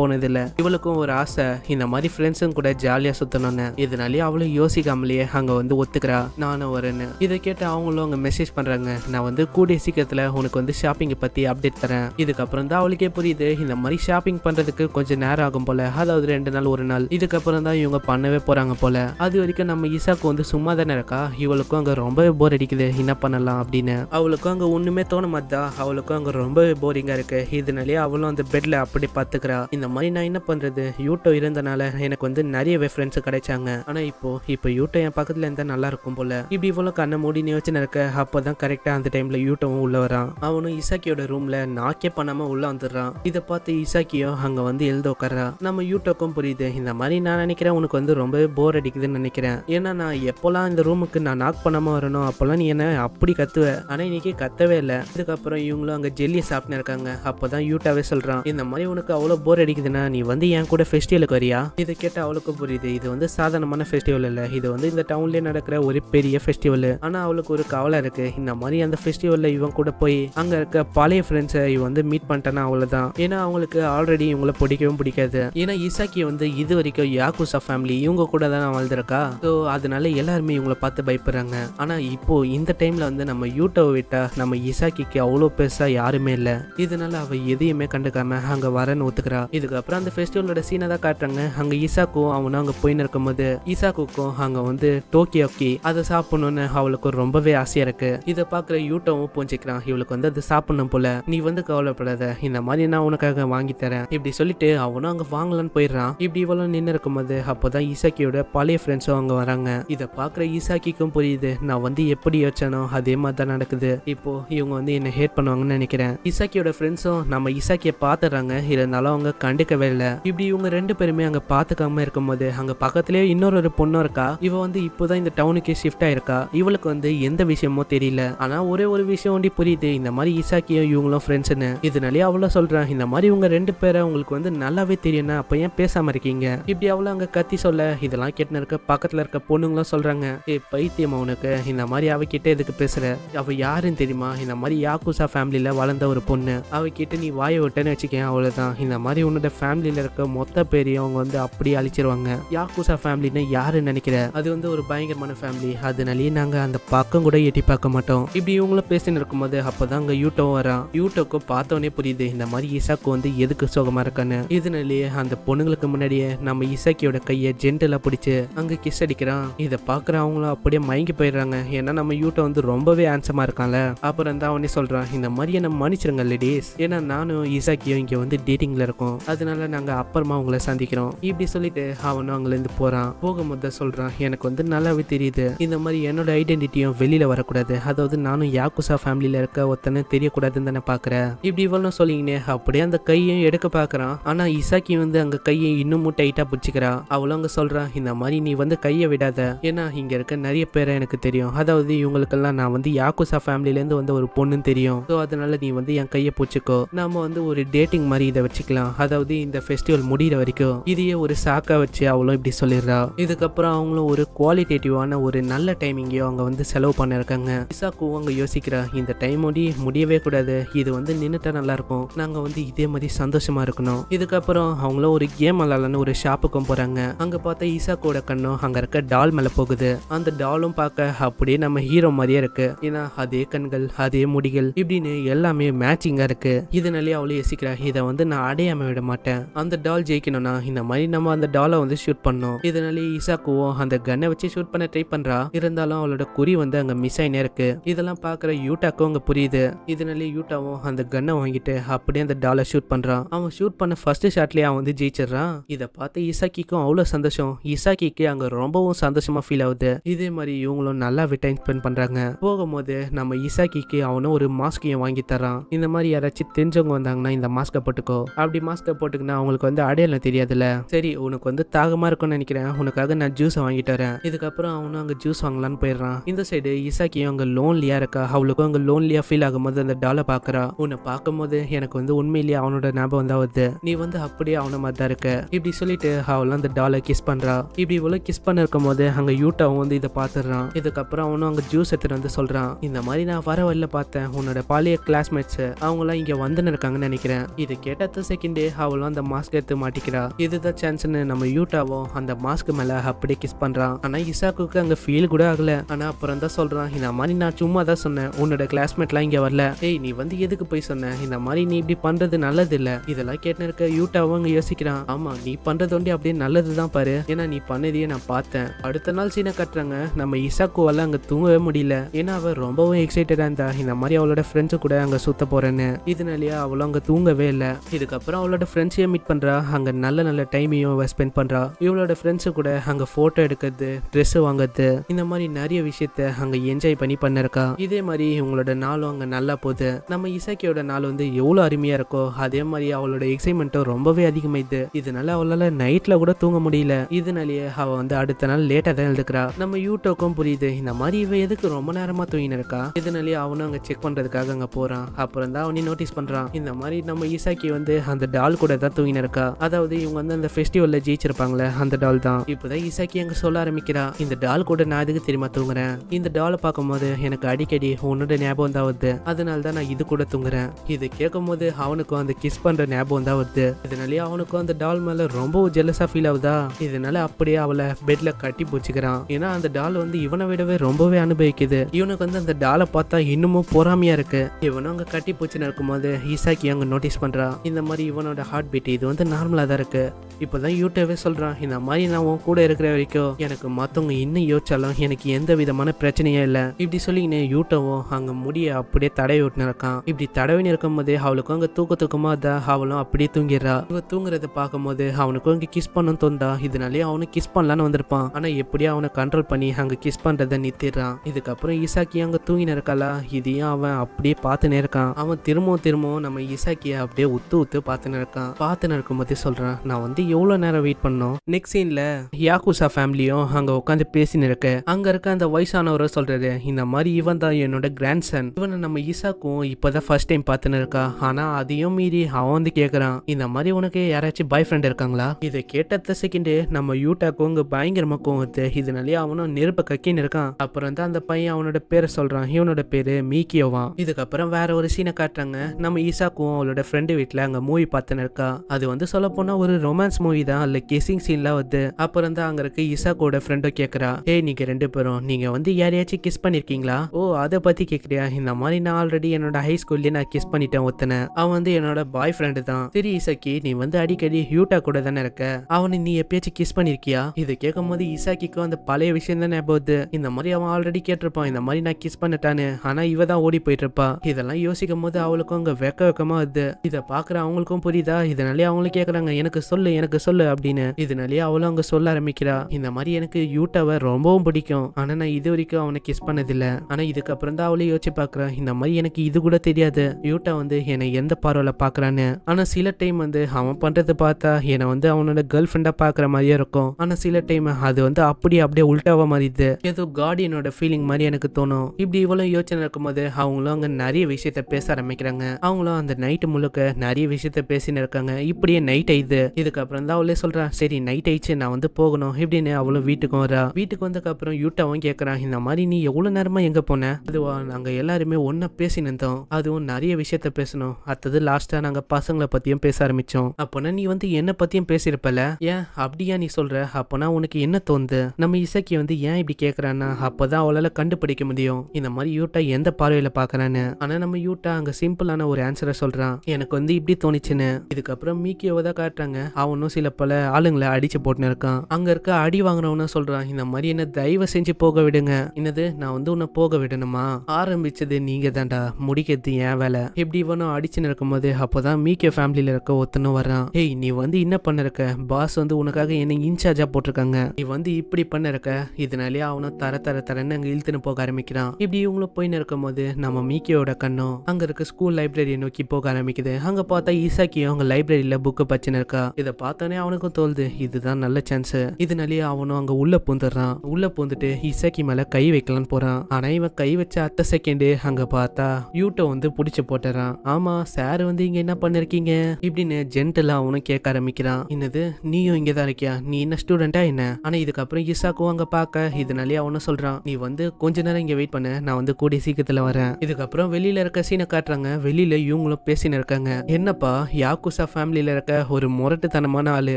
போனது இல்ல இவளுக்கும் ஒரு ஆசை இந்த மாதிரி ஃப்ரெண்ட்ஸும் கூட ஜாலியாக சுத்தணும்னு இதனாலேயே அவளும் யோசிக்காமலேயே அங்கே வந்து ஒத்துக்கிறா நானும் வரேன்னு இதை கேட்டு அவங்களும் அங்க மெசேஜ் பண்றாங்க நான் வந்து கூடிய சீக்கிரத்துல உனக்கு வந்து ஷாப்பிங் பத்தி அப்டேட் தரேன் இதுக்கப்புறம் தான் அவளுக்கே புரியுது இந்த மாதிரி ஷாப்பிங் பண்ணுறதுக்கு கொஞ்சம் நேரம் ஆகும் போல் அதாவது ரெண்டு நாள் ஒரு நாள் இதுக்கப்புறம் தான் இவங்க பண்ணவே போகிறாங்க போல் அது வரைக்கும் நம்ம இசாக்கு வந்து சும்மா தானே இருக்கா இவளுக்கும் அங்கே ரொம்பவே போர் அடிக்குது என்ன பண்ணலாம் அப்படின்னு அவளுக்கும் அங்கே ஒன்றுமே தோண மாட்டா அவளுக்கும் அங்கே ரொம்பவே போரிங்காக இருக்கு இதனாலே அவளும் அந்த பெட்டில் அப்படி பாத்துக்கிறா இந்த மாதிரி நான் என்ன பண்ணுறது யூட்டோ இருந்தனால எனக்கு வந்து நிறைய ஃப்ரெண்ட்ஸ் கிடைச்சாங்க ஆனால் இப்போ இப்போ யூட்டோ என் பக்கத்தில் இருந்தால் நல்லா இருக்கும் போல் இப்படி இவ்வளோ கண்ணை மூடி யோசனை இருக்க அப்போ தான் கரெக்டாக அந்த டைமில் யூட்டோவும் உள்ள வரான் அவனும் இசாக்கியோட ரூமில் நாக்கே பண்ணாமல் உள்ள வந்துடுறான் இதை பார்த்து இசா மிசாக்கியோ அங்கே வந்து எழுத உட்கார்றா நம்ம யூட்டோக்கும் புரியுது இந்த மாதிரி நான் நினைக்கிறேன் உனக்கு வந்து ரொம்பவே போர் அடிக்குதுன்னு நினைக்கிறேன் ஏன்னா நான் எப்போல்லாம் இந்த ரூமுக்கு நான் நாக் பண்ணாமல் வரணும் அப்போல்லாம் நீ என்ன அப்படி கத்துவ ஆனால் இன்னைக்கு கத்தவே இல்லை இதுக்கப்புறம் இவங்களும் அங்கே ஜெல்லியை சாப்பிட்டு இருக்காங்க அப்போ தான் யூட்டாவே சொல்கிறான் இந்த மாதிரி உனக்கு அவ்வளோ போர் அடிக்குதுன்னா நீ வந்து என் கூட ஃபெஸ்டிவலுக்கு வரியா இதை கேட்டால் அவளுக்கு புரியுது இது வந்து சாதாரணமான ஃபெஸ்டிவல் இல்லை இது வந்து இந்த டவுன்லேயே நடக்கிற ஒரு பெரிய ஃபெஸ்டிவல் ஆனால் அவளுக்கு ஒரு கவலை இருக்குது இந்த மாதிரி அந்த ஃபெஸ்டிவலில் இவன் கூட போய் அங்கே இருக்க பழைய ஃப்ரெண்ட்ஸை இவன் வந்து மீட் பண்ணிட்டேன்னா அவ்வளோதான் ஏன்னா அவங்களுக்கு இவங்களுக்கு ஆல்ரெடி இவங்களை பிடிக்கவும் பிடிக்காது ஏன்னா ஈசாக்கி வந்து இது வரைக்கும் யாக்குசா ஃபேமிலி இவங்க கூட தான் வாழ்ந்துருக்கா ஸோ அதனால எல்லாருமே இவங்களை பார்த்து பயப்படுறாங்க ஆனா இப்போ இந்த டைம்ல வந்து நம்ம யூடியூப் விட்டா நம்ம இசாக்கிக்கு அவ்வளோ பெருசாக யாருமே இல்லை இதனால அவள் எதையுமே கண்டுக்காம அங்கே வரன்னு ஒத்துக்கிறா இதுக்கப்புறம் அந்த ஃபெஸ்டிவலோட சீனை தான் காட்டுறாங்க அங்க ஈசாக்கும் அவனும் அங்கே போயின்னு இருக்கும்போது ஈசாக்குக்கும் அங்கே வந்து டோக்கியோக்கி அதை சாப்பிடணும்னு அவளுக்கு ரொம்பவே ஆசையாக இருக்கு இதை பாக்குற யூட்டோவும் புரிஞ்சுக்கிறான் இவளுக்கு வந்து அது சாப்பிடணும் போல நீ வந்து கவலைப்படாத இந்த மாதிரி நான் உனக்காக வாங்கி வாங்கி தரேன் இப்படி சொல்லிட்டு அவனும் அங்க வாங்கலான்னு போயிடுறான் இப்படி இவ்வளவு நின்று போது அப்போதான் ஈசாக்கியோட பழைய ஃப்ரெண்ட்ஸும் அங்க வராங்க இதை பாக்குற ஈசாக்கிக்கும் புரியுது நான் வந்து எப்படி யோசிச்சானோ அதே மாதிரி தான் நடக்குது இப்போ இவங்க வந்து என்ன ஹேட் பண்ணுவாங்கன்னு நினைக்கிறேன் இசாக்கியோட ஃப்ரெண்ட்ஸும் நம்ம இசாக்கிய பாத்துறாங்க இருந்தாலும் அவங்க கண்டுக்கவே இல்லை இப்படி இவங்க ரெண்டு பேருமே அங்க பாத்துக்காம இருக்கும் போது அங்க பக்கத்துலயே இன்னொரு ஒரு பொண்ணு இருக்கா இவ வந்து இப்போதான் இந்த டவுனுக்கே ஷிஃப்ட் ஆயிருக்கா இவளுக்கு வந்து எந்த விஷயமோ தெரியல ஆனா ஒரே ஒரு விஷயம் ஒண்டி புரியுது இந்த மாதிரி இசாக்கியும் இவங்களும் ஃப்ரெண்ட்ஸ்னு இதனாலேயே அவ்வளவு சொல்றேன் இந்த மாதிரி இவங்க ரெண்டு பேரை உங்களுக்கு வந்து நல்லாவே தெரியும்னா அப்போ ஏன் பேசாமல் இருக்கீங்க இப்படி அவ்வளவு அங்கே கத்தி சொல்ல இதெல்லாம் கேட்டுன்னு இருக்க பக்கத்தில் இருக்க பொண்ணுங்களும் சொல்கிறாங்க ஏ பைத்தியம் உனக்கு இந்த மாதிரி அவகிட்ட எதுக்கு பேசுகிற அவள் யாருன்னு தெரியுமா இந்த மாதிரி யாக்குசா ஃபேமிலியில் வளர்ந்த ஒரு பொண்ணு அவகிட்ட நீ வாயை விட்டேன்னு வச்சுக்கேன் அவ்வளவுதான் இந்த மாதிரி உன்னோட ஃபேமிலியில் இருக்க மொத்த பேரையும் அவங்க வந்து அப்படியே அழிச்சிருவாங்க யாக்குசா ஃபேமிலின்னு யாரு நினைக்கிற அது வந்து ஒரு பயங்கரமான ஃபேமிலி அதனாலயே நாங்கள் அந்த பக்கம் கூட எட்டி பார்க்க மாட்டோம் இப்படி இவங்களும் பேசின்னு இருக்கும்போது அப்பதான் அங்க அங்கே யூட்டோ வரான் யூட்டோக்கு பார்த்தோன்னே புரியுது இந்த மாதிரி ஈசாக்கு வந்து எதுக்கு சோகமா இருக்கான்னு இதனாலேயே அந்த பொண்ணுங்களுக்கு முன்னாடியே நம்ம இசாக்கியோட கையை ஜென்டலா பிடிச்சி அங்கே கிஸ் அடிக்கிறான் இதை பார்க்குற அவங்களும் அப்படியே மயங்கி போயிடுறாங்க ஏன்னா நம்ம யூட்டை வந்து ரொம்பவே ஆன்சமாக இருக்கான்ல அப்புறம் தான் அவனே சொல்கிறான் இந்த மாதிரி என்ன மன்னிச்சிருங்க லேடிஸ் ஏன்னா நானும் இசாக்கியும் இங்கே வந்து டேட்டிங்ல இருக்கோம் அதனால நாங்கள் அப்புறமா அவங்கள சந்திக்கிறோம் இப்படி சொல்லிட்டு அவனும் அங்கேருந்து போகிறான் போகும்போது சொல்கிறான் எனக்கு வந்து நல்லாவே தெரியுது இந்த மாதிரி என்னோட ஐடென்டிட்டியும் வெளியில் வரக்கூடாது அதாவது நானும் யாக்குசா ஃபேமிலியில் இருக்க ஒருத்தனை தெரியக்கூடாதுன்னு தானே பாக்குறேன் இப்படி இவ்வளவு சொல்லிங்கன்னே அப்படியே அந்த கையை கையும் எடுக்க பார்க்குறான் ஆனால் இசாக்கி வந்து அங்கே கையை இன்னமும் டைட்டாக பிடிச்சிக்கிறா அவளும் அங்கே சொல்கிறான் இந்த மாதிரி நீ வந்து கையை விடாத ஏன்னா இங்கே இருக்க நிறைய பேரை எனக்கு தெரியும் அதாவது இவங்களுக்கெல்லாம் நான் வந்து யாக்குசா ஃபேமிலியிலேருந்து வந்து ஒரு பொண்ணுன்னு தெரியும் ஸோ அதனால நீ வந்து என் கையை பிடிச்சிக்கோ நாம வந்து ஒரு டேட்டிங் மாதிரி இதை வச்சுக்கலாம் அதாவது இந்த ஃபெஸ்டிவல் முடிகிற வரைக்கும் இதையே ஒரு சாக்கா வச்சு அவளும் இப்படி சொல்லிடுறா இதுக்கப்புறம் அவங்களும் ஒரு குவாலிட்டேட்டிவான ஒரு நல்ல டைமிங்கையும் அவங்க வந்து செலவு பண்ண இருக்காங்க இசாக்குவும் அவங்க யோசிக்கிறா இந்த டைம் முடி முடியவே கூடாது இது வந்து நின்றுட்டா நல்லாயிருக்கும் நாங்கள் வந்து இதே மாதிரி சந்தோஷமா இருக்கணும் இதுக்கப்புறம் அவங்களும் ஒரு கேம் விளாட்லான்னு ஒரு ஷாப்புக்கும் போறாங்க அங்க பார்த்தா கூட கண்ணும் அங்க இருக்க டால் மேல போகுது அந்த டாலும் பார்க்க அப்படியே நம்ம ஹீரோ மாதிரியே இருக்கு ஏன்னா அதே கண்கள் அதே முடிகள் இப்படின்னு எல்லாமே மேட்சிங்கா இருக்கு இதனாலே அவளும் யோசிக்கிறா இதை வந்து நான் அடையாம விட மாட்டேன் அந்த டால் ஜெயிக்கணும்னா இந்த மாதிரி நம்ம அந்த டாலை வந்து ஷூட் பண்ணோம் இதனாலே ஈசாக்குவோம் அந்த கன்னை வச்சு ஷூட் பண்ண ட்ரை பண்றா இருந்தாலும் அவளோட குறி வந்து அங்க மிஸ் ஆயினே இருக்கு இதெல்லாம் பாக்குற யூட்டாக்கும் அங்க புரியுது இதனாலே யூட்டாவும் அந்த கன்னை வாங்கிட்டு அப்படியே அந்த டாலை ஷூட் பண்றா பண்ணுறான் அவன் ஷூட் பண்ண ஃபர்ஸ்ட் ஷாட்லேயே அவன் வந்து ஜெயிச்சிடறான் இதை பார்த்து இசாக்கிக்கும் அவ்வளோ சந்தோஷம் இசாக்கிக்கு அங்கே ரொம்பவும் சந்தோஷமா ஃபீல் ஆகுது இதே மாதிரி இவங்களும் நல்லா டைம் ஸ்பெண்ட் பண்ணுறாங்க போகும்போது நம்ம இசாக்கிக்கு அவனும் ஒரு மாஸ்கையும் வாங்கி தரான் இந்த மாதிரி யாராச்சும் தெரிஞ்சவங்க வந்தாங்கன்னா இந்த மாஸ்கை போட்டுக்கோ அப்படி மாஸ்கை போட்டுக்கினா அவங்களுக்கு வந்து அடையாளம் தெரியாதுல்ல சரி உனக்கு வந்து தாகமாக இருக்கும்னு நினைக்கிறேன் உனக்காக நான் ஜூஸ் வாங்கிட்டு வரேன் இதுக்கப்புறம் அவனும் அங்கே ஜூஸ் வாங்கலான்னு போயிடுறான் இந்த சைடு இசாக்கியும் அங்கே லோன்லியாக இருக்கா அவளுக்கும் அங்கே லோன்லியாக ஃபீல் ஆகும்போது அந்த டாலை பார்க்குறா உன்னை பார்க்கும்போது எனக்கு வந்து உண்மையிலேயே அவனோட ஞாபகம் தான் வருது நீ வந்து அப்படியே அவன மாதிரி தான் இருக்க இப்படி சொல்லிட்டு அவெல்லாம் அந்த டாலை கிஸ் பண்றா இப்படி இவ்வளோ கிஸ் பண்ண இருக்கும் போது அங்க யூட்டாவும் வந்து இதை பார்த்துடுறான் இதுக்கப்புறம் அவனும் அங்க ஜூஸ் எடுத்துட்டு வந்து சொல்றான் இந்த மாதிரி நான் வர வழியில் பார்த்தேன் உன்னோட பாலிய கிளாஸ்மேட்ஸ் அவங்களாம் இங்க வந்துன்னு இருக்காங்கன்னு நினைக்கிறேன் இது கேட்ட செகண்டே அவளும் அந்த மாஸ்க் எடுத்து மாட்டிக்கிறா இதுதான் சான்ஸ்னு நம்ம யூட்டாவும் அந்த மாஸ்க் மேல அப்படியே கிஸ் பண்றான் ஆனா இசாக்குக்கு அங்க ஃபீல் கூட ஆகல ஆனா அப்புறம் தான் சொல்றான் இந்த மாதிரி நான் சும்மா தான் சொன்னேன் உன்னோட கிளாஸ்மேட்லாம் இங்க வரல ஏய் நீ வந்து எதுக்கு போய் சொன்ன இந்த மாதிரி நீ இப்படி பண்றது நல்லது இல்ல இதெல்லாம் கேட்டு இருக்க யூட்டாவும் அங்க யோசிக்கிறான் ஆமா நீ பண்றது தோண்டி அப்படியே நல்லதுதான் பாரு ஏன்னா நீ பண்ணதையே நான் பார்த்தேன் அடுத்த நாள் சீனை கட்டுறாங்க நம்ம இசாக்குவால அங்க தூங்கவே முடியல ஏன்னா அவ ரொம்பவும் எக்ஸைட்டடா இருந்தா இந்த மாதிரி அவளோட ஃப்ரெண்ட்ஸு கூட அங்க சுத்த போறேன்னு இதனாலயே அவளும் அங்க தூங்கவே இல்லை இதுக்கப்புறம் அவளோட ஃப்ரெண்ட்ஸையும் மீட் பண்றா அங்க நல்ல நல்ல டைமையும் அவ ஸ்பெண்ட் பண்றா இவளோட ஃப்ரெண்ட்ஸு கூட அங்க போட்டோ எடுக்கிறது ட்ரெஸ் வாங்குறது இந்த மாதிரி நிறைய விஷயத்த அங்க என்ஜாய் பண்ணி பண்ணிருக்கா இதே மாதிரி இவங்களோட நாளும் அங்க நல்லா போகுது நம்ம இசாக்கியோட நாள் வந்து எவ்வளவு அருமையா இருக்கோ அதே மாதிரி அவளோட எக்ஸைட்மெண்ட்டும் ரொம்பவே அதிகமாயிடுது இதனால அவளால் நைட்டில் கூட தூங்க முடியல இதனாலேயே அவள் வந்து அடுத்த நாள் லேட்டாக தான் எழுதுக்கிறா நம்ம யூடியூக்கும் புரியுது இந்த மாதிரி இவ எதுக்கு ரொம்ப நேரமாக தூங்கின இருக்கா இதனாலேயே அவனும் அங்கே செக் பண்ணுறதுக்காக அங்கே போகிறான் அப்புறம் தான் அவனையும் நோட்டீஸ் பண்ணுறான் இந்த மாதிரி நம்ம ஈசாக்கி வந்து அந்த டால் கூட தான் தூங்கின இருக்கா அதாவது இவங்க வந்து அந்த ஃபெஸ்டிவலில் ஜெயிச்சிருப்பாங்களே அந்த டால் தான் இப்போதான் ஈசாக்கி அங்கே சொல்ல ஆரம்பிக்கிறா இந்த டால் கூட நான் எதுக்கு தெரியுமா தூங்குறேன் இந்த டாலை பார்க்கும்போது எனக்கு அடிக்கடி உன்னோட ஞாபகம் தான் வருது அதனால தான் நான் இது கூட தூங்குறேன் இது கேட்கும் போது அவனுக்கும் அந்த கிஸ் பண்ணுற ஞாபகம் தான் வருது இதனாலேயே அவனுக்கும் அந்த டால் மேலே ரொம்ப ஜெலஸா ஃபீல் ஆகுதா இதனால அப்படியே அவளை பெட்டில் கட்டி போச்சுக்கிறான் ஏன்னா அந்த டால் வந்து இவனை விடவே ரொம்பவே அனுபவிக்குது இவனுக்கு வந்து அந்த டாலை பார்த்தா இன்னமும் பொறாமையாக இருக்கு இவனும் அங்கே கட்டி போச்சுன்னு போது ஈசாக்கி அங்கே நோட்டீஸ் பண்ணுறான் இந்த மாதிரி இவனோட ஹார்ட் பீட் இது வந்து நார்மலாக தான் இருக்கு இப்போதான் யூடியூபே சொல்கிறான் இந்த மாதிரி நான் உன் கூட இருக்கிற வரைக்கும் எனக்கு மற்றவங்க இன்னும் யோசிச்சாலும் எனக்கு எந்த விதமான பிரச்சனையும் இல்லை இப்படி சொல்லிக்கினே யூட்டவும் அங்கே முடிய அப்படியே தடவி விட்டு இருக்கான் இப்படி தடவின்னு இருக்கும் போதே அவளுக்கும் அங்கே தூக்க தூக்கமாக தூங்குறா அவளும் அப்படியே தூங்கிடுறா இவ தூங்குறத பார்க்கும்போது அவனுக்கு இங்கே கிஸ் பண்ணும் தோண்டா இதனாலேயே அவனு கிஸ் பண்ணலான்னு வந்திருப்பான் ஆனா எப்படியும் அவனை கண்ட்ரோல் பண்ணி அங்க கிஸ் பண்றதை நிறுத்திடுறான் இதுக்கப்புறம் ஈசாக்கி அங்க தூங்கின இருக்காளா இதையும் அவன் அப்படியே பார்த்துனே இருக்கான் அவன் திரும்பவும் திரும்பவும் நம்ம ஈசாக்கிய அப்படியே உத்து உத்து பார்த்துன்னு இருக்கான் பார்த்துன்னு இருக்கும்போதே சொல்றான் நான் வந்து எவ்வளவு நேரம் வெயிட் பண்ணோம் நெக்ஸ்ட் சீன்ல யாக்குசா ஃபேமிலியும் அங்க உட்காந்து பேசின்னு இருக்கு அங்க இருக்க அந்த வயசானவரை சொல்றாரு இந்த மாதிரி இவன் தான் என்னோட கிராண்ட் சன் இவனை நம்ம ஈசாக்கும் இப்பதான் ஃபர்ஸ்ட் டைம் பார்த்துன்னு இருக்கா ஆனா அதையும் மீறி அவன் அவன் வந்து கேட்கறான் இந்த மாதிரி உனக்கு யாராச்சும் பாய் ஃப்ரெண்ட் இருக்காங்களா இதை கேட்டத்த செகண்டு நம்ம யூட்டாக்கும் இங்கே பயங்கரமாக கோவத்து இதனாலேயே அவனும் நெருப்ப கக்கின்னு இருக்கான் அப்புறம் தான் அந்த பையன் அவனோட பேரை சொல்கிறான் இவனோட பேர் மீக்கியோவான் இதுக்கப்புறம் வேற ஒரு சீனை காட்டுறாங்க நம்ம ஈசாக்கும் அவளோட ஃப்ரெண்டு வீட்டில் அங்கே மூவி பார்த்துன்னு இருக்கா அது வந்து சொல்ல போனால் ஒரு ரொமான்ஸ் மூவி தான் அதில் கிசிங் சீன்லாம் வருது அப்புறம் தான் அங்கே இருக்க ஈசாக்கோட ஃப்ரெண்டும் கேட்கறா ஏய் நீங்கள் ரெண்டு பேரும் நீங்கள் வந்து யாரையாச்சும் கிஸ் பண்ணிருக்கீங்களா ஓ அதை பற்றி கேட்குறியா இந்த மாதிரி நான் ஆல்ரெடி என்னோட ஹை ஸ்கூல்லேயே நான் கிஸ் பண்ணிட்டேன் ஒத்தனை அவன் வந்து என்னோட பாய் பாய் ஃப்ரெண்டு தான் சரி இசாக்கி நீ வந்து அடிக்கடி ஹியூட்டா கூட தானே இருக்க அவனை நீ எப்பயாச்சும் கிஸ் பண்ணிருக்கியா இது கேட்கும் போது இசாக்கிக்கும் அந்த பழைய விஷயம் தானே போகுது இந்த மாதிரி அவன் ஆல்ரெடி கேட்டிருப்பான் இந்த மாதிரி நான் கிஸ் பண்ணிட்டான்னு ஆனா இவ தான் ஓடி போயிட்டு இருப்பா இதெல்லாம் யோசிக்கும் போது அவளுக்கும் அங்க வெக்க வெக்கமா வருது இதை பாக்குற அவங்களுக்கும் புரியுதா இதனாலே அவங்களும் கேக்குறாங்க எனக்கு சொல்லு எனக்கு சொல்லு அப்படின்னு இதனாலே அவளும் அங்க சொல்ல ஆரம்பிக்கிறா இந்த மாதிரி எனக்கு யூட்டாவை ரொம்பவும் பிடிக்கும் ஆனா நான் இது வரைக்கும் அவனை கிஸ் பண்ணதில்லை ஆனா இதுக்கப்புறம் தான் அவளையும் யோசிச்சு பாக்குறேன் இந்த மாதிரி எனக்கு இது கூட தெரியாது யூட்டா வந்து என்னை எந்த பார்வையில பாக்குறான்னு அப்படின்னு ஆனால் சில டைம் வந்து அவன் பண்ணுறது பார்த்தா என்னை வந்து அவனோட கேர்ள் ஃப்ரெண்டாக பார்க்குற மாதிரியே இருக்கும் ஆனால் சில டைம் அது வந்து அப்படி அப்படியே உல்ட்டாவாக மாறிது ஏதோ கார்டியனோட ஃபீலிங் மாதிரி எனக்கு தோணும் இப்படி இவ்வளோ யோசனை இருக்கும்போது அவங்களும் அங்கே நிறைய விஷயத்த பேச ஆரம்பிக்கிறாங்க அவங்களும் அந்த நைட்டு முழுக்க நிறைய விஷயத்த பேசின்னு இருக்காங்க இப்படியே நைட் ஆயிடுது இதுக்கப்புறம் தான் அவளே சொல்கிறான் சரி நைட் ஆயிடுச்சு நான் வந்து போகணும் இப்படின்னு அவளும் வீட்டுக்கு வரா வீட்டுக்கு வந்ததுக்கப்புறம் யூட்டாவும் கேட்குறான் இந்த மாதிரி நீ எவ்வளோ நேரமாக எங்கே போன அதுவா நாங்கள் எல்லாருமே ஒன்றா பேசி நின்றோம் அதுவும் நிறைய விஷயத்த பேசணும் அடுத்தது லாஸ்ட்டாக நாங்கள் பசங்களை பற்றியும் பேச ஆரம்பித்தோம் அப்பனா நீ வந்து என்னை பற்றியும் பேசியிருப்பல ஏன் அப்படியா நீ சொல்கிற அப்பனா உனக்கு என்ன தோணுது நம்ம இசைக்கு வந்து ஏன் இப்படி கேட்குறான்னா அப்பதான் அவளால அவளால் கண்டுபிடிக்க முடியும் இந்த மாதிரி யூட்டா எந்த பார்வையில் பாக்குறான்னு ஆனால் நம்ம யூட்டா அங்கே சிம்பிளான ஒரு ஆன்சரை சொல்கிறான் எனக்கு வந்து இப்படி தோணிச்சுன்னு இதுக்கப்புறம் மீக்கியோவை தான் காட்டுறாங்க அவனும் சில பல ஆளுங்களை அடிச்சு போட்டுன்னு இருக்கான் அங்கே இருக்க அடி வாங்கினவனும் சொல்கிறான் இந்த மாதிரி என்ன தயவு செஞ்சு போக விடுங்க என்னது நான் வந்து உன்னை போக விடணுமா ஆரம்பிச்சது நீங்க தான்டா முடிக்கிறது ஏன் வேலை இப்படி இவனும் அடிச்சுன்னு இருக்கும்போது அப்போதான் மீக்கிய ஃபேமிலியில் இருக்க ஒருத்தனும் வரான் ஏய் நீ வந்து என்ன பண்ணிருக்க பாஸ் வந்து உனக்காக என்ன இன்சார்ஜா போட்டிருக்காங்க நீ வந்து இப்படி பண்ண இருக்க இதனாலேயே அவனும் தர தர தரன்னு அங்கே இழுத்துன்னு போக ஆரம்பிக்கிறான் இப்படி இவங்களும் போயின்னு இருக்கும் போது நம்ம மீக்கியோட கண்ணும் அங்க இருக்க ஸ்கூல் லைப்ரரியை நோக்கி போக ஆரம்பிக்குது அங்க பார்த்தா ஈசாக்கியும் அவங்க லைப்ரரியில புக்கு பச்சனை இருக்கா இதை பார்த்தோன்னே அவனுக்கும் தோல்து இதுதான் நல்ல சான்ஸ் இதனாலேயே அவனும் அங்க உள்ள பூந்துடுறான் உள்ள பூந்துட்டு ஈசாக்கி மேல கை வைக்கலான்னு போறான் ஆனா இவன் கை வச்ச அத்த செகண்டு அங்க பார்த்தா யூட்டோ வந்து பிடிச்சி போட்டுறான் ஆமா சார் வந்து இங்க என்ன பண்ணிருக்கீங்க இப்படின்னு ஜென்டலா அவனும் கேட்க ஆரம்பிக்கிறான் என்னது நீயும் இங்கே தான் இருக்கியா நீ என்ன ஸ்டூடெண்டா என்ன ஆனா இதுக்கப்புறம் இசாக்கும் அங்க பாக்க இதனாலே அவனும் சொல்றான் நீ வந்து கொஞ்ச நேரம் இங்க வெயிட் பண்ண நான் வந்து கூடிய சீக்கிரத்துல வரேன் இதுக்கப்புறம் வெளியில இருக்க சீனை காட்டுறாங்க வெளியில இவங்களும் பேசினு இருக்காங்க என்னப்பா யாக்குசா ஃபேமிலியில இருக்க ஒரு முரட்டுத்தனமான ஆளு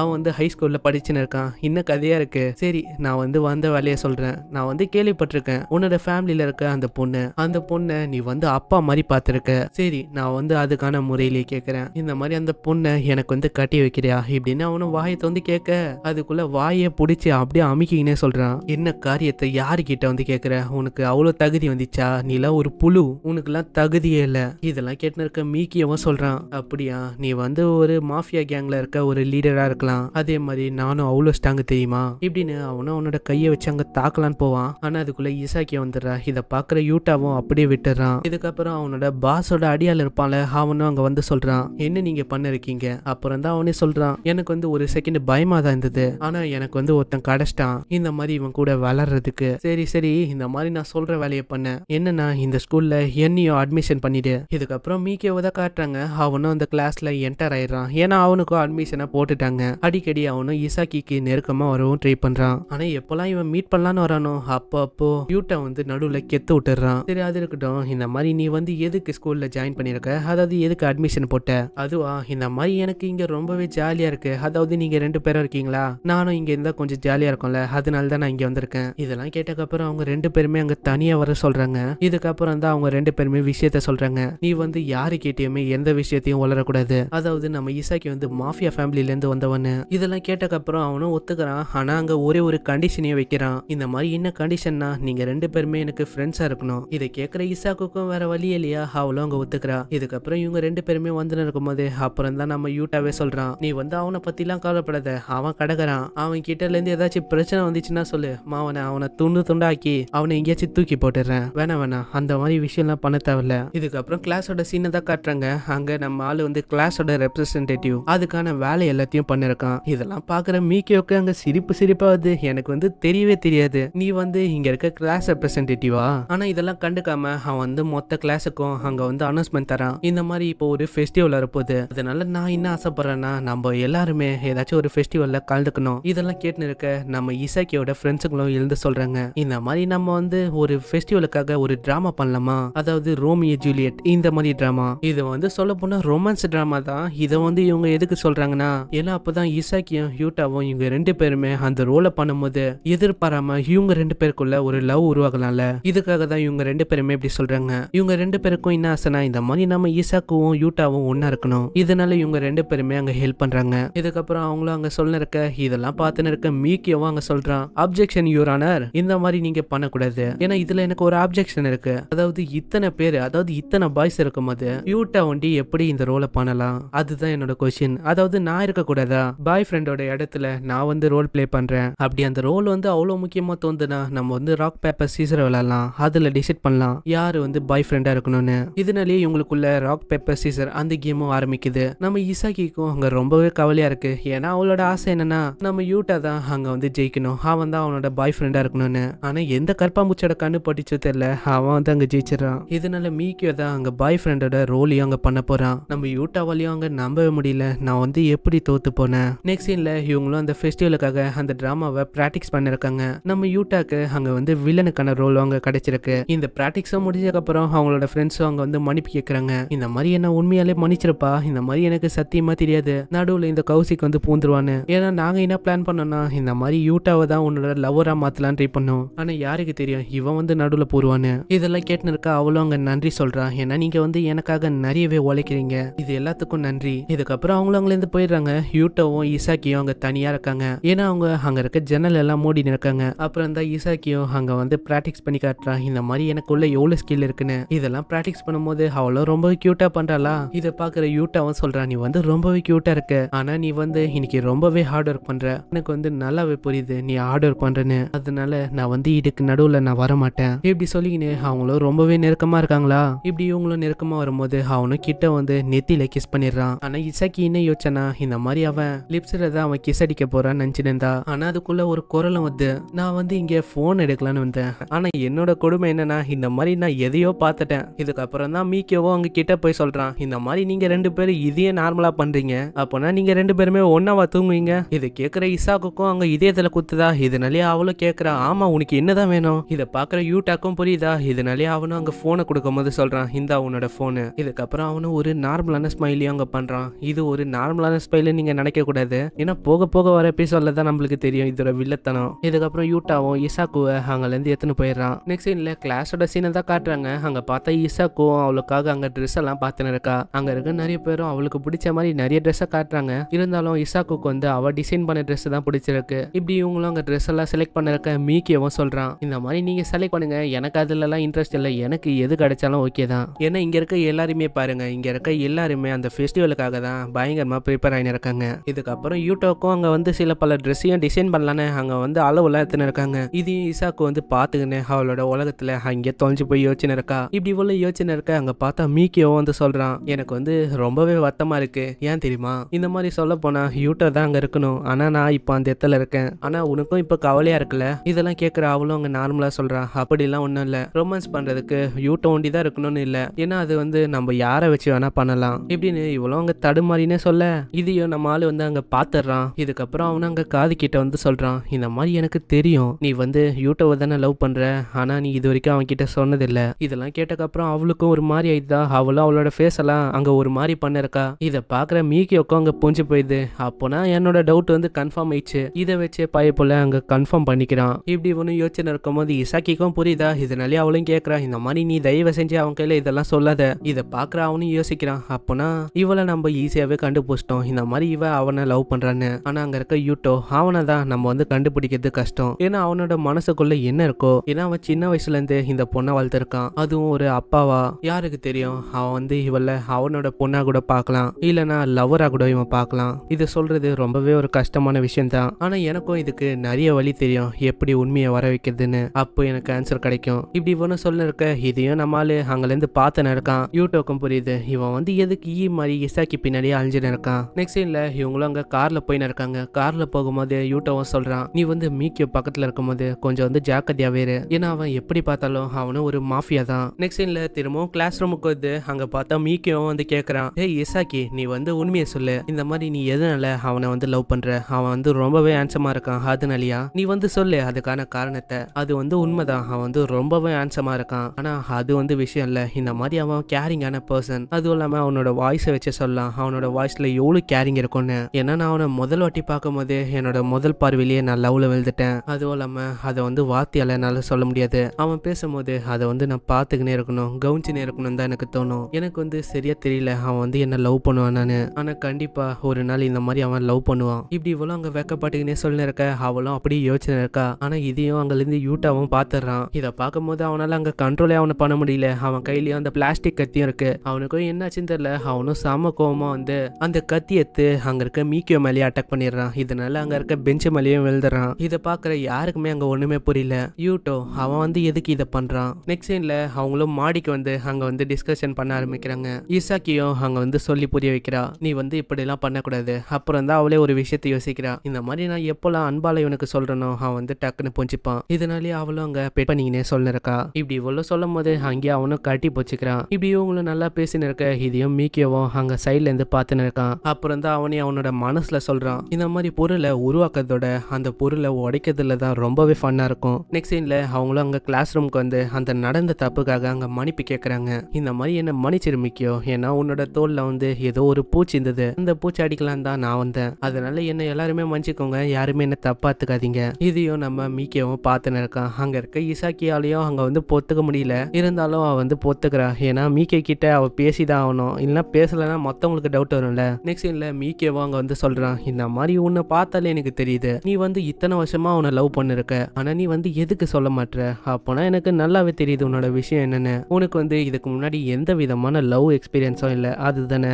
அவன் வந்து ஹை ஸ்கூல்ல படிச்சுன்னு இருக்கான் இன்னும் கதையா இருக்கு சரி நான் வந்து வந்த வேலையை சொல்றேன் நான் வந்து கேள்விப்பட்டிருக்கேன் உன்னோட ஃபேமிலியில இருக்க அந்த பொண்ணு அந்த பொண்ணை நீ வந்து அப்பா மாதிரி பார்த்துருக்க சரி நான் வந்து அதுக்கான முறையிலேயே கேட்கறேன் இந்த மாதிரி அந்த பொண்ணை எனக்கு வந்து கட்டி வைக்கிறியா இப்படின்னு அவனும் வாயை வந்து கேட்க அதுக்குள்ள வாயை பிடிச்சி அப்படியே அமைக்கினே சொல்றான் என்ன காரியத்தை யாருக்கிட்ட வந்து கேட்கற உனக்கு அவ்வளவு தகுதி வந்துச்சா நீலாம் ஒரு புழு உனக்குலாம் தகுதியே இல்ல இதெல்லாம் கேட்டு இருக்க மீக்கியவன் சொல்றான் அப்படியா நீ வந்து ஒரு மாஃபியா கேங்ல இருக்க ஒரு லீடரா இருக்கலாம் அதே மாதிரி நானும் அவ்வளவு ஸ்டாங்க தெரியுமா இப்படின்னு அவனும் அவனோட கையை வச்சு அங்க தாக்கலான்னு போவான் ஆனா அதுக்குள்ள இசாக்கிய வந்துடுறா இதை பாக்குற யூட்டாவும் அப்படியே விட்டுறான் இதுக்கப்புறம் அவனோட பாஸோட அடியால் இருப்பான்ல அவனும் அங்க வந்து சொல்றான் சொல்றான் என்ன நீங்க பண்ண இருக்கீங்க அப்புறம் தான் அவனே சொல்றான் எனக்கு வந்து ஒரு செகண்ட் பயமா தான் இருந்தது ஆனா எனக்கு வந்து ஒருத்தன் கடைச்சிட்டான் இந்த மாதிரி இவன் கூட வளர்றதுக்கு சரி சரி இந்த மாதிரி நான் சொல்ற வேலையை பண்ண என்னன்னா இந்த ஸ்கூல்ல என்னையும் அட்மிஷன் பண்ணிடு இதுக்கப்புறம் மீக்கேவை தான் காட்டுறாங்க அவனும் அந்த கிளாஸ்ல என்டர் ஆயிடுறான் ஏன்னா அவனுக்கும் அட்மிஷனை போட்டுட்டாங்க அடிக்கடி அவனும் இசாக்கிக்கு நெருக்கமா வரவும் ட்ரை பண்றான் ஆனா எப்பெல்லாம் இவன் மீட் பண்ணலான்னு வரானோ அப்போ அப்போ யூட்டை வந்து நடுவுல கெத்து விட்டுறான் சரி அது இருக்கட்டும் இந்த மாதிரி நீ வந்து எதுக்கு ஸ்கூல்ல ஜாயின் பண்ணிருக்க அதாவது எதுக்கு அட்மிஷன் போட்டு போட்டேன் அதுவா இந்த மாதிரி எனக்கு இங்க ரொம்பவே ஜாலியா இருக்கு அதாவது நீங்க ரெண்டு பேரும் இருக்கீங்களா நானும் இங்க இருந்தா கொஞ்சம் ஜாலியா இருக்கும்ல அதனாலதான் நான் இங்க வந்திருக்கேன் இதெல்லாம் கேட்டக்கப்புறம் அவங்க ரெண்டு பேருமே அங்க தனியா வர சொல்றாங்க இதுக்கப்புறம் தான் அவங்க ரெண்டு பேருமே விஷயத்த சொல்றாங்க நீ வந்து யாரு கேட்டியுமே எந்த விஷயத்தையும் வளரக்கூடாது அதாவது நம்ம இசாக்கி வந்து மாஃபியா ஃபேமிலில இருந்து வந்தவனு இதெல்லாம் கேட்டக்கப்புறம் அவனும் ஒத்துக்கிறான் ஆனா அங்க ஒரே ஒரு கண்டிஷனையும் வைக்கிறான் இந்த மாதிரி என்ன கண்டிஷன்னா நீங்க ரெண்டு பேருமே எனக்கு ஃப்ரெண்ட்ஸா இருக்கணும் இதை கேட்கிற இசாக்குக்கும் வேற வழி இல்லையா அவளும் அங்க ஒத்துக்கிறா இதுக்கப்புறம் இவங்க ரெண்டு பேருமே வந்து இருக்கும் இருக்கும்போது அப்புறம் தான் நம்ம யூட்டாவே சொல்றான் நீ வந்து அவனை எல்லாம் கவலைப்படாத அவன் கிடக்குறான் அவன் கிட்ட இருந்து ஏதாச்சும் பிரச்சனை வந்துச்சுன்னா சொல்லு மாவனை அவனை துண்டு துண்டாக்கி அவனை எங்கேயாச்சும் தூக்கி போட்டுடுறேன் வேணாம் வேணாம் அந்த மாதிரி விஷயம்லாம் பண்ண தேவையில்ல இதுக்கப்புறம் கிளாஸோட சீனை தான் காட்டுறாங்க அங்க நம்ம ஆள் வந்து கிளாஸோட ரெப்ரசன்டேட்டிவ் அதுக்கான வேலை எல்லாத்தையும் பண்ணிருக்கான் இதெல்லாம் பாக்குற மீக்கியோக்கு அங்க சிரிப்பு சிரிப்பாவது எனக்கு வந்து தெரியவே தெரியாது நீ வந்து இங்க இருக்க கிளாஸ் ரெப்ரசன்டேட்டிவா ஆனா இதெல்லாம் கண்டுக்காம அவன் வந்து மொத்த கிளாஸுக்கும் அங்க வந்து அனௌன்ஸ்மெண்ட் தரான் இந்த மாதிரி இப்போ ஒரு ஃபெஸ்டிவல் ஃபெஸ்டிவல் வரப்போகுது அதனால நான் என்ன ஆசைப்படுறேன்னா நம்ம எல்லாருமே ஏதாச்சும் ஒரு ஃபெஸ்டிவலில் கலந்துக்கணும் இதெல்லாம் கேட்டுன்னு இருக்க நம்ம இசாக்கியோட ஃப்ரெண்ட்ஸுங்களும் எழுந்து சொல்கிறாங்க இந்த மாதிரி நம்ம வந்து ஒரு ஃபெஸ்டிவலுக்காக ஒரு ட்ராமா பண்ணலாமா அதாவது ரோமியோ ஜூலியட் இந்த மாதிரி ட்ராமா இது வந்து சொல்ல போனால் ரொமான்ஸ் ட்ராமா தான் இதை வந்து இவங்க எதுக்கு சொல்கிறாங்கன்னா ஏன்னா அப்போ தான் இசாக்கியும் ஹியூட்டாவும் இவங்க ரெண்டு பேருமே அந்த ரோலை பண்ணும்போது எதிர்பாராம இவங்க ரெண்டு பேருக்குள்ள ஒரு லவ் உருவாகலாம்ல இதுக்காக தான் இவங்க ரெண்டு பேருமே இப்படி சொல்கிறாங்க இவங்க ரெண்டு பேருக்கும் என்ன ஆசைனா இந்த மாதிரி நம்ம ஈசாக்குவும் யூட்டாவும் ஒன்னா இருக்கணும் இதனால இவங்க ரெண்டு பேருமே அங்க ஹெல்ப் பண்றாங்க இதுக்கப்புறம் அவங்களும் அங்க சொல்ல இருக்க இதெல்லாம் பார்த்துன்னு இருக்க மீக்கியவும் அங்க சொல்றான் அப்ஜெக்ஷன் யூர் ஆனர் இந்த மாதிரி நீங்க பண்ணக்கூடாது ஏன்னா இதுல எனக்கு ஒரு அப்செக்ஷன் இருக்கு அதாவது இத்தனை பேர் அதாவது இத்தனை பாய்ஸ் இருக்கும் போது யூட்டா ஒண்டி எப்படி இந்த ரோலை பண்ணலாம் அதுதான் என்னோட கொஸ்டின் அதாவது நான் இருக்கக்கூடாதா பாய் ஃப்ரெண்டோட இடத்துல நான் வந்து ரோல் பிளே பண்றேன் அப்படி அந்த ரோல் வந்து அவ்வளவு முக்கியமா தோந்துனா நம்ம வந்து ராக் பேப்பர் சீசர் விளாடலாம் அதுல டிசைட் பண்ணலாம் யாரு வந்து பாய் ஃப்ரெண்டா இருக்கணும்னு இதனாலேயே இவங்களுக்குள்ள ராக் பேப்பர் சீசர் அந்த கேமும் ஆரம்பிக்குது நம்ம இசாக்கிக்கும் அங்க ரொம்பவே கவலையா இருக்கு ஏன்னா அவளோட ஆசை என்னன்னா நம்ம யூட்டா தான் அங்க வந்து ஜெயிக்கணும் அவன் தான் அவனோட பாய் ஃப்ரெண்டா இருக்கணும்னு ஆனா எந்த கற்பாம்பூச்சோட கண்ணு பட்டுச்சோ தெரியல அவன் வந்து அங்க ஜெயிச்சிடறான் இதனால மீக்கியோ தான் அங்க பாய் ஃப்ரெண்டோட ரோலையும் அங்க பண்ண போறான் நம்ம யூட்டாவாலையும் அங்க நம்பவே முடியல நான் வந்து எப்படி தோத்து போனேன் நெக்ஸ்ட் சீன்ல இவங்களும் அந்த ஃபெஸ்டிவலுக்காக அந்த டிராமாவை பிராக்டிஸ் பண்ணிருக்காங்க நம்ம யூட்டாக்கு அங்க வந்து வில்லனுக்கான ரோல் அங்க கிடைச்சிருக்கு இந்த பிராக்டிஸும் முடிஞ்சதுக்கு அப்புறம் அவங்களோட ஃப்ரெண்ட்ஸும் அங்க வந்து மன்னிப்பு கேட்கறாங்க இந்த மாதிரி என்ன உண்மையாலே மன்னிச்சிருப்பா இந்த மாதிரி எனக்கு சத்தியமா தெரியாது நடுவுல இந்த கௌசிக் வந்து பூந்துருவான்னு ஏன்னா நாங்க என்ன பிளான் பண்ணோம்னா இந்த மாதிரி யூட்டாவை தான் உன்னோட லவ்வரா மாத்தலாம் ட்ரை பண்ணும் ஆனா யாருக்கு தெரியும் இவன் வந்து நடுவுல போடுவான்னு இதெல்லாம் கேட்டுன்னு இருக்கா அவ்வளவு அங்க நன்றி சொல்றான் ஏன்னா நீங்க வந்து எனக்காக நிறையவே உழைக்கிறீங்க இது எல்லாத்துக்கும் நன்றி இதுக்கப்புறம் அவங்களும் இருந்து போயிடுறாங்க யூட்டோவும் இசாக்கியும் அங்க தனியா இருக்காங்க ஏன்னா அவங்க அங்க இருக்க ஜன்னல் எல்லாம் மூடி இருக்காங்க அப்புறம் தான் இசாக்கியும் அங்க வந்து பிராக்டிக்ஸ் பண்ணி காட்டுறான் இந்த மாதிரி எனக்குள்ள எவ்வளவு ஸ்கில் இருக்குன்னு இதெல்லாம் பிராக்டிஸ் பண்ணும்போது அவ்வளவு ரொம்ப கியூட்டா பண்றாளா இத இதை பார்க்குற யூட்டாவும் சொல்கிறான் நீ வந்து ரொம்பவே க்யூட்டாக இருக்க ஆனால் நீ வந்து இன்னைக்கு ரொம்பவே ஹார்ட் ஒர்க் பண்ணுற எனக்கு வந்து நல்லாவே புரியுது நீ ஹார்ட் ஒர்க் பண்ணுறேன்னு அதனால நான் வந்து இதுக்கு நடுவில் நான் வரமாட்டேன் இப்படி சொல்லிக்கின்னு அவங்களும் ரொம்பவே நெருக்கமாக இருக்காங்களா இப்படி இவங்களும் நெருக்கமாக வரும்போது அவனும் கிட்ட வந்து நெத்தியில் கிஸ் பண்ணிடுறான் ஆனால் இசைக்கு என்ன யோசனா இந்த மாதிரி அவன் லிப்ஸில் தான் அவன் கிஸ் அடிக்க போகிறான்னு நினச்சிருந்தா ஆனால் அதுக்குள்ள ஒரு குரலும் வந்து நான் வந்து இங்கே ஃபோன் எடுக்கலான்னு வந்தேன் ஆனால் என்னோட கொடுமை என்னன்னா இந்த மாதிரி நான் எதையோ பார்த்துட்டேன் இதுக்கப்புறம் தான் மீக்கியவோ அவங்க கிட்ட போய் சொல்கிறான் இந்த மாதிரி மாதிரி நீங்க ரெண்டு பேரும் இதையே நார்மலா பண்றீங்க அப்போனா நீங்க ரெண்டு பேருமே ஒன்னாவா தூங்குவீங்க இது கேக்குற இசாக்குக்கும் அங்க இதயத்துல குத்துதா இதனாலே அவளும் கேக்குறா ஆமா உனக்கு என்னதான் வேணும் இதை பாக்குற யூட்டாக்கும் புரியுதா இதனாலே அவனும் அங்க ஃபோனை கொடுக்கும் போது சொல்றான் இந்தா உன்னோட ஃபோனு இதுக்கப்புறம் அவனும் ஒரு நார்மலான ஸ்மைலையும் அங்க பண்றான் இது ஒரு நார்மலான நீங்க நினைக்க நினைக்கக்கூடாது ஏன்னா போக போக வர எபிசோடில் சொல்லதான் நம்மளுக்கு தெரியும் இதோட வில்லத்தனம் இதுக்கப்புறம் யூட்டாவும் இசாக்குவை இருந்து எத்தனை போயிடுறான் நெக்ஸ்ட் சீனில் கிளாஸோட சீனை தான் காட்டுறாங்க அங்க பார்த்தா இசாக்கும் அவளுக்காக அங்கே ட்ரெஸ் எல்லாம் பார்த்துன்னு இருக்கா அங்க இருக்க நிறைய பேரும் அவளுக்கு பிடிச்ச மாதிரி நிறைய ட்ரெஸ்ஸை காட்டுறாங்க இருந்தாலும் இசாக்குக்கு வந்து அவள் டிசைன் பண்ண ட்ரெஸ் தான் பிடிச்சிருக்கு இப்படி இவங்களும் அங்கே ட்ரெஸ் எல்லாம் செலக்ட் பண்ணிருக்க மீக்கியவும் சொல்கிறான் இந்த மாதிரி நீங்கள் செலக்ட் பண்ணுங்க எனக்கு அதுலலாம் இன்ட்ரெஸ்ட் இல்லை எனக்கு எது கிடைச்சாலும் ஓகே தான் ஏன்னா இங்கே இருக்க எல்லாருமே பாருங்க இங்கே இருக்க எல்லாருமே அந்த ஃபெஸ்டிவலுக்காக தான் பயங்கரமாக ப்ரிப்பேர் ஆகினு இருக்காங்க இதுக்கப்புறம் யூடியூக்கும் அங்கே வந்து சில பல ட்ரெஸ்ஸையும் டிசைன் பண்ணலான்னு அங்கே வந்து அளவுலாம் எடுத்துன்னு இருக்காங்க இதையும் இசாக்கு வந்து பார்த்துக்கினு அவளோட உலகத்தில் அங்கே தொலைஞ்சு போய் யோசனை இருக்கா இப்படி உள்ள யோசனை இருக்க அங்கே பார்த்தா மீக்கியவும் வந்து சொல்கிறான் எனக்கு வந்து வந்து ரொம்பவே வருத்தமா இருக்கு ஏன் தெரியுமா இந்த மாதிரி சொல்ல போனா யூட்டர் தான் அங்க இருக்கணும் ஆனா நான் இப்ப அந்த இடத்துல இருக்கேன் ஆனா உனக்கும் இப்போ கவலையா இருக்குல்ல இதெல்லாம் கேக்குற அவளும் நார்மலா நார்மலாக அப்படி அப்படிலாம் ஒண்ணும் இல்ல ரொமான்ஸ் பண்றதுக்கு யூட்ட ஒண்டி தான் இருக்கணும்னு இல்ல ஏன்னா அது வந்து நம்ம யாரை வச்சு வேணா பண்ணலாம் இப்படின்னு இவ்வளவு அங்க தடுமாறினே சொல்ல இதையோ நம்ம ஆளு வந்து அங்க பாத்துறான் இதுக்கப்புறம் அவனை அங்க காது கிட்ட வந்து சொல்றான் இந்த மாதிரி எனக்கு தெரியும் நீ வந்து யூட்டவை தானே லவ் பண்ற ஆனா நீ இது வரைக்கும் அவன்கிட்ட சொன்னதில்லை இதெல்லாம் கேட்டக்கப்புறம் அவளுக்கும் ஒரு மாதிரி ஆயிடுதா அவளும் அவளோட ஃபேஸ் எல்லாம் அங்க ஒரு மாதிரி பண்ணிருக்கா இதை பாக்குற மீக்கியோக்கும் அங்க பூஞ்சி போயிடுது அப்போனா என்னோட டவுட் வந்து கன்ஃபார்ம் ஆயிடுச்சு இதை வச்சே பாய் போல அங்க கன்ஃபார்ம் பண்ணிக்கிறான் இப்படி ஒன்றும் யோசனை இருக்கும்போது இசாக்கிக்கும் புரியுதா இதனாலே அவளும் கேக்குறான் இந்த மாதிரி நீ தயவு செஞ்சு அவன் கையில இதெல்லாம் சொல்லாத இதை பாக்குற அவனும் யோசிக்கிறான் அப்போனா இவளை நம்ம ஈஸியாவே கண்டுபிடிச்சிட்டோம் இந்த மாதிரி இவ அவனை லவ் பண்றான்னு ஆனா அங்க இருக்க யூட்டோ அவனை தான் நம்ம வந்து கண்டுபிடிக்கிறது கஷ்டம் ஏன்னா அவனோட மனசுக்குள்ள என்ன இருக்கோ ஏன்னா அவன் சின்ன வயசுல இருந்து இந்த பொண்ணை வளர்த்துருக்கான் அதுவும் ஒரு அப்பாவா யாருக்கு தெரியும் அவன் வந்து இவள அவனோட இவனோட பொண்ணா கூட பார்க்கலாம் இல்லனா லவரா கூட இவன் பார்க்கலாம் இது சொல்றது ரொம்பவே ஒரு கஷ்டமான விஷயம் தான் ஆனா எனக்கும் இதுக்கு நிறைய வழி தெரியும் எப்படி உண்மையை வர வைக்கிறதுன்னு அப்போ எனக்கு ஆன்சர் கிடைக்கும் இப்படி இவனு சொல்ல இருக்க இதையும் நம்மால் அங்கலேருந்து பார்த்து நடக்கான் யூடியூக்கும் புரியுது இவன் வந்து எதுக்கு ஈ மாதிரி இசாக்கி பின்னாடியே அழிஞ்சு நடக்கான் நெக்ஸ்ட் சீன்ல இவங்களும் அங்க கார்ல போய் நடக்காங்க கார்ல போகும்போது யூடியூவும் சொல்றான் நீ வந்து மீக்கிய பக்கத்துல இருக்கும்போது கொஞ்சம் வந்து ஜாக்கிரதையா வேறு ஏன்னா அவன் எப்படி பார்த்தாலும் அவனும் ஒரு மாஃபியா தான் நெக்ஸ்ட் சீன்ல திரும்பவும் கிளாஸ் ரூமுக்கு வந்து அங்க பார்த்தா மீக்கியும் வந்து கேட்குறான் ஹே இசாக்கி நீ வந்து உண்மையை சொல்லு இந்த மாதிரி நீ எதனால அவனை வந்து லவ் பண்ற அவன் வந்து ரொம்பவே ஆன்சமா இருக்கான் அதனாலயா நீ வந்து சொல்லு அதுக்கான காரணத்தை அது வந்து உண்மைதான் அவன் வந்து ரொம்பவே ஆன்சமா இருக்கான் ஆனா அது வந்து விஷயம் இல்லை இந்த மாதிரி அவன் கேரிங்கான பர்சன் அதுவும் இல்லாம அவனோட வாய்ஸை வச்சு சொல்லலாம் அவனோட வாய்ஸ்ல எவ்வளவு கேரிங் இருக்கும்னு ஏன்னா நான் அவனை முதல் வாட்டி பார்க்கும் போது என்னோட முதல் பார்வையிலேயே நான் லவ்ல விழுந்துட்டேன் அதுவும் இல்லாம அதை வந்து வார்த்தையால என்னால சொல்ல முடியாது அவன் பேசும்போது அதை வந்து நான் பார்த்துக்கினே இருக்கணும் கவுன்ச்சினே இருக்கணும் தான் எனக்கு தோணும் எனக்கு வந்து சரியா தெரியும் தெரியல அவன் வந்து என்ன லவ் பண்ணுவான் நான் ஆனால் கண்டிப்பாக ஒரு நாள் இந்த மாதிரி அவன் லவ் பண்ணுவான் இப்படி இவ்வளவு அங்கே வெக்கப்பாட்டுக்குன்னே சொல்லி இருக்க அவளும் அப்படியே யோசனை இருக்கா ஆனால் இதையும் அங்கேருந்து யூட்டாவும் பாத்துறான் இதை பார்க்கும்போது அவனால் அங்கே கண்ட்ரோலே அவனை பண்ண முடியல அவன் கையிலயும் அந்த பிளாஸ்டிக் கத்தியும் இருக்கு அவனுக்கும் என்னாச்சுன்னு தெரியல அவனும் சாம கோபமா வந்து அந்த கத்தி எடுத்து அங்கே இருக்க மீக்கிய மேலேயே அட்டாக் பண்ணிடுறான் இதனால அங்கே இருக்க பெஞ்சு மேலேயும் விழுந்துறான் இதை பார்க்குற யாருக்குமே அங்கே ஒன்றுமே புரியல யூட்டோ அவன் வந்து எதுக்கு இதை பண்ணுறான் நெக்ஸ்ட் சைன்ல அவங்களும் மாடிக்கு வந்து அங்கே வந்து டிஸ்கஷன் பண்ண ஆரம்பிக்கிறாங்க ஈசா பிசாக்கியும் அங்கே வந்து சொல்லி புரிய வைக்கிறா நீ வந்து இப்படிலாம் பண்ணக்கூடாது அப்புறம் தான் அவளே ஒரு விஷயத்தை யோசிக்கிறா இந்த மாதிரி நான் எப்போல்லாம் அன்பால இவனுக்கு சொல்றனோ அவன் வந்து டக்குன்னு புஞ்சிப்பான் இதனாலேயே அவளும் அங்கே பெட் பண்ணிங்கன்னே சொல்லிருக்கா இப்படி இவ்வளோ சொல்லும் போது அங்கேயே அவனும் கட்டி போச்சுக்கிறான் இப்படி இவங்களும் நல்லா பேசினிருக்க இருக்க இதையும் மீக்கியவும் அங்கே சைட்லேருந்து பார்த்துன்னு இருக்கான் அப்புறம் தான் அவனே அவனோட மனசில் சொல்கிறான் இந்த மாதிரி பொருளை உருவாக்குறதோட அந்த பொருளை உடைக்கிறதுல தான் ரொம்பவே ஃபன்னாக இருக்கும் நெக்ஸ்ட் சீன்ல அவங்களும் அங்கே கிளாஸ் ரூமுக்கு வந்து அந்த நடந்த தப்புக்காக அங்கே மன்னிப்பு கேட்குறாங்க இந்த மாதிரி என்ன மன்னிச்சிருமிக்கியோ ஏன்னா உன்னோட தோல்ல வந்து ஏதோ ஒரு பூச்சி இருந்தது அந்த பூச்சி அடிக்கலாம் தான் நான் வந்தேன் அதனால என்ன எல்லாருமே மன்னிச்சுக்கோங்க யாருமே என்ன தப்பாத்துக்காதீங்க இதையும் நம்ம மீக்கேவும் பார்த்துன்னு இருக்கான் அங்க இருக்க இசாக்கியாலையும் அங்க வந்து பொத்துக்க முடியல இருந்தாலும் அவன் வந்து பொத்துக்கிறா ஏன்னா மீக்க கிட்ட அவ பேசிதான் ஆகணும் இல்லைன்னா பேசலைன்னா மற்றவங்களுக்கு டவுட் வரும்ல நெக்ஸ்ட் இல்லை மீக்கேவும் அங்க வந்து சொல்றான் இந்த மாதிரி உன்னை பார்த்தாலே எனக்கு தெரியுது நீ வந்து இத்தனை வருஷமா உன லவ் பண்ணிருக்க ஆனா நீ வந்து எதுக்கு சொல்ல மாட்ற அப்போனா எனக்கு நல்லாவே தெரியுது உன்னோட விஷயம் என்னன்னு உனக்கு வந்து இதுக்கு முன்னாடி எந்த விதமான லவ் எக்ஸ்பீரியன்ஸ் சான்ஸும் இல்லை அதுதானே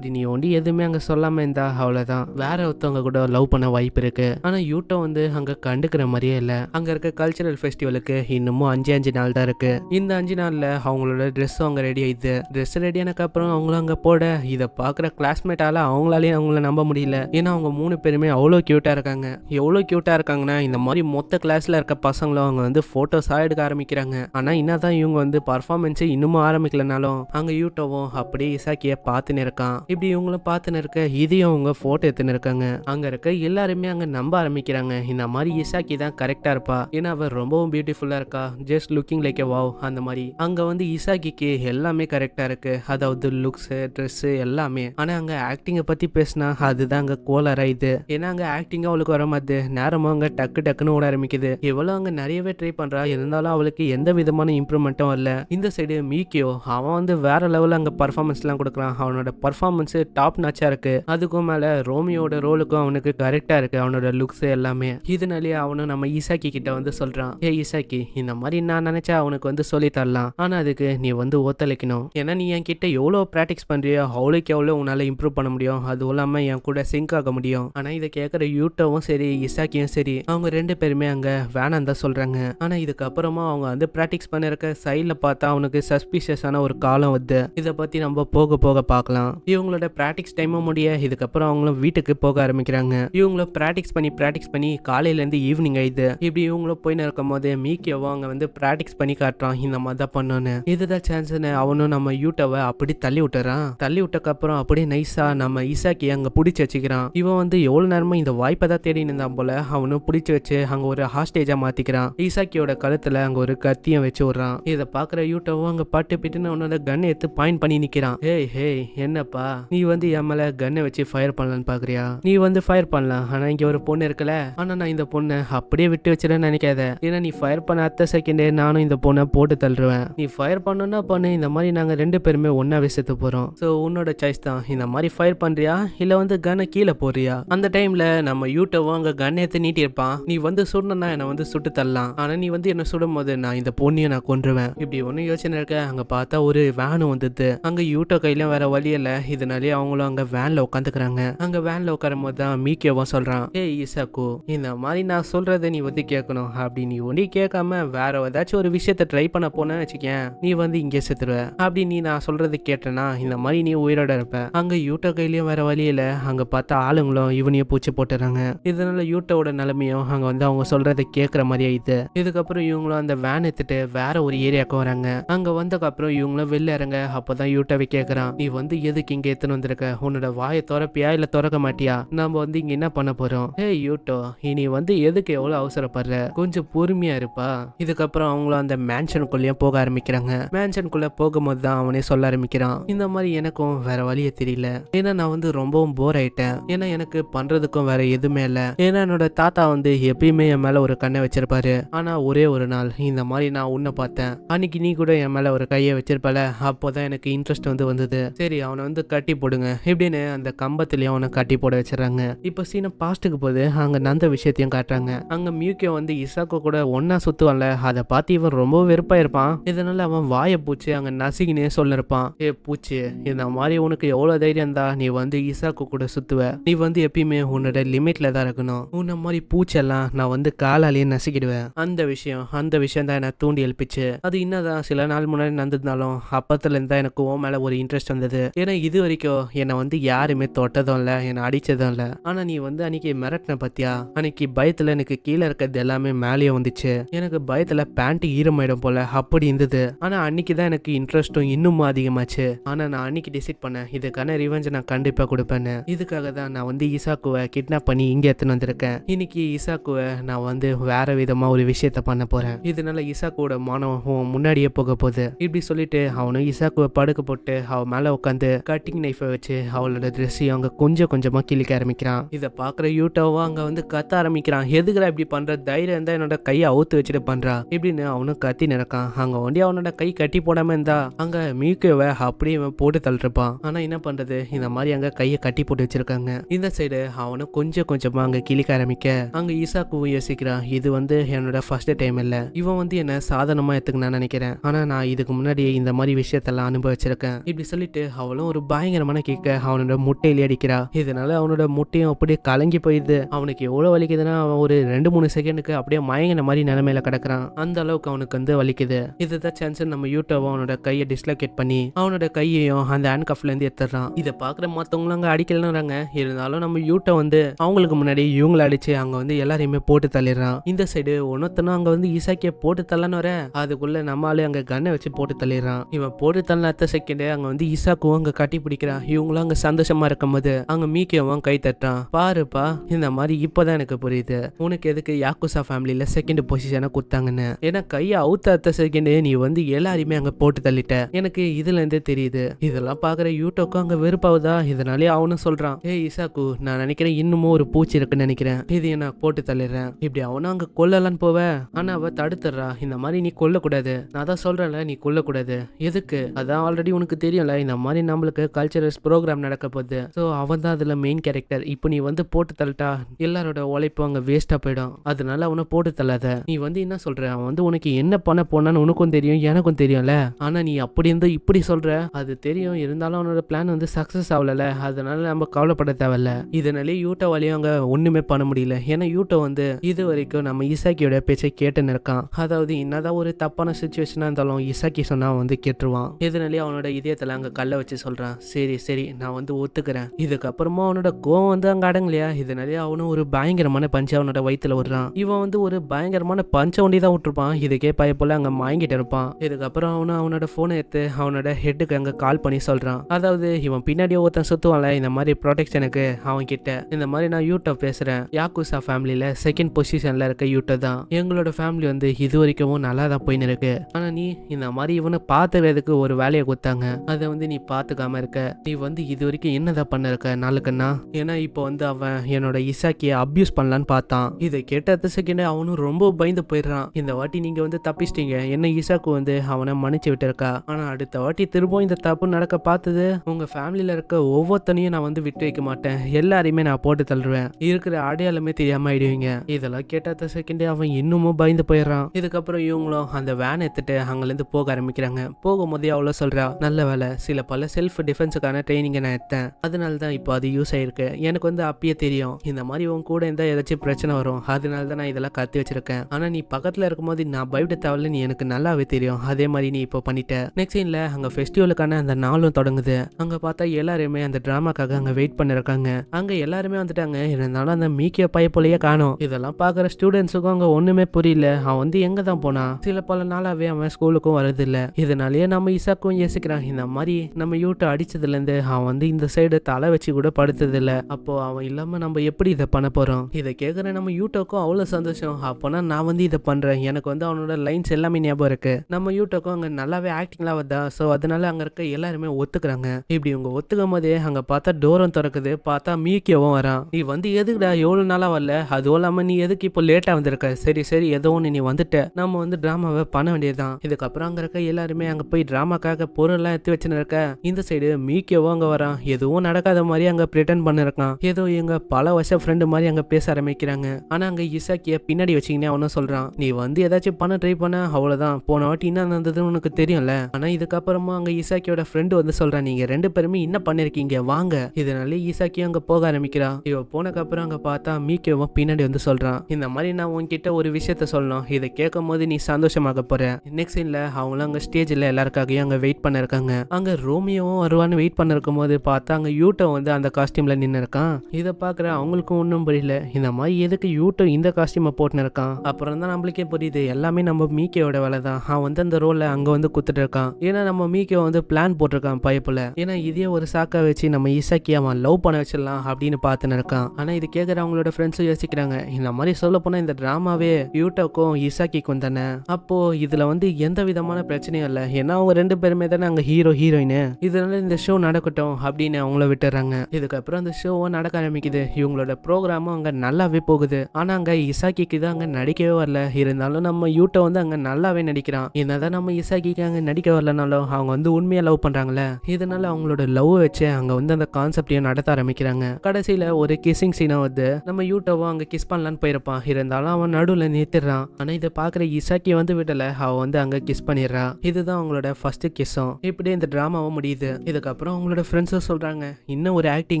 நீ ஒண்டி எதுவுமே அங்கே சொல்லாமல் இருந்தா அவ்வளோதான் வேற ஒருத்தவங்க கூட லவ் பண்ண வாய்ப்பு இருக்கு ஆனால் யூட்டோ வந்து அங்கே கண்டுக்கிற மாதிரியே இல்லை அங்கே இருக்க கல்ச்சரல் ஃபெஸ்டிவலுக்கு இன்னமும் அஞ்சு அஞ்சு நாள் தான் இருக்கு இந்த அஞ்சு நாளில் அவங்களோட ட்ரெஸ் அவங்க ரெடி ஆயிடுது ட்ரெஸ் ரெடி ஆனதுக்கப்புறம் அவங்களும் அங்கே போட இதை பார்க்குற கிளாஸ்மேட்டால அவங்களாலேயும் அவங்கள நம்ப முடியல ஏன்னா அவங்க மூணு பேருமே அவ்வளோ க்யூட்டாக இருக்காங்க எவ்வளோ க்யூட்டாக இருக்காங்கன்னா இந்த மாதிரி மொத்த கிளாஸில் இருக்க பசங்களும் அவங்க வந்து ஃபோட்டோஸாக எடுக்க ஆரம்பிக்கிறாங்க ஆனால் என்னதான் இவங்க வந்து பர்ஃபார்மன்ஸே இன்னமும் ஆரம்பிக்கலனாலும் அங்கே யூட்டோவும் அப்படியே ஐசாக்கிய பார்த்துன்னு இருக்கான் இப்படி இவங்களும் பார்த்துன்னு இருக்க இதையும் அவங்க போட்டோ எடுத்துன்னு இருக்காங்க அங்க இருக்க எல்லாருமே அங்க நம்ப ஆரம்பிக்கிறாங்க இந்த மாதிரி இசாக்கி தான் கரெக்டா இருப்பா ஏன்னா அவர் ரொம்பவும் பியூட்டிஃபுல்லா இருக்கா just looking like a wow அந்த மாதிரி அங்க வந்து இசாக்கிக்கு எல்லாமே கரெக்டா இருக்கு அதாவது லுக்ஸ் ட்ரெஸ் எல்லாமே ஆனா அங்க ஆக்டிங்க பத்தி பேசினா அதுதான் அங்க கோலரா இது ஏன்னா அங்க ஆக்டிங்கா அவளுக்கு வர மாதிரி நேரமும் அங்க டக்கு டக்குன்னு ஓட ஆரம்பிக்குது எவ்வளவு அங்க நிறையவே ட்ரை பண்றா இருந்தாலும் அவளுக்கு எந்த விதமான இம்ப்ரூவ்மெண்ட்டும் வரல இந்த சைடு மீக்கியோ அவன் வந்து வேற லெவல அங்க பர்ஃபார்மன்ஸ்லாம் எல்லாம் கொடுக்குறான் அவனோட பர்ஃபார்மன்ஸு டாப் நாச்சாக இருக்குது அதுக்கும் மேலே ரோமியோட ரோலுக்கும் அவனுக்கு கரெக்டாக இருக்குது அவனோட லுக்ஸு எல்லாமே இதனாலேயே அவனும் நம்ம ஈசாக்கி கிட்ட வந்து சொல்கிறான் ஏ ஈசாக்கி இந்த மாதிரி நான் நினச்சா அவனுக்கு வந்து சொல்லி தரலாம் ஆனால் அதுக்கு நீ வந்து ஒத்துழைக்கணும் ஏன்னா நீ என் கிட்ட எவ்வளோ ப்ராக்டிஸ் பண்ணுறியோ அவ்வளோக்கு எவ்வளோ உன்னால் இம்ப்ரூவ் பண்ண முடியும் அதுவும் இல்லாமல் என் கூட சிங்க் ஆக முடியும் ஆனால் இதை கேட்குற யூட்டவும் சரி இசாக்கியும் சரி அவங்க ரெண்டு பேருமே அங்கே வேணாம் தான் சொல்கிறாங்க ஆனால் இதுக்கப்புறமா அவங்க வந்து ப்ராக்டிஸ் பண்ணிருக்க சைடில் பார்த்தா அவனுக்கு சஸ்பீஷியஸான ஒரு காலம் வருது இதை பற்றி நம்ம போ போக போக பார்க்கலாம் இவங்களோட பிராக்டிக்ஸ் டைமும் முடிய இதுக்கப்புறம் அவங்களும் வீட்டுக்கு போக ஆரம்பிக்கிறாங்க இவங்களும் பிராக்டிக்ஸ் பண்ணி பிராக்டிக்ஸ் பண்ணி காலையில இருந்து ஈவினிங் ஆயிடுது இப்படி இவங்களும் போய் நிற்கும் போது மீக்கியவோ அங்க வந்து பிராக்டிக்ஸ் பண்ணி காட்டுறான் இந்த மாதிரி தான் பண்ணோன்னு இதுதான் சான்ஸ்னு அவனும் நம்ம யூட்டவை அப்படி தள்ளி விட்டுறான் தள்ளி அப்புறம் அப்படியே நைஸா நம்ம ஈசாக்கி அங்க பிடிச்சி வச்சுக்கிறான் இவன் வந்து எவ்வளவு நேரமும் இந்த வாய்ப்பை தான் தேடி இருந்தான் போல அவனும் பிடிச்சி வச்சு அங்க ஒரு ஹாஸ்டேஜா மாத்திக்கிறான் ஈசாக்கியோட கழுத்துல அங்க ஒரு கத்தியம் வச்சு விட்றான் இதை பாக்குற யூட்டவோ அங்க பாட்டு பிட்டுன்னு அவனோட கன் எடுத்து பாயிண்ட் பண்ணி நிக்கிறான் ஏய் ஹேய் என்னப்பா நீ வந்து என் மேல கன்னை வச்சு ஃபயர் பண்ணலான்னு பாக்குறியா நீ வந்து ஃபயர் பண்ணலாம் ஆனா இங்க ஒரு பொண்ணு இருக்கல ஆனா நான் இந்த பொண்ணை அப்படியே விட்டு வச்சிடன்னு நினைக்காத ஏன்னா நீ ஃபயர் பண்ண அத்த செகண்டே நானும் இந்த பொண்ணை போட்டு தள்ளுவேன் நீ ஃபயர் பண்ணுன்னா பண்ணு இந்த மாதிரி நாங்க ரெண்டு பேருமே ஒன்னா செத்து போறோம் சோ உன்னோட சாய்ஸ் தான் இந்த மாதிரி ஃபயர் பண்றியா இல்ல வந்து கன்னை கீழே போறியா அந்த டைம்ல நம்ம யூட்டவும் அங்க கண்ணை எடுத்து நீட்டி இருப்பான் நீ வந்து சுடணும்னா என்னை வந்து சுட்டு தள்ளலாம் ஆனா நீ வந்து என்ன சுடும் போது நான் இந்த பொண்ணியை நான் கொன்றுவேன் இப்படி ஒன்னும் யோசனை இருக்க அங்க பார்த்தா ஒரு வேனு வந்துது அங்க யூட்டோ கையிலும் வேற வழி இல்லை இதனாலே அவங்களும் அங்கே வேனில் உட்காந்துக்கிறாங்க அங்கே வேனில் உட்காரும் போதுதான் தான் சொல்றான் சொல்கிறான் ஏ ஈசாக்கு இந்த மாதிரி நான் சொல்கிறத நீ வந்து கேட்கணும் அப்படி நீ ஒன்றி கேட்காம வேற ஏதாச்சும் ஒரு விஷயத்த ட்ரை பண்ண போனேன்னு வச்சுக்கேன் நீ வந்து இங்க செத்துருவ அப்படி நீ நான் சொல்றது கேட்டேன்னா இந்த மாதிரி நீ உயிரோட இருப்ப அங்க யூட்டோ கையிலயும் வேற இல்ல அங்க பார்த்தா ஆளுங்களும் இவனையும் பூச்சி போட்டுறாங்க இதனால யூட்டோட நிலைமையும் அங்க வந்து அவங்க சொல்றதை கேட்கற மாதிரி ஆயிடுது இதுக்கப்புறம் இவங்களும் அந்த வேன் எடுத்துட்டு வேற ஒரு ஏரியாவுக்கு வராங்க அங்க வந்ததுக்கு அப்புறம் இவங்களும் வெளில இறங்க அப்பதான் யூட்டோவை கேட்க கேட்குறான் நீ வந்து எதுக்கு இங்கே எத்தனை வந்திருக்க உன்னோட வாயை திறப்பியா இல்லை திறக்க மாட்டியா நம்ம வந்து இங்கே என்ன பண்ண போறோம் ஹே யூட்டோ இனி வந்து எதுக்கு எவ்வளோ அவசரப்படுற கொஞ்சம் பொறுமையா இருப்பா இதுக்கப்புறம் அவங்களும் அந்த மேன்ஷனுக்குள்ளேயும் போக ஆரம்பிக்கிறாங்க மேன்ஷனுக்குள்ளே போகும்போது தான் அவனே சொல்ல ஆரம்பிக்கிறான் இந்த மாதிரி எனக்கும் வேற வழியே தெரியல ஏன்னா நான் வந்து ரொம்பவும் போர் ஆயிட்டேன் ஏன்னா எனக்கு பண்றதுக்கும் வேற எதுவுமே இல்லை ஏன்னா என்னோட தாத்தா வந்து எப்பயுமே என் மேல ஒரு கண்ணை வச்சிருப்பாரு ஆனா ஒரே ஒரு நாள் இந்த மாதிரி நான் உன்னை பார்த்தேன் அன்னைக்கு நீ கூட என் மேல ஒரு கையை வச்சிருப்பால அப்போதான் எனக்கு இன்ட்ரெஸ்ட் வந்து வந்தது சரி அவனை வந்து கட்டி போடுங்க இப்படின்னு அந்த கம்பத்திலயும் அவனை கட்டி போட வச்சிடறாங்க இப்போ சீனை பாஸ்ட்டுக்கு போது அங்க நந்த விஷயத்தையும் காட்டுறாங்க அங்க மியூக்கியோ வந்து இசாக்கோ கூட ஒன்னா சுத்துவான்ல அதை பார்த்து இவன் ரொம்ப வெறுப்பா இருப்பான் இதனால அவன் வாய பூச்சி அங்க நசுகினே சொல்லிருப்பான் ஏ பூச்சி இந்த மாதிரி உனக்கு எவ்வளவு தைரியம் தான் நீ வந்து இசாக்கோ கூட சுத்துவ நீ வந்து எப்பயுமே உன்னோட லிமிட்ல தான் இருக்கணும் உன்ன மாதிரி பூச்செல்லாம் நான் வந்து காலாலேயே நசுக்கிடுவேன் அந்த விஷயம் அந்த விஷயம் தான் என்னை தூண்டி எழுப்பிச்சு அது என்னதான் சில நாள் முன்னாடி நடந்திருந்தாலும் அப்பத்துல இருந்தா எனக்கு ஓ மேல ஒரு இன்ட்ரெஸ்ட் வந்தது ஏன்னா இது வரைக்கும் என்னை வந்து யாருமே தொட்டதும் இல்லை என்னை அடித்ததும் இல்லை ஆனால் நீ வந்து அன்னைக்கு மிரட்டின பார்த்தியா அன்னைக்கு பயத்தில் எனக்கு கீழே இருக்கிறது எல்லாமே மேலேயே வந்துச்சு எனக்கு பயத்தில் பேண்ட் ஈரமாயிடும் போல அப்படி இருந்தது ஆனால் அன்னைக்கு தான் எனக்கு இன்ட்ரெஸ்ட்டும் இன்னும் அதிகமாச்சு ஆனால் நான் அன்னைக்கு டிசைட் பண்ணேன் இதுக்கான ரிவெஞ்ச் நான் கண்டிப்பாக கொடுப்பேன்னு இதுக்காக தான் நான் வந்து ஈசாக்குவை கிட்னாப் பண்ணி இங்கே எடுத்துன்னு வந்திருக்கேன் இன்னைக்கு ஈசாக்குவை நான் வந்து வேற விதமாக ஒரு விஷயத்த பண்ண போகிறேன் இதனால ஈசாக்குவோட மானவம் முன்னாடியே போக போகுது இப்படி சொல்லிட்டு அவனும் ஈசாக்குவை படுக்க போட்டு அவள் மேலே உட்காந்து கட்டிங் நைஃபை வச்சு அவளோட ட்ரெஸ்ஸையும் அங்கே கொஞ்சம் கொஞ்சமாக கிழிக்க ஆரம்பிக்கிறான் இதை பார்க்குற யூட்டோவும் அங்கே வந்து கத்த ஆரம்பிக்கிறான் எதுக்குற இப்படி பண்ணுற தைரியம் தான் என்னோட கையை அவுத்து வச்சுட்டு பண்ணுறா இப்படின்னு அவனும் கத்தி நிறக்கான் அங்கே ஒண்டி அவனோட கை கட்டி போடாமல் இருந்தா அங்கே மியூக்கோவை அப்படியே இவன் போட்டு தள்ளிருப்பான் ஆனால் என்ன பண்ணுறது இந்த மாதிரி அங்கே கையை கட்டி போட்டு வச்சிருக்காங்க இந்த சைடு அவனும் கொஞ்சம் கொஞ்சமாக அங்கே கிழிக்க ஆரம்பிக்க அங்கே ஈசாக்குவும் யோசிக்கிறான் இது வந்து என்னோட ஃபர்ஸ்ட் டைம் இல்லை இவன் வந்து என்ன சாதனமாக எடுத்துக்கணும்னு நினைக்கிறேன் ஆனால் நான் இதுக்கு முன்னாடி இந்த மாதிரி விஷயத்தெல்லாம் அனுபவிச்சிருக்கேன் இப்படி இப்படி சொல்லிட்டு அவளும் ஒரு பயங்கரமான கேட்க அவனோட முட்டையில அடிக்கிறா இதனால அவனோட முட்டையும் அப்படியே கலங்கி போயிடுது அவனுக்கு எவ்வளோ வலிக்குதுன்னா அவன் ஒரு ரெண்டு மூணு செகண்டுக்கு அப்படியே மயங்கின மாதிரி நிலைமையில கிடக்குறான் அந்த அளவுக்கு அவனுக்கு வந்து வலிக்குது இதுதான் சான்ஸ் நம்ம யூடியூப் அவனோட கையை டிஸ்லோகேட் பண்ணி அவனோட கையையும் அந்த ஹேண்ட் கப்ல இருந்து எடுத்துறான் இதை பாக்குற மத்தவங்களும் அங்க அடிக்கலன்னு இருந்தாலும் நம்ம யூட்டை வந்து அவங்களுக்கு முன்னாடி இவங்களை அடிச்சு அங்க வந்து எல்லாரையுமே போட்டு தள்ளிடுறான் இந்த சைடு ஒன்னொத்தனும் அங்க வந்து ஈசாக்கிய போட்டு தள்ளனு வர அதுக்குள்ள நம்மளாலே அங்க கண்ணை வச்சு போட்டு தள்ளிடுறான் இவன் போட்டு தள்ளன அத்த செகண்டே அங்க வந்து ஈசாக்கும் அங்க கட்டி பிடிக்கிறான் இவங்களும் அங்க சந்தோஷமா இருக்கும் போது அங்க மீக்கியவும் கை தட்டுறான் பாருப்பா இந்த மாதிரி இப்பதான் எனக்கு புரியுது உனக்கு எதுக்கு யாக்குசா ஃபேமிலியில செகண்ட் பொசிஷனை கொடுத்தாங்கன்னு ஏன்னா கையை அவுத்த அத்த செகண்ட் நீ வந்து எல்லாரையுமே அங்க போட்டு தள்ளிட்ட எனக்கு இதுல இருந்தே தெரியுது இதெல்லாம் பாக்குற யூடியூக்கும் அங்க வெறுப்பாவுதா இதனாலே அவனும் சொல்றான் ஏ இசாக்கு நான் நினைக்கிறேன் இன்னமும் ஒரு பூச்சி இருக்குன்னு நினைக்கிறேன் இதையும் நான் போட்டு தள்ளிடுறேன் இப்படி அவனும் அங்க கொல்லலான்னு போவ ஆனா அவ தடுத்துறா இந்த மாதிரி நீ கொல்லக்கூடாது நான் தான் சொல்றேன்ல நீ கொல்லக்கூடாது எதுக்கு அதான் ஆல்ரெடி உனக்கு தெரியும் வீடியோவில் இந்த மாதிரி நம்மளுக்கு கல்ச்சரல்ஸ் ப்ரோக்ராம் நடக்க போகுது ஸோ அவன் தான் அதில் மெயின் கேரக்டர் இப்போ நீ வந்து போட்டு தள்ளட்டா எல்லாரோட உழைப்பு அங்கே வேஸ்ட்டாக போயிடும் அதனால அவனை போட்டு தள்ளாத நீ வந்து என்ன சொல்கிற அவன் வந்து உனக்கு என்ன பண்ண போனான்னு உனக்கும் தெரியும் எனக்கும் தெரியும்ல ஆனால் நீ அப்படி இருந்து இப்படி சொல்கிற அது தெரியும் இருந்தாலும் அவனோட பிளான் வந்து சக்ஸஸ் ஆகலை அதனால நம்ம கவலைப்பட தேவையில்ல இதனாலே யூட்டோ வழியும் அங்கே ஒன்றுமே பண்ண முடியல ஏன்னா யூட்டோ வந்து இது வரைக்கும் நம்ம இசாக்கியோட பேச்சை கேட்டுன்னு இருக்கான் அதாவது என்னதான் ஒரு தப்பான சுச்சுவேஷனாக இருந்தாலும் இசாக்கி சொன்னால் வந்து கேட்டுருவான் இதனாலே அவனோட இதயத்தில் கையில் அங்கே கல்லை வச்சு சொல்கிறான் சரி சரி நான் வந்து ஒத்துக்கிறேன் இதுக்கப்புறமா அவனோட கோவம் வந்து அங்கே அடங்கலையா இதனாலேயே அவனும் ஒரு பயங்கரமான பஞ்சை அவனோட வயிற்றுல விடுறான் இவன் வந்து ஒரு பயங்கரமான பஞ்சை ஒண்டி தான் விட்டுருப்பான் இதுக்கே பய போல அங்கே வாங்கிட்டு இருப்பான் இதுக்கப்புறம் அவனும் அவனோட ஃபோனை எடுத்து அவனோட ஹெட்டுக்கு அங்கே கால் பண்ணி சொல்கிறான் அதாவது இவன் பின்னாடி ஒருத்தன் சுற்றுவான்ல இந்த மாதிரி ப்ரொடெக்ஷனுக்கு அவன் கிட்ட இந்த மாதிரி நான் யூடியூப் பேசுகிறேன் யாக்குசா ஃபேமிலியில் செகண்ட் பொசிஷனில் இருக்க யூடியூப் தான் எங்களோட ஃபேமிலி வந்து இது வரைக்கும் நல்லா தான் போயின்னு இருக்கு ஆனால் நீ இந்த மாதிரி இவனை பார்த்துக்கிறதுக்கு ஒரு வேலையை கொடுத்தாங்க அதை வந்து நீ பார்த்துக்காம இருக்க நீ வந்து இது வரைக்கும் என்னதான் பண்ணிருக்க நாளுக்குன்னா ஏன்னா இப்போ வந்து அவன் என்னோட இசாக்கியை அப்யூஸ் பண்ணலான்னு பார்த்தான் இதை கேட்ட அடுத்த செகண்டே அவனும் ரொம்ப பயந்து போயிடுறான் இந்த வாட்டி நீங்க வந்து தப்பிச்சிட்டீங்க என்ன இசாக்கு வந்து அவனை மன்னிச்சு விட்டுருக்கா ஆனா அடுத்த வாட்டி திரும்பவும் இந்த தப்பு நடக்க பார்த்தது உங்க ஃபேமிலியில இருக்க ஒவ்வொருத்தனையும் நான் வந்து விட்டு வைக்க மாட்டேன் எல்லாரையுமே நான் போட்டு தள்ளுவேன் இருக்கிற அடையாளமே தெரியாம ஆயிடுவீங்க இதெல்லாம் கேட்ட அடுத்த செகண்டே அவன் இன்னமும் பயந்து போயிடுறான் இதுக்கப்புறம் இவங்களும் அந்த வேன் எடுத்துட்டு அங்கிலிருந்து போக ஆரம்பிக்கிறாங்க போகும்போதே அவ்வளோ சொல்றா நல்ல வேலை அதனால் சில பல செல்ஃப் டிஃபென்ஸுக்கான ட்ரைனிங்கை நான் எடுத்தேன் அதனால தான் இப்போ அது யூஸ் ஆகிருக்கு எனக்கு வந்து அப்பயே தெரியும் இந்த மாதிரி உன் கூட இருந்தால் ஏதாச்சும் பிரச்சனை வரும் அதனால தான் நான் இதெல்லாம் கற்று வச்சிருக்கேன் ஆனால் நீ பக்கத்தில் இருக்கும்போது நான் பயப்பட தேவையில்ல நீ எனக்கு நல்லாவே தெரியும் அதே மாதிரி நீ இப்போ பண்ணிட்ட நெக்ஸ்ட் சீனில் அங்கே ஃபெஸ்டிவலுக்கான அந்த நாளும் தொடங்குது அங்கே பார்த்தா எல்லாருமே அந்த ட்ராமாக்காக அங்கே வெயிட் பண்ணிருக்காங்க அங்கே எல்லாருமே வந்துட்டாங்க இருந்தாலும் அந்த மீக்கிய பைப்புலையே காணும் இதெல்லாம் பார்க்குற ஸ்டூடெண்ட்ஸுக்கும் அங்கே ஒன்றுமே புரியல அவன் வந்து எங்கே தான் போனான் சில பல நாளாகவே அவன் ஸ்கூலுக்கும் வரதில்லை இதனாலேயே நம்ம இசாக்கும் யோசிக்கிறான் இந்த மாதிரி நம்ம யூட்டை அடிச்சதுலேருந்து அவன் வந்து இந்த சைடு தலை வச்சு கூட படுத்ததில்ல அப்போ அவன் இல்லாமல் நம்ம எப்படி இதை பண்ண போகிறோம் இதை கேட்குற நம்ம யூட்டோக்கும் அவ்வளோ சந்தோஷம் அப்போனா நான் வந்து இதை பண்ணுறேன் எனக்கு வந்து அவனோட லைன்ஸ் எல்லாமே ஞாபகம் இருக்குது நம்ம யூட்டோக்கும் அங்கே நல்லாவே ஆக்டிங்லாம் வந்தா ஸோ அதனால அங்கே இருக்க எல்லாருமே ஒத்துக்கிறாங்க இப்படி இவங்க ஒத்துக்கும் போதே அங்கே பார்த்தா டோரம் திறக்குது பார்த்தா மீக்கியவும் வரான் நீ வந்து எதுக்குடா எவ்வளோ நாளாக வரல அதுவும் இல்லாமல் நீ எதுக்கு இப்போ லேட்டாக வந்திருக்க சரி சரி ஏதோ ஒன்று நீ வந்துட்ட நம்ம வந்து ட்ராமாவை பண்ண வேண்டியதுதான் இதுக்கப்புறம் அங்கே இருக்க எல்லாருமே அங்கே போய் ட்ராமாக்காக பொருள்லாம் எடுத்து பிரச்சனை இருக்க இந்த சைடு மீக்கியவோ அங்க வரான் எதுவும் நடக்காத மாதிரி அங்க பிரிட்டன் பண்ணிருக்கான் ஏதோ இவங்க பல வருஷம் ஃப்ரெண்டு மாதிரி அங்க பேச ஆரம்பிக்கிறாங்க ஆனா அங்க இசாக்கிய பின்னாடி வச்சுக்கினே அவனும் சொல்றான் நீ வந்து ஏதாச்சும் பண்ண ட்ரை பண்ண அவ்வளவுதான் போன வாட்டி என்ன நடந்ததுன்னு உனக்கு தெரியும்ல ஆனா இதுக்கப்புறமா அங்க இசாக்கியோட ஃப்ரெண்டு வந்து சொல்றான் நீங்க ரெண்டு பேருமே என்ன பண்ணிருக்கீங்க வாங்க இதனால ஈசாக்கியும் அங்க போக ஆரம்பிக்கிறான் இவ போனக்கு அப்புறம் அங்க பார்த்தா மீக்கியவும் பின்னாடி வந்து சொல்றான் இந்த மாதிரி நான் உன்கிட்ட ஒரு விஷயத்த சொல்லணும் இதை கேட்கும் போது நீ சந்தோஷமாக போற நெக்ஸ்ட் சீன்ல அவங்களும் அங்க ஸ்டேஜ்ல எல்லாருக்காகவும் அங்க வெயிட் பண்ணிருக்காங்க அங்கே ரோமியோவும் வருவான்னு வெயிட் பண்ணிருக்கும் போது பார்த்தா அங்கே யூட்டோ வந்து அந்த காஸ்டியூமில் நின்று இருக்கான் இதை பார்க்குற அவங்களுக்கும் ஒன்றும் புரியல இந்த மாதிரி எதுக்கு யூட்டோ இந்த காஸ்டியூமை போட்டுன்னு இருக்கான் அப்புறம் தான் நம்மளுக்கே புரியுது எல்லாமே நம்ம மீக்கேயோட வேலை தான் அவன் வந்து அந்த ரோலை அங்கே வந்து குத்துட்டு இருக்கான் ஏன்னா நம்ம மீக்கே வந்து பிளான் போட்டிருக்கான் பைப்பில் ஏன்னா இதே ஒரு சாக்கை வச்சு நம்ம ஈஸாக்கி அவன் லவ் பண்ண வச்சிடலாம் அப்படின்னு பார்த்துன்னு இருக்கான் ஆனால் இது கேட்குற அவங்களோட ஃப்ரெண்ட்ஸும் யோசிக்கிறாங்க இந்த மாதிரி சொல்ல போனால் இந்த ட்ராமாவே யூட்டோக்கும் இசாக்கிக்கும் தானே அப்போது இதில் வந்து எந்த விதமான பிரச்சனையும் இல்லை ஏன்னா அவங்க ரெண்டு பேருமே தானே அங்கே ஹீரோ ஹீரோயின் இதனால இந்த ஷோ நடக்கட்டும் அப்படின்னு அவங்கள விட்டுறாங்க இதுக்கப்புறம் அந்த ஷோவை நடக்க ஆரம்பிக்குது இவங்களோட ப்ரோக்ராமும் அங்க நல்லாவே போகுது ஆனா அங்க இசாக்கிக்கு தான் அங்க நடிக்கவே வரல இருந்தாலும் நம்ம யூட்டோ வந்து அங்க நல்லாவே நடிக்கிறான் என்னதான் நம்ம இசாக்கிக்கு அங்கே நடிக்க வரலனாலும் அவங்க வந்து உண்மையா லவ் பண்றாங்கல்ல இதனால அவங்களோட லவ் வச்சு அங்க வந்து அந்த கான்செப்டையும் நடத்த ஆரம்பிக்கிறாங்க கடைசியில ஒரு கிஸ்ஸிங் சீனா வந்து நம்ம யூட்டோவும் அங்க கிஸ் பண்ணலான்னு போயிருப்பான் இருந்தாலும் அவன் நடுவில் நிறுத்திடுறான் ஆனால் இதை பாக்குற இசாக்கி வந்து விடலை அவன் வந்து அங்கே கிஸ் பண்ணிடுறான் இதுதான் அவங்களோட ஃபர்ஸ்ட் கிஸ்ஸும் இப்படி இந்த டிராமாவும் முடியுது இதுக்கப்புறம் அவங்களோட ஃப்ரெண்ட்ஸும் சொல்றாங்க இன்னும் ஒரு ஆக்டிங்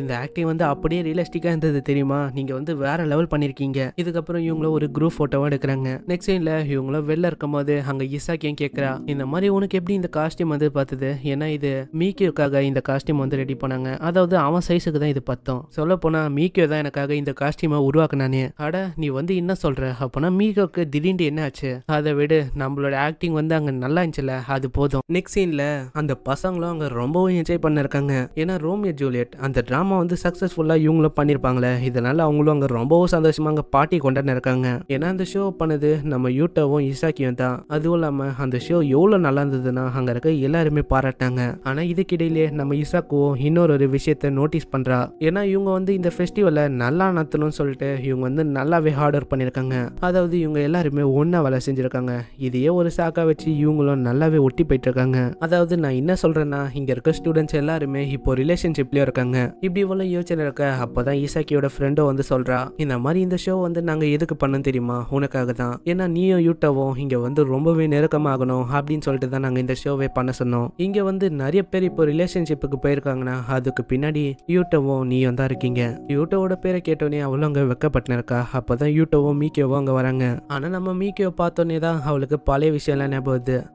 இந்த ஆக்டிங் வந்து அப்படியே ரியலிஸ்டிக்காக இருந்தது தெரியுமா நீங்க வந்து வேற லெவல் பண்ணியிருக்கீங்க இதுக்கப்புறம் இவங்கள ஒரு குரூப் ஃபோட்டோவாக எடுக்கிறாங்க நெக்ஸ்ட் சீனில் இவங்களும் வெளில இருக்கும் போது அங்க இசாக்கியும் கேக்குறா இந்த மாதிரி உனக்கு எப்படி இந்த காஸ்டியூம் வந்து பார்த்தது ஏன்னா இது மீக்கியோக்காக இந்த காஸ்டியூம் வந்து ரெடி பண்ணாங்க அதாவது அவன் சைஸுக்கு தான் இது பத்தம் சொல்ல போனா மீக்கியோ தான் எனக்காக இந்த காஸ்டியூமை உருவாக்குனானே அட நீ வந்து என்ன சொல்ற அப்பனா மீகோக்கு திடீர்னு என்ன ஆச்சு அதை விட நம்மளோட ஆக்டிங் வந்து அங்கே நல்லா இருந்துச்சுல அது போதும் நெக்ஸ்ட் அந்த அந்த பசங்களும் அங்கே ரொம்பவும் என்ஜாய் பண்ணிருக்காங்க ஏன்னா ரோமியோ ஜூலியட் அந்த ட்ராமா வந்து சக்ஸஸ்ஃபுல்லாக இவங்களும் பண்ணியிருப்பாங்களே இதனால அவங்களும் அங்கே ரொம்பவும் சந்தோஷமாக அங்கே பாட்டி கொண்டாடின இருக்காங்க ஏன்னா அந்த ஷோ பண்ணது நம்ம யூட்டாவும் இசாக்கியும் தான் அதுவும் இல்லாமல் அந்த ஷோ எவ்வளோ நல்லா இருந்ததுன்னா அங்கே இருக்க எல்லாருமே பாராட்டாங்க ஆனால் இதுக்கிடையிலே நம்ம இசாக்குவோம் இன்னொரு ஒரு விஷயத்த நோட்டீஸ் பண்ணுறா ஏன்னா இவங்க வந்து இந்த ஃபெஸ்டிவலை நல்லா நடத்தணும்னு சொல்லிட்டு இவங்க வந்து நல்லாவே ஹார்ட் ஒர்க் பண்ணியிருக்காங்க அதாவது இவங்க எல்லாருமே ஒன்றா வேலை செஞ்சுருக்காங்க இதையே ஒரு சாக்கா வச்சு இவங்களும் நல்லாவே ஒட்டி போயிட்டு இருக்காங்க அதாவது நான் என்ன சொல்கிறேன்னா இங்கே இருக்க ஸ்டூடெண்ட்ஸ் எல்லாருமே இப்போ ரிலேஷன்ஷிப்லேயும் இருக்காங்க இப்படி இவ்வளோ யோசனை இருக்க அப்போ தான் ஈசாக்கியோட ஃப்ரெண்டோ வந்து சொல்கிறா இந்த மாதிரி இந்த ஷோ வந்து நாங்கள் எதுக்கு பண்ணோம் தெரியுமா உனக்காக தான் ஏன்னா நீயும் யூட்டவும் இங்கே வந்து ரொம்பவே நெருக்கமாகணும் அப்படின்னு சொல்லிட்டு தான் நாங்கள் இந்த ஷோவே பண்ண சொன்னோம் இங்கே வந்து நிறைய பேர் இப்போ ரிலேஷன்ஷிப்புக்கு போயிருக்காங்கன்னா அதுக்கு பின்னாடி யூட்டோவும் நீயும் தான் இருக்கீங்க யூட்டோவோட பேரை கேட்டோனே அவளும் அங்கே வெக்கப்பட்டு இருக்கா அப்போ தான் யூட்டோவும் மீக்கியோவும் அங்கே வராங்க ஆனால் நம்ம மீக்கியோ பார்த்தோன்னே தான் அவளுக்கு பழைய விஷயம்லாம் ஞாபகம்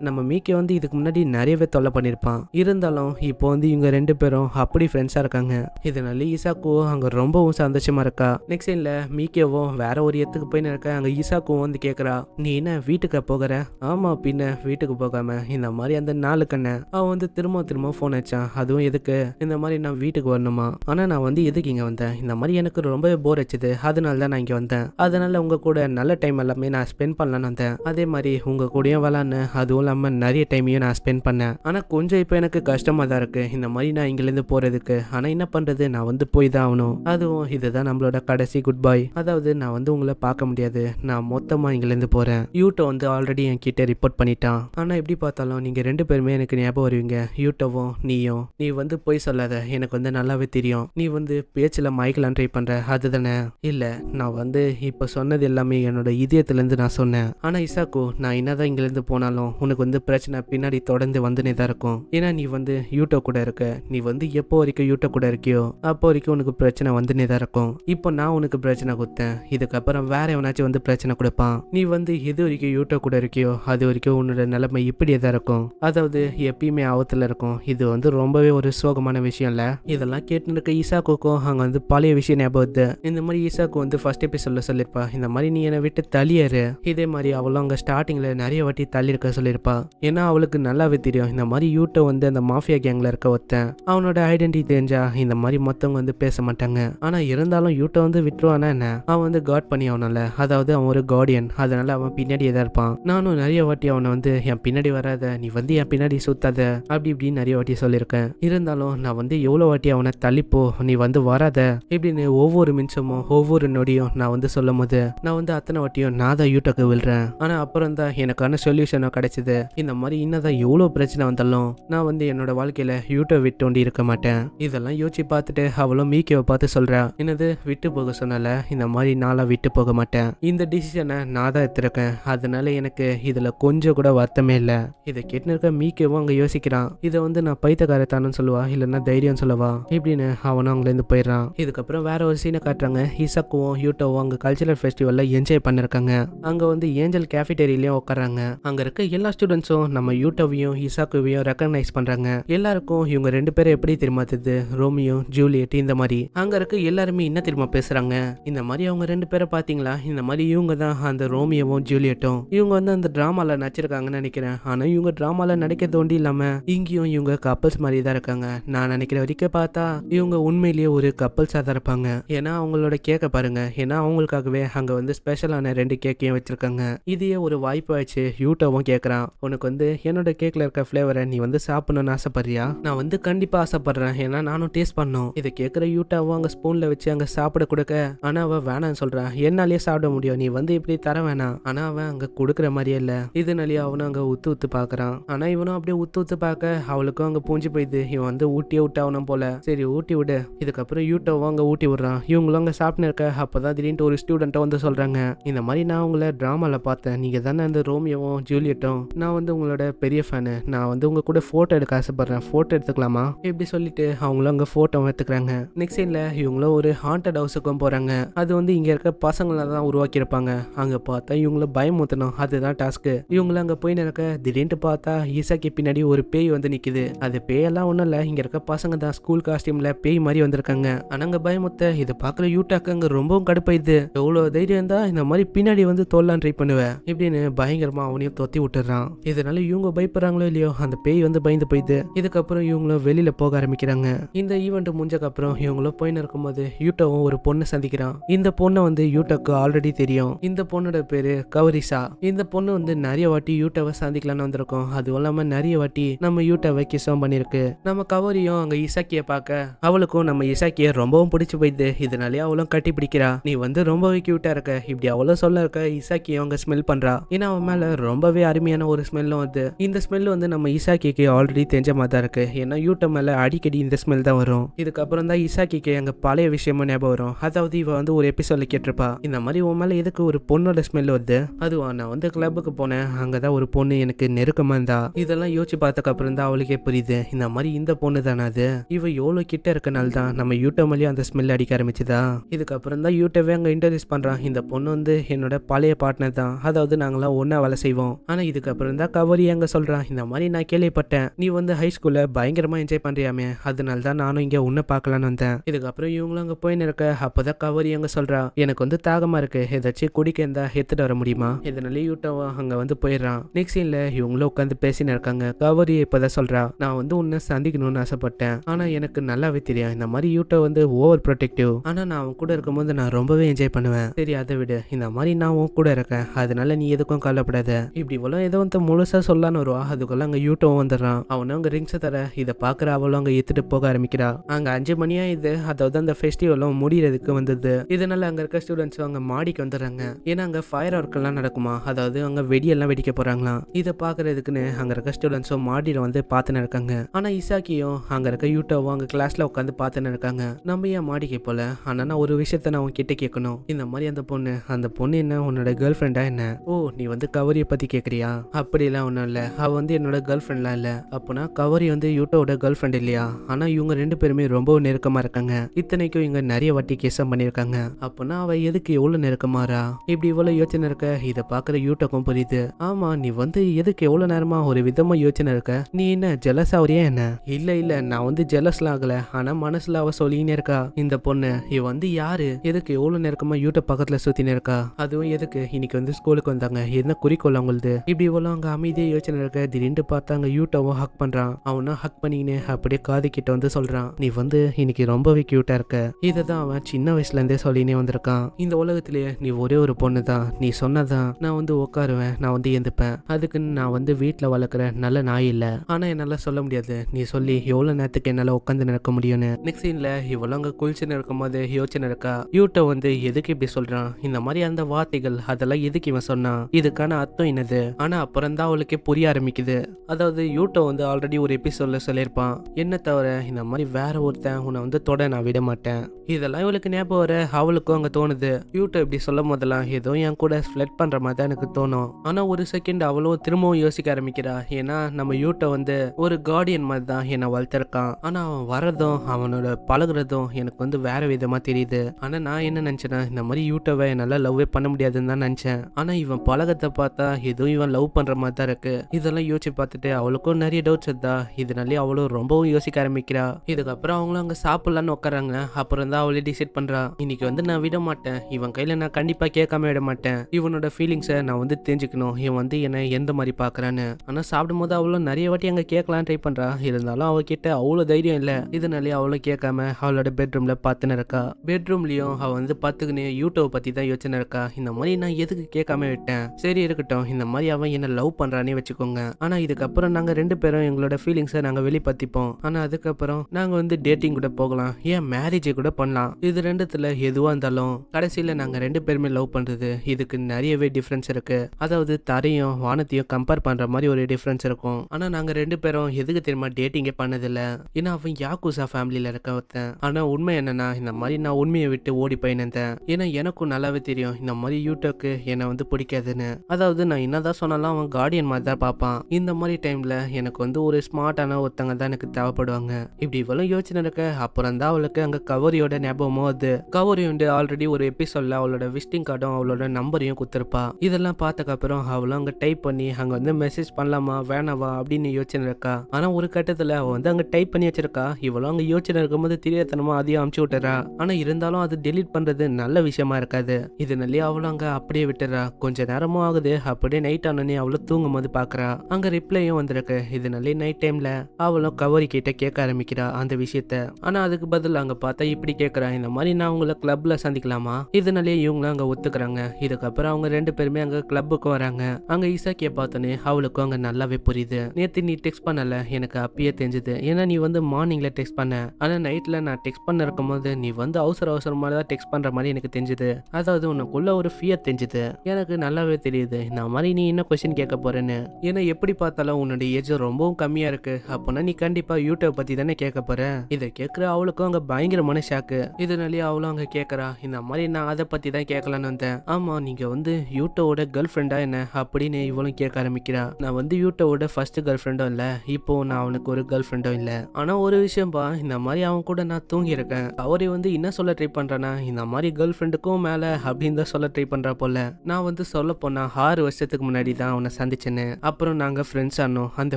நம்ம மீக்கியோ வந்து இதுக்கு முன்னாடி நிறையவே தொல்லை பண்ணியிருப்பான் இருந்தாலும் இப்போ வந்து இவங்க ரெண்டு பேரும் அப்படி ஃப்ரெண்ட்ஸாக இருக்காங்க இதனால ஈசாக்குவோ அங்கே ரொம்பவும் சந்தோஷமா இருக்கா நெக்ஸ்ட் சீனில் மீக்கேவும் வேற ஒரு இடத்துக்கு போய் இருக்க அங்கே ஈசாக்குவும் வந்து கேட்குறா நீ என்ன வீட்டுக்கு போகிற ஆமா பின்ன வீட்டுக்கு போகாம இந்த மாதிரி அந்த நாலு கண்ணை அவன் வந்து திரும்ப திரும்ப ஃபோன் அடிச்சான் அதுவும் எதுக்கு இந்த மாதிரி நான் வீட்டுக்கு வரணுமா ஆனால் நான் வந்து எதுக்கு இங்கே வந்தேன் இந்த மாதிரி எனக்கு ரொம்பவே போர் அடிச்சது அதனால தான் நான் இங்கே வந்தேன் அதனால உங்கள் கூட நல்ல டைம் எல்லாமே நான் ஸ்பெண்ட் பண்ணலான்னு வந்தேன் அதே மாதிரி உங்கள் கூடயும் வளான்னு அதுவும் இல்லாமல் நிறைய டைமையும் நான் ஸ்பெண்ட் பண்ணேன் ஆனால் கொஞ்சம் இப்போ எனக்கு கஷ்டமாக தான் இருக்குது இந்த மாதிரி நான் இங்கேருந்து போகிறதுக்கு ஆனால் என்ன பண்ணுறது நான் வந்து போய் தான் ஆகணும் அதுவும் இதுதான் நம்மளோட கடைசி குட் பாய் அதாவது நான் வந்து உங்களை பார்க்க முடியாது நான் மொத்தமாக இங்கேருந்து போகிறேன் யூட்டோ வந்து ஆல்ரெடி என் கிட்டே ரிப்போர்ட் பண்ணிட்டான் ஆனால் எப்படி பார்த்தாலும் நீங்கள் ரெண்டு பேருமே எனக்கு ஞாபகம் வருவீங்க யூட்டோவும் நீயும் நீ வந்து போய் சொல்லாத எனக்கு வந்து நல்லாவே தெரியும் நீ வந்து பேச்சில் மயக்கலாம் ட்ரை பண்ணுற அதுதானே இல்லை நான் வந்து இப்போ சொன்னது எல்லாமே என்னோட இதயத்துலேருந்து நான் சொன்னேன் ஆனால் இசாக்கு நான் என்னதான் இங்கேருந்து போனாலும் உனக்கு வந்து பிரச்சனை பின்னாடி தொடர்ந்து வந்துனே தான் இருக்கும் இருக்கும் ஏன்னா நீ வந்து யூடியூப் கூட இருக்க நீ வந்து எப்போ வரைக்கும் யூடியூப் கூட இருக்கியோ அப்போ வரைக்கும் உனக்கு பிரச்சனை வந்துனே தான் இருக்கும் இப்போ நான் உனக்கு பிரச்சனை கொடுத்தேன் இதுக்கப்புறம் வேற எவனாச்சும் வந்து பிரச்சனை கொடுப்பான் நீ வந்து எது வரைக்கும் யூடியூப் கூட இருக்கியோ அது வரைக்கும் உன்னோட நிலைமை இப்படியே தான் இருக்கும் அதாவது எப்பயுமே ஆபத்தில் இருக்கும் இது வந்து ரொம்பவே ஒரு சோகமான விஷயம் இல்ல இதெல்லாம் கேட்டு இருக்க ஈசாக்குக்கும் அங்கே வந்து பழைய விஷயம் ஞாபகம் இந்த மாதிரி ஈசாக்கு வந்து ஃபர்ஸ்ட் எபிசோட்ல சொல்லியிருப்பா இந்த மாதிரி நீ என்னை விட்டு தள்ளியாரு இதே மாதிரி அவளும் அங்கே ஸ்டார்டிங்கில் நிறைய வாட்டி தள்ளியிருக்க சொல்லியிருப்பா ஏன்னா அவளுக்கு நல்லாவே தெரியும் இந்த மாதிரி யூட்ட வந்து அந்த மாஃபியா கேங்கில் இருக்க ஒருத்தன் அவனோட ஐடென்டிட்டி தெரிஞ்சா இந்த மாதிரி மற்றவங்க வந்து பேச மாட்டாங்க ஆனால் இருந்தாலும் யூட்ட வந்து விட்டுருவானா என்ன அவன் வந்து காட் பண்ணி அவனால அதாவது அவன் ஒரு கார்டியன் அதனால அவன் பின்னாடியே தான் இருப்பான் நானும் நிறைய வாட்டி அவனை வந்து என் பின்னாடி வராத நீ வந்து என் பின்னாடி சுத்தாத அப்படி இப்படின்னு நிறைய வாட்டி சொல்லியிருக்கேன் இருந்தாலும் நான் வந்து எவ்வளோ வாட்டி அவனை தள்ளிப்போ நீ வந்து வராத இப்படின்னு ஒவ்வொரு நிமிஷமும் ஒவ்வொரு நொடியும் நான் வந்து சொல்லும் போது நான் வந்து அத்தனை வாட்டியும் நான் தான் யூட்டக்கு விழுறேன் ஆனால் அப்புறம் தான் எனக்கான சொல்யூஷனும் கிடைச்சிது இந்த மாதிரி இன்னதான் எவ்வளோ பிரச்சனை வந்தாலும் இருந்தாலும் நான் வந்து என்னோட வாழ்க்கையில யூடியூப் விட்டு ஒண்டி இருக்க மாட்டேன் இதெல்லாம் யோசிச்சு பார்த்துட்டு அவளும் மீக்கியவை பார்த்து சொல்றா என்னது விட்டு போக சொன்னால இந்த மாதிரி நாளா விட்டு போக மாட்டேன் இந்த டிசிஷனை நான் தான் எடுத்திருக்கேன் அதனால எனக்கு இதுல கொஞ்சம் கூட வருத்தமே இல்லை இதை கேட்டு இருக்க மீக்கியவும் அங்க யோசிக்கிறான் இதை வந்து நான் பைத்தக்காரத்தானு சொல்லுவா இல்லைன்னா தைரியம் சொல்லவா இப்படின்னு அவனும் அங்கேருந்து போயிடுறான் இதுக்கப்புறம் வேற ஒரு சீனை காட்டுறாங்க ஈசாக்குவும் யூட்டோவும் அங்க கல்ச்சரல் ஃபெஸ்டிவல்ல என்ஜாய் பண்ணிருக்காங்க அங்க வந்து ஏஞ்சல் கேஃபிடேரியிலயும் உட்காராங்க அங்க இருக்க எல்லா ஸ்டூடெண்ட்ஸும் நம்ம யூட்டோவையும் இசாக்குவையும் ரெக்கக்னைஸ் பண்றாங்க எல்லாருக்கும் இவங்க ரெண்டு பேரும் எப்படி தெரியுமாத்துது ரோமியோ ஜூலியட் இந்த மாதிரி அங்க இருக்க எல்லாருமே என்ன தெரியுமா பேசுறாங்க இந்த மாதிரி அவங்க ரெண்டு பேரை பாத்தீங்களா இந்த மாதிரி இவங்க தான் அந்த ரோமியோவும் ஜூலியட்டும் இவங்க வந்து அந்த டிராமால நடிச்சிருக்காங்கன்னு நினைக்கிறேன் ஆனா இவங்க டிராமால நடிக்க தோண்டி இல்லாம இங்கேயும் இவங்க கப்பல்ஸ் மாதிரி தான் இருக்காங்க நான் நினைக்கிற வரைக்கும் பார்த்தா இவங்க உண்மையிலேயே ஒரு கப்பல்ஸா தான் இருப்பாங்க ஏன்னா அவங்களோட கேக்க பாருங்க ஏன்னா அவங்களுக்காகவே அங்க வந்து ஸ்பெஷலான ரெண்டு கேக்கையும் வச்சிருக்காங்க இதையே ஒரு வாய்ப்பு ஆச்சு யூட்டோவும் கேட்கறான் உனக்கு வந்து என்னோட கேக்ல இருக்க பிளேவரை நீ வந்து சாப்பிடணும்னு ஆசைப்படுறியா நான் வந்து கண்டிப்பா ஆசைப்படுறேன் ஏன்னா நானும் டேஸ்ட் பண்ணோம் இதை கேட்குற யூட்டாவும் அங்கே ஸ்பூன்ல வச்சு அங்கே சாப்பிட கொடுக்க ஆனா அவன் வேணாம்னு சொல்றான் என்னாலேயே சாப்பிட முடியும் நீ வந்து இப்படி தர வேணாம் ஆனா அவன் அங்க கொடுக்குற மாதிரியே இல்ல இதனாலேயே அவனும் அங்க உத்து உத்து பாக்குறான் ஆனா இவனும் அப்படியே உத்து உத்து பார்க்க அவளுக்கும் அங்க பூஞ்சி போயிடுது இவன் வந்து ஊட்டியே விட்டாவனும் போல சரி ஊட்டி விடு இதுக்கப்புறம் யூட்டாவும் அங்க ஊட்டி விடுறான் இவங்களும் அங்க சாப்பிட்டு இருக்க அப்பதான் திடீர்னு ஒரு ஸ்டூடெண்ட்டை வந்து சொல்றாங்க இந்த மாதிரி நான் உங்களை டிராமால பார்த்தேன் நீங்க தானே அந்த ரோமியோவும் ஜூலியட்டும் நான் வந்து உங்களோட பெரிய ஃபேனு நான் வந்து உங்க கூட ஃபோட்டோ எடுக்க ஆசைப்படுறேன் ஃபோட்டோ எடுத்துக்கலாமா இப்படி சொல்லிட்டு அவங்களும் அங்கே ஃபோட்டோ எடுத்துக்கிறாங்க நெக்ஸ்ட் சீனில் இவங்களும் ஒரு ஹாண்டட் ஹவுஸுக்கும் போகிறாங்க அது வந்து இங்கே இருக்க பசங்களை தான் உருவாக்கியிருப்பாங்க அங்கே பார்த்தா இவங்கள பயமுத்தணும் அதுதான் டாஸ்க்கு இவங்கள அங்கே போய் நடக்க திடீர்னு பார்த்தா ஈசாக்கு பின்னாடி ஒரு பேய் வந்து நிற்குது அது பேயெல்லாம் ஒன்றும் இல்லை இங்கே இருக்க பசங்க தான் ஸ்கூல் காஸ்டியூமில் பேய் மாதிரி வந்திருக்காங்க ஆனால் அங்கே பயமுத்த இதை பார்க்குற யூட்டாக்கு அங்கே ரொம்பவும் கடுப்பாயிடுது எவ்வளோ தைரியம் இருந்தால் இந்த மாதிரி பின்னாடி வந்து தோல்லான் ட்ரை பண்ணுவேன் இப்படின்னு பயங்கரமாக அவனையும் தொத்தி விட்டுறான் இதனால இவங்க பயப்படுறாங்களோ இல்லையோ அந்த பேய் பேய் வந்து பயந்து போயிது இதுக்கப்புறம் இவங்களும் வெளியில போக ஆரம்பிக்கிறாங்க இந்த ஈவெண்ட் அப்புறம் இவங்களும் நிற்கும் போது யூட்டோவும் ஒரு பொண்ணு சந்திக்கிறான் இந்த பொண்ணை வந்து யூட்டோக்கு ஆல்ரெடி தெரியும் இந்த பொண்ணோட பேரு கவரிசா இந்த பொண்ணு வந்து நிறைய வாட்டி யூட்டாவை சந்திக்கலாம்னு வந்திருக்கோம் அதுவும் இல்லாம நிறைய வாட்டி நம்ம யூட்டாவை கிசம் பண்ணிருக்கு நம்ம கவரியும் அங்க இசாக்கிய பார்க்க அவளுக்கும் நம்ம இசாக்கிய ரொம்பவும் பிடிச்சு போயிடுது இதனாலே அவளும் கட்டி பிடிக்கிறா நீ வந்து ரொம்பவே கியூட்டா இருக்க இப்படி அவளும் சொல்ல இருக்க இசாக்கியும் அங்க ஸ்மெல் பண்றா ஏன்னா அவன் மேல ரொம்பவே அருமையான ஒரு ஸ்மெல்லும் வந்து இந்த ஸ்மெல் வந்து நம்ம இசாக்கி இசாக்கிக்கு ஆல்ரெடி தெரிஞ்ச மாதிரி தான் இருக்குது ஏன்னா யூட்டம் மேல அடிக்கடி இந்த ஸ்மெல் தான் வரும் இதுக்கப்புறம் தான் இசாக்கிக்கு அங்க பழைய விஷயமும் ஞாபகம் வரும் அதாவது இவ வந்து ஒரு எபிசோட்ல கேட்டிருப்பா இந்த மாதிரி உன் மேலே எதுக்கு ஒரு பொண்ணோட ஸ்மெல் வருது அதுவா நான் வந்து கிளப்புக்கு போனேன் அங்கே தான் ஒரு பொண்ணு எனக்கு நெருக்கமாக இருந்தா இதெல்லாம் யோசிச்சு அப்புறம் தான் அவளுக்கே புரியுது இந்த மாதிரி இந்த பொண்ணு தானே அது இவ எவ்வளோ கிட்ட இருக்கனால தான் நம்ம யூட்டம் வழியும் அந்த ஸ்மெல் அடிக்க ஆரம்பிச்சுதா இதுக்கப்புறம் தான் யூடியூபே அங்கே இன்ட்ரடியூஸ் பண்ணுறான் இந்த பொண்ணு வந்து என்னோட பழைய பார்ட்னர் தான் அதாவது நாங்களாம் ஒன்றா வேலை செய்வோம் ஆனால் இதுக்கப்புறம் தான் கவரி அங்கே சொல்கிறான் இந்த மாதிரி நான் கேள்வி கேள்விப்பட்டேன் நீ வந்து ஹை ஸ்கூல்ல பயங்கரமா என்ஜாய் பண்றியாமே அதனால தான் நானும் இங்க உன்னை பார்க்கலான்னு வந்தேன் இதுக்கப்புறம் இவங்களும் அங்க போயின்னு இருக்க அப்பதான் கவரி அங்க சொல்றா எனக்கு வந்து தாகமா இருக்கு ஏதாச்சும் குடிக்க இருந்தா எத்துட்டு வர முடியுமா இதனால யூட்டவா அங்க வந்து போயிடுறான் நெக்ஸ்ட் சீன்ல இவங்களும் உட்காந்து பேசின்னு இருக்காங்க கவரி இப்பதான் சொல்றா நான் வந்து உன்னை சந்திக்கணும்னு ஆசைப்பட்டேன் ஆனா எனக்கு நல்லாவே தெரியும் இந்த மாதிரி யூட்டோ வந்து ஓவர் ப்ரொடெக்டிவ் ஆனா நான் அவன் கூட இருக்கும்போது நான் ரொம்பவே என்ஜாய் பண்ணுவேன் சரி அதை விடு இந்த மாதிரி நான் கூட இருக்கேன் அதனால நீ எதுக்கும் கவலைப்படாத இப்படி இவ்வளோ ஏதோ வந்து முழுசா சொல்லான்னு வருவா அதுக்குள்ள அங்க யூட்டோ வந்துடுறான் அவனும் அங்கே ரிங்ஸை தர இதை பார்க்குற அவளும் அங்கே எடுத்துட்டு போக ஆரம்பிக்கிறா அங்கே அஞ்சு மணியா இது அதாவது அந்த ஃபெஸ்டிவலும் முடியறதுக்கு வந்தது இதனால அங்கே இருக்க ஸ்டூடெண்ட்ஸ் அங்கே மாடிக்கு வந்துடுறாங்க ஏன்னா அங்கே ஃபயர் ஒர்க் எல்லாம் நடக்குமா அதாவது அங்கே வெடியெல்லாம் வெடிக்க போறாங்களாம் இதை பார்க்கறதுக்குன்னு அங்கே இருக்க ஸ்டூடெண்ட்ஸும் மாடியில் வந்து பார்த்துன்னு இருக்காங்க ஆனால் இசாக்கியும் அங்கே இருக்க யூட்டோவும் அங்கே கிளாஸில் உட்காந்து பார்த்துன்னு இருக்காங்க நம்ம ஏன் மாடிக்கு போல ஆனால் நான் ஒரு விஷயத்த நான் உங்ககிட்ட கேட்கணும் இந்த மாதிரி அந்த பொண்ணு அந்த பொண்ணு என்ன உன்னோட கேர்ள் ஃப்ரெண்டா என்ன ஓ நீ வந்து கவரியை பற்றி கேட்குறியா அப்படிலாம் ஒன்றும் இல்லை அவள் வந்து என்னோட கேர்ள் ஃப்ரெண்ட்லாம் நம்புறீங்களா இல்ல அப்போனா கவரி வந்து யூட்டோட கேர்ள் ஃப்ரெண்ட் இல்லையா ஆனா இவங்க ரெண்டு பேருமே ரொம்ப நெருக்கமா இருக்காங்க இத்தனைக்கும் இவங்க நிறைய வாட்டி கேசம் பண்ணியிருக்காங்க அப்போனா அவ எதுக்கு எவ்வளவு நெருக்கமாறா இப்படி இவ்வளவு யோசனை இருக்க இதை பாக்குற யூட்டோக்கும் புரியுது ஆமா நீ வந்து எதுக்கு எவ்வளவு நேரமா ஒரு விதமா யோசனை இருக்க நீ என்ன ஜெலஸ் ஆகுறியா என்ன இல்ல இல்ல நான் வந்து ஜெலஸ்லாம் ஆகல ஆனா மனசுல அவ சொல்லினே இருக்கா இந்த பொண்ணு இவ வந்து யாரு எதுக்கு எவ்வளவு நெருக்கமா யூட்டோ பக்கத்துல சுத்தினே இருக்கா அதுவும் எதுக்கு இன்னைக்கு வந்து ஸ்கூலுக்கு வந்தாங்க என்ன குறிக்கோள் அவங்களுக்கு இப்படி இவ்வளவு அங்க அமைதியாக யோசனை இருக்க திடீர்னு பார்த்தாங்க கியூட்டாவும் ஹக் பண்ணுறான் அவனும் ஹக் பண்ணினே அப்படியே காது கிட்ட வந்து சொல்கிறான் நீ வந்து இன்னைக்கு ரொம்பவே கியூட்டா இருக்க இதான் அவன் சின்ன வயசுலேருந்தே சொல்லினே வந்திருக்கான் இந்த உலகத்திலேயே நீ ஒரே ஒரு பொண்ணு தான் நீ சொன்னதான் நான் வந்து உட்காருவேன் நான் வந்து எந்திப்பேன் அதுக்குன்னு நான் வந்து வீட்டில் வளர்க்குற நல்ல நாய் இல்லை ஆனால் என்னால் சொல்ல முடியாது நீ சொல்லி எவ்வளோ நேரத்துக்கு என்னால் உட்காந்து நடக்க முடியும்னு நெக்ஸ்ட் இவ்வளவு இவ்வளோ அங்கே குளிச்சுன்னு போது யோசனை இருக்கா யூட்டை வந்து எதுக்கு இப்படி சொல்கிறான் இந்த மாதிரி அந்த வார்த்தைகள் அதெல்லாம் எதுக்கு இவன் சொன்னான் இதுக்கான அர்த்தம் என்னது ஆனால் அப்புறம் தான் அவளுக்கே புரிய ஆரம்பிக்குது அதாவது யூட்டோ வந்து ஆல்ரெடி ஒரு எபிசோட்ல சொல்லியிருப்பான் என்ன தவிர இந்த மாதிரி வேற ஒருத்தன் உன்னை வந்து தொட நான் விட மாட்டேன் இதெல்லாம் இவளுக்கு ஞாபகம் வர அவளுக்கும் அங்கே தோணுது யூட்டோ இப்படி சொல்லும் போதெல்லாம் ஏதோ என் கூட ஃப்ளட் பண்ணுற மாதிரி தான் எனக்கு தோணும் ஆனால் ஒரு செகண்ட் அவளும் திரும்பவும் யோசிக்க ஆரம்பிக்கிறா ஏன்னா நம்ம யூட்டோ வந்து ஒரு கார்டியன் மாதிரி தான் என்னை வளர்த்துருக்கான் ஆனால் அவன் வர்றதும் அவனோட பழகுறதும் எனக்கு வந்து வேற விதமாக தெரியுது ஆனால் நான் என்ன நினச்சேன்னா இந்த மாதிரி யூட்டோவை என்னால் லவ்வே பண்ண முடியாதுன்னு தான் நினச்சேன் ஆனால் இவன் பழகத்தை பார்த்தா ஏதோ இவன் லவ் பண்ணுற மாதிரி தான் இருக்குது இதெல்லாம் யோசிச்சு பார்த்துட்டு அவளுக்கு எல்லாருக்கும் நிறைய டவுட்ஸ் இருந்தா இதனாலேயே அவளும் ரொம்பவும் யோசிக்க ஆரம்பிக்கிறா இதுக்கப்புறம் அவங்களும் அங்கே சாப்பிடலான்னு உட்காராங்க அப்புறம் தான் அவளே டிசைட் பண்ணுறா இன்னைக்கு வந்து நான் விட மாட்டேன் இவன் கையில் நான் கண்டிப்பாக கேட்காம விட மாட்டேன் இவனோட ஃபீலிங்ஸை நான் வந்து தெரிஞ்சுக்கணும் இவன் வந்து என்னை எந்த மாதிரி பார்க்குறான்னு ஆனால் சாப்பிடும்போது அவளும் நிறைய வாட்டி அங்கே கேட்கலாம் ட்ரை பண்ணுறா இருந்தாலும் அவகிட்ட அவ்வளோ தைரியம் இல்லை இதனாலே அவளும் கேட்காம அவளோட பெட்ரூமில் பார்த்துன்னு இருக்கா பெட்ரூம்லயும் அவள் வந்து பார்த்துக்கினு யூடியூப் பற்றி தான் யோசனை இருக்கா இந்த மாதிரி நான் எதுக்கு கேட்காம விட்டேன் சரி இருக்கட்டும் இந்த மாதிரி அவன் என்ன லவ் பண்ணுறானே வச்சுக்கோங்க ஆனால் இதுக்கப்புறம் நாங்கள் ரெண்டு பேரும் எங்களோட ஃபீலிங்ஸை நாங்கள் வெளிப்படுத்திப்போம் ஆனால் அதுக்கப்புறம் நாங்கள் வந்து டேட்டிங் கூட போகலாம் ஏன் மேரேஜை கூட பண்ணலாம் இது ரெண்டுத்தில் எதுவாக இருந்தாலும் கடைசியில் நாங்கள் ரெண்டு பேருமே லவ் பண்ணுறது இதுக்கு நிறையவே டிஃப்ரென்ஸ் இருக்குது அதாவது தரையும் வானத்தையும் கம்பேர் பண்ணுற மாதிரி ஒரு டிஃப்ரென்ஸ் இருக்கும் ஆனால் நாங்கள் ரெண்டு பேரும் எதுக்கு தெரியுமா டேட்டிங்கே பண்ணதில்லை ஏன்னா அவன் யாக்குசா ஃபேமிலியில் இருக்க ஒருத்தன் ஆனால் உண்மை என்னன்னா இந்த மாதிரி நான் உண்மையை விட்டு ஓடி போயிருந்தேன் ஏன்னா எனக்கும் நல்லாவே தெரியும் இந்த மாதிரி யூடியூக்கு என்னை வந்து பிடிக்காதுன்னு அதாவது நான் என்னதான் சொன்னாலும் அவன் கார்டியன் மாதிரி தான் பார்ப்பான் இந்த மாதிரி டைமில் இல்லை எனக்கு வந்து ஒரு ஸ்மார்ட்டான ஒருத்தங்க தான் எனக்கு தேவைப்படுவாங்க இப்படி இவ்வளவு யோசனை இருக்க அப்புறம் தான் அவளுக்கு அங்கே கவரியோட ஞாபகமும் அது கவரி வந்து ஆல்ரெடி ஒரு எபிசோட்ல அவளோட விசிட்டிங் கார்டும் அவளோட நம்பரையும் கொடுத்துருப்பா இதெல்லாம் அப்புறம் அவளும் அங்கே டைப் பண்ணி அங்கே வந்து மெசேஜ் பண்ணலாமா வேணாவா அப்படின்னு யோசனை இருக்கா ஆனால் ஒரு கட்டத்தில் அவள் வந்து அங்கே டைப் பண்ணி வச்சிருக்கா இவ்வளவு அங்கே யோசனை இருக்கும்போது தெரியாதனமாக அதையும் அமுச்சு விட்டுறா ஆனால் இருந்தாலும் அது டெலீட் பண்ணுறது நல்ல விஷயமா இருக்காது இதனாலே அவளும் அங்கே அப்படியே விட்டுறா கொஞ்ச நேரமும் ஆகுது அப்படியே நைட் ஆனே அவளும் தூங்கும் போது பாக்குறா அங்கே ரிப்ளையும் வந்துருக்கு இருக்கு இதனாலே நைட் டைம்ல அவளும் கவரி கிட்ட கேட்க ஆரம்பிக்கிறா அந்த விஷயத்த ஆனா அதுக்கு பதில் அங்க பார்த்தா இப்படி கேக்குறா இந்த மாதிரி நான் உங்களை கிளப்ல சந்திக்கலாமா இதனாலே இவங்களும் அங்க ஒத்துக்கிறாங்க இதுக்கப்புறம் அவங்க ரெண்டு பேருமே அங்க கிளப்புக்கு வராங்க அங்க ஈசாக்கிய பார்த்தோன்னே அவளுக்கும் அங்க நல்லாவே புரியுது நேத்து நீ டெக்ஸ்ட் பண்ணல எனக்கு அப்பயே தெரிஞ்சது ஏன்னா நீ வந்து மார்னிங்ல டெக்ஸ்ட் பண்ண ஆனா நைட்ல நான் டெக்ஸ்ட் பண்ண இருக்கும்போது நீ வந்து அவசர அவசரமா தான் டெக்ஸ்ட் பண்ற மாதிரி எனக்கு தெரிஞ்சது அதாவது உனக்குள்ள ஒரு ஃபியர் தெரிஞ்சது எனக்கு நல்லாவே தெரியுது இந்த மாதிரி நீ என்ன கொஸ்டின் கேட்க போறேன்னு ஏன்னா எப்படி பார்த்தாலும் உன்னுடைய ஏஜ் ரொம்பவும் கம்மியாக இருக்கு அப்பனா நீ கண்டிப்பாக யூடியூப் பற்றி தானே கேட்க போற இதை கேட்குற அவளுக்கும் அங்கே பயங்கர மனசாக்கு இதனாலயே அவளும் அங்கே கேட்குறா இந்த மாதிரி நான் அதை பற்றி தான் கேட்கலான்னு வந்தேன் ஆமாம் நீங்கள் வந்து யூட்டோவோட கேர்ள் ஃப்ரெண்டா என்ன அப்படின்னு இவளும் கேட்க ஆரம்பிக்கிறா நான் வந்து யூட்டோவோட ஃபர்ஸ்ட் கேர்ள் ஃப்ரெண்டும் இல்லை இப்போ நான் அவனுக்கு ஒரு கேர்ள் ஃப்ரெண்டும் இல்லை ஆனால் ஒரு விஷயம்பா இந்த மாதிரி அவன் கூட நான் தூங்கியிருக்கேன் அவரை வந்து என்ன சொல்ல ட்ரை பண்றனா இந்த மாதிரி கேர்ள் ஃப்ரெண்டுக்கும் மேலே அப்படின்னு தான் சொல்ல ட்ரை பண்ணுறா போல நான் வந்து சொல்ல போனா ஆறு வருஷத்துக்கு முன்னாடி தான் அவனை சந்திச்சேன்னு அப்புறம் நாங்கள் ஃப்ரெண்ட்ஸ் ஆனோம் அந்த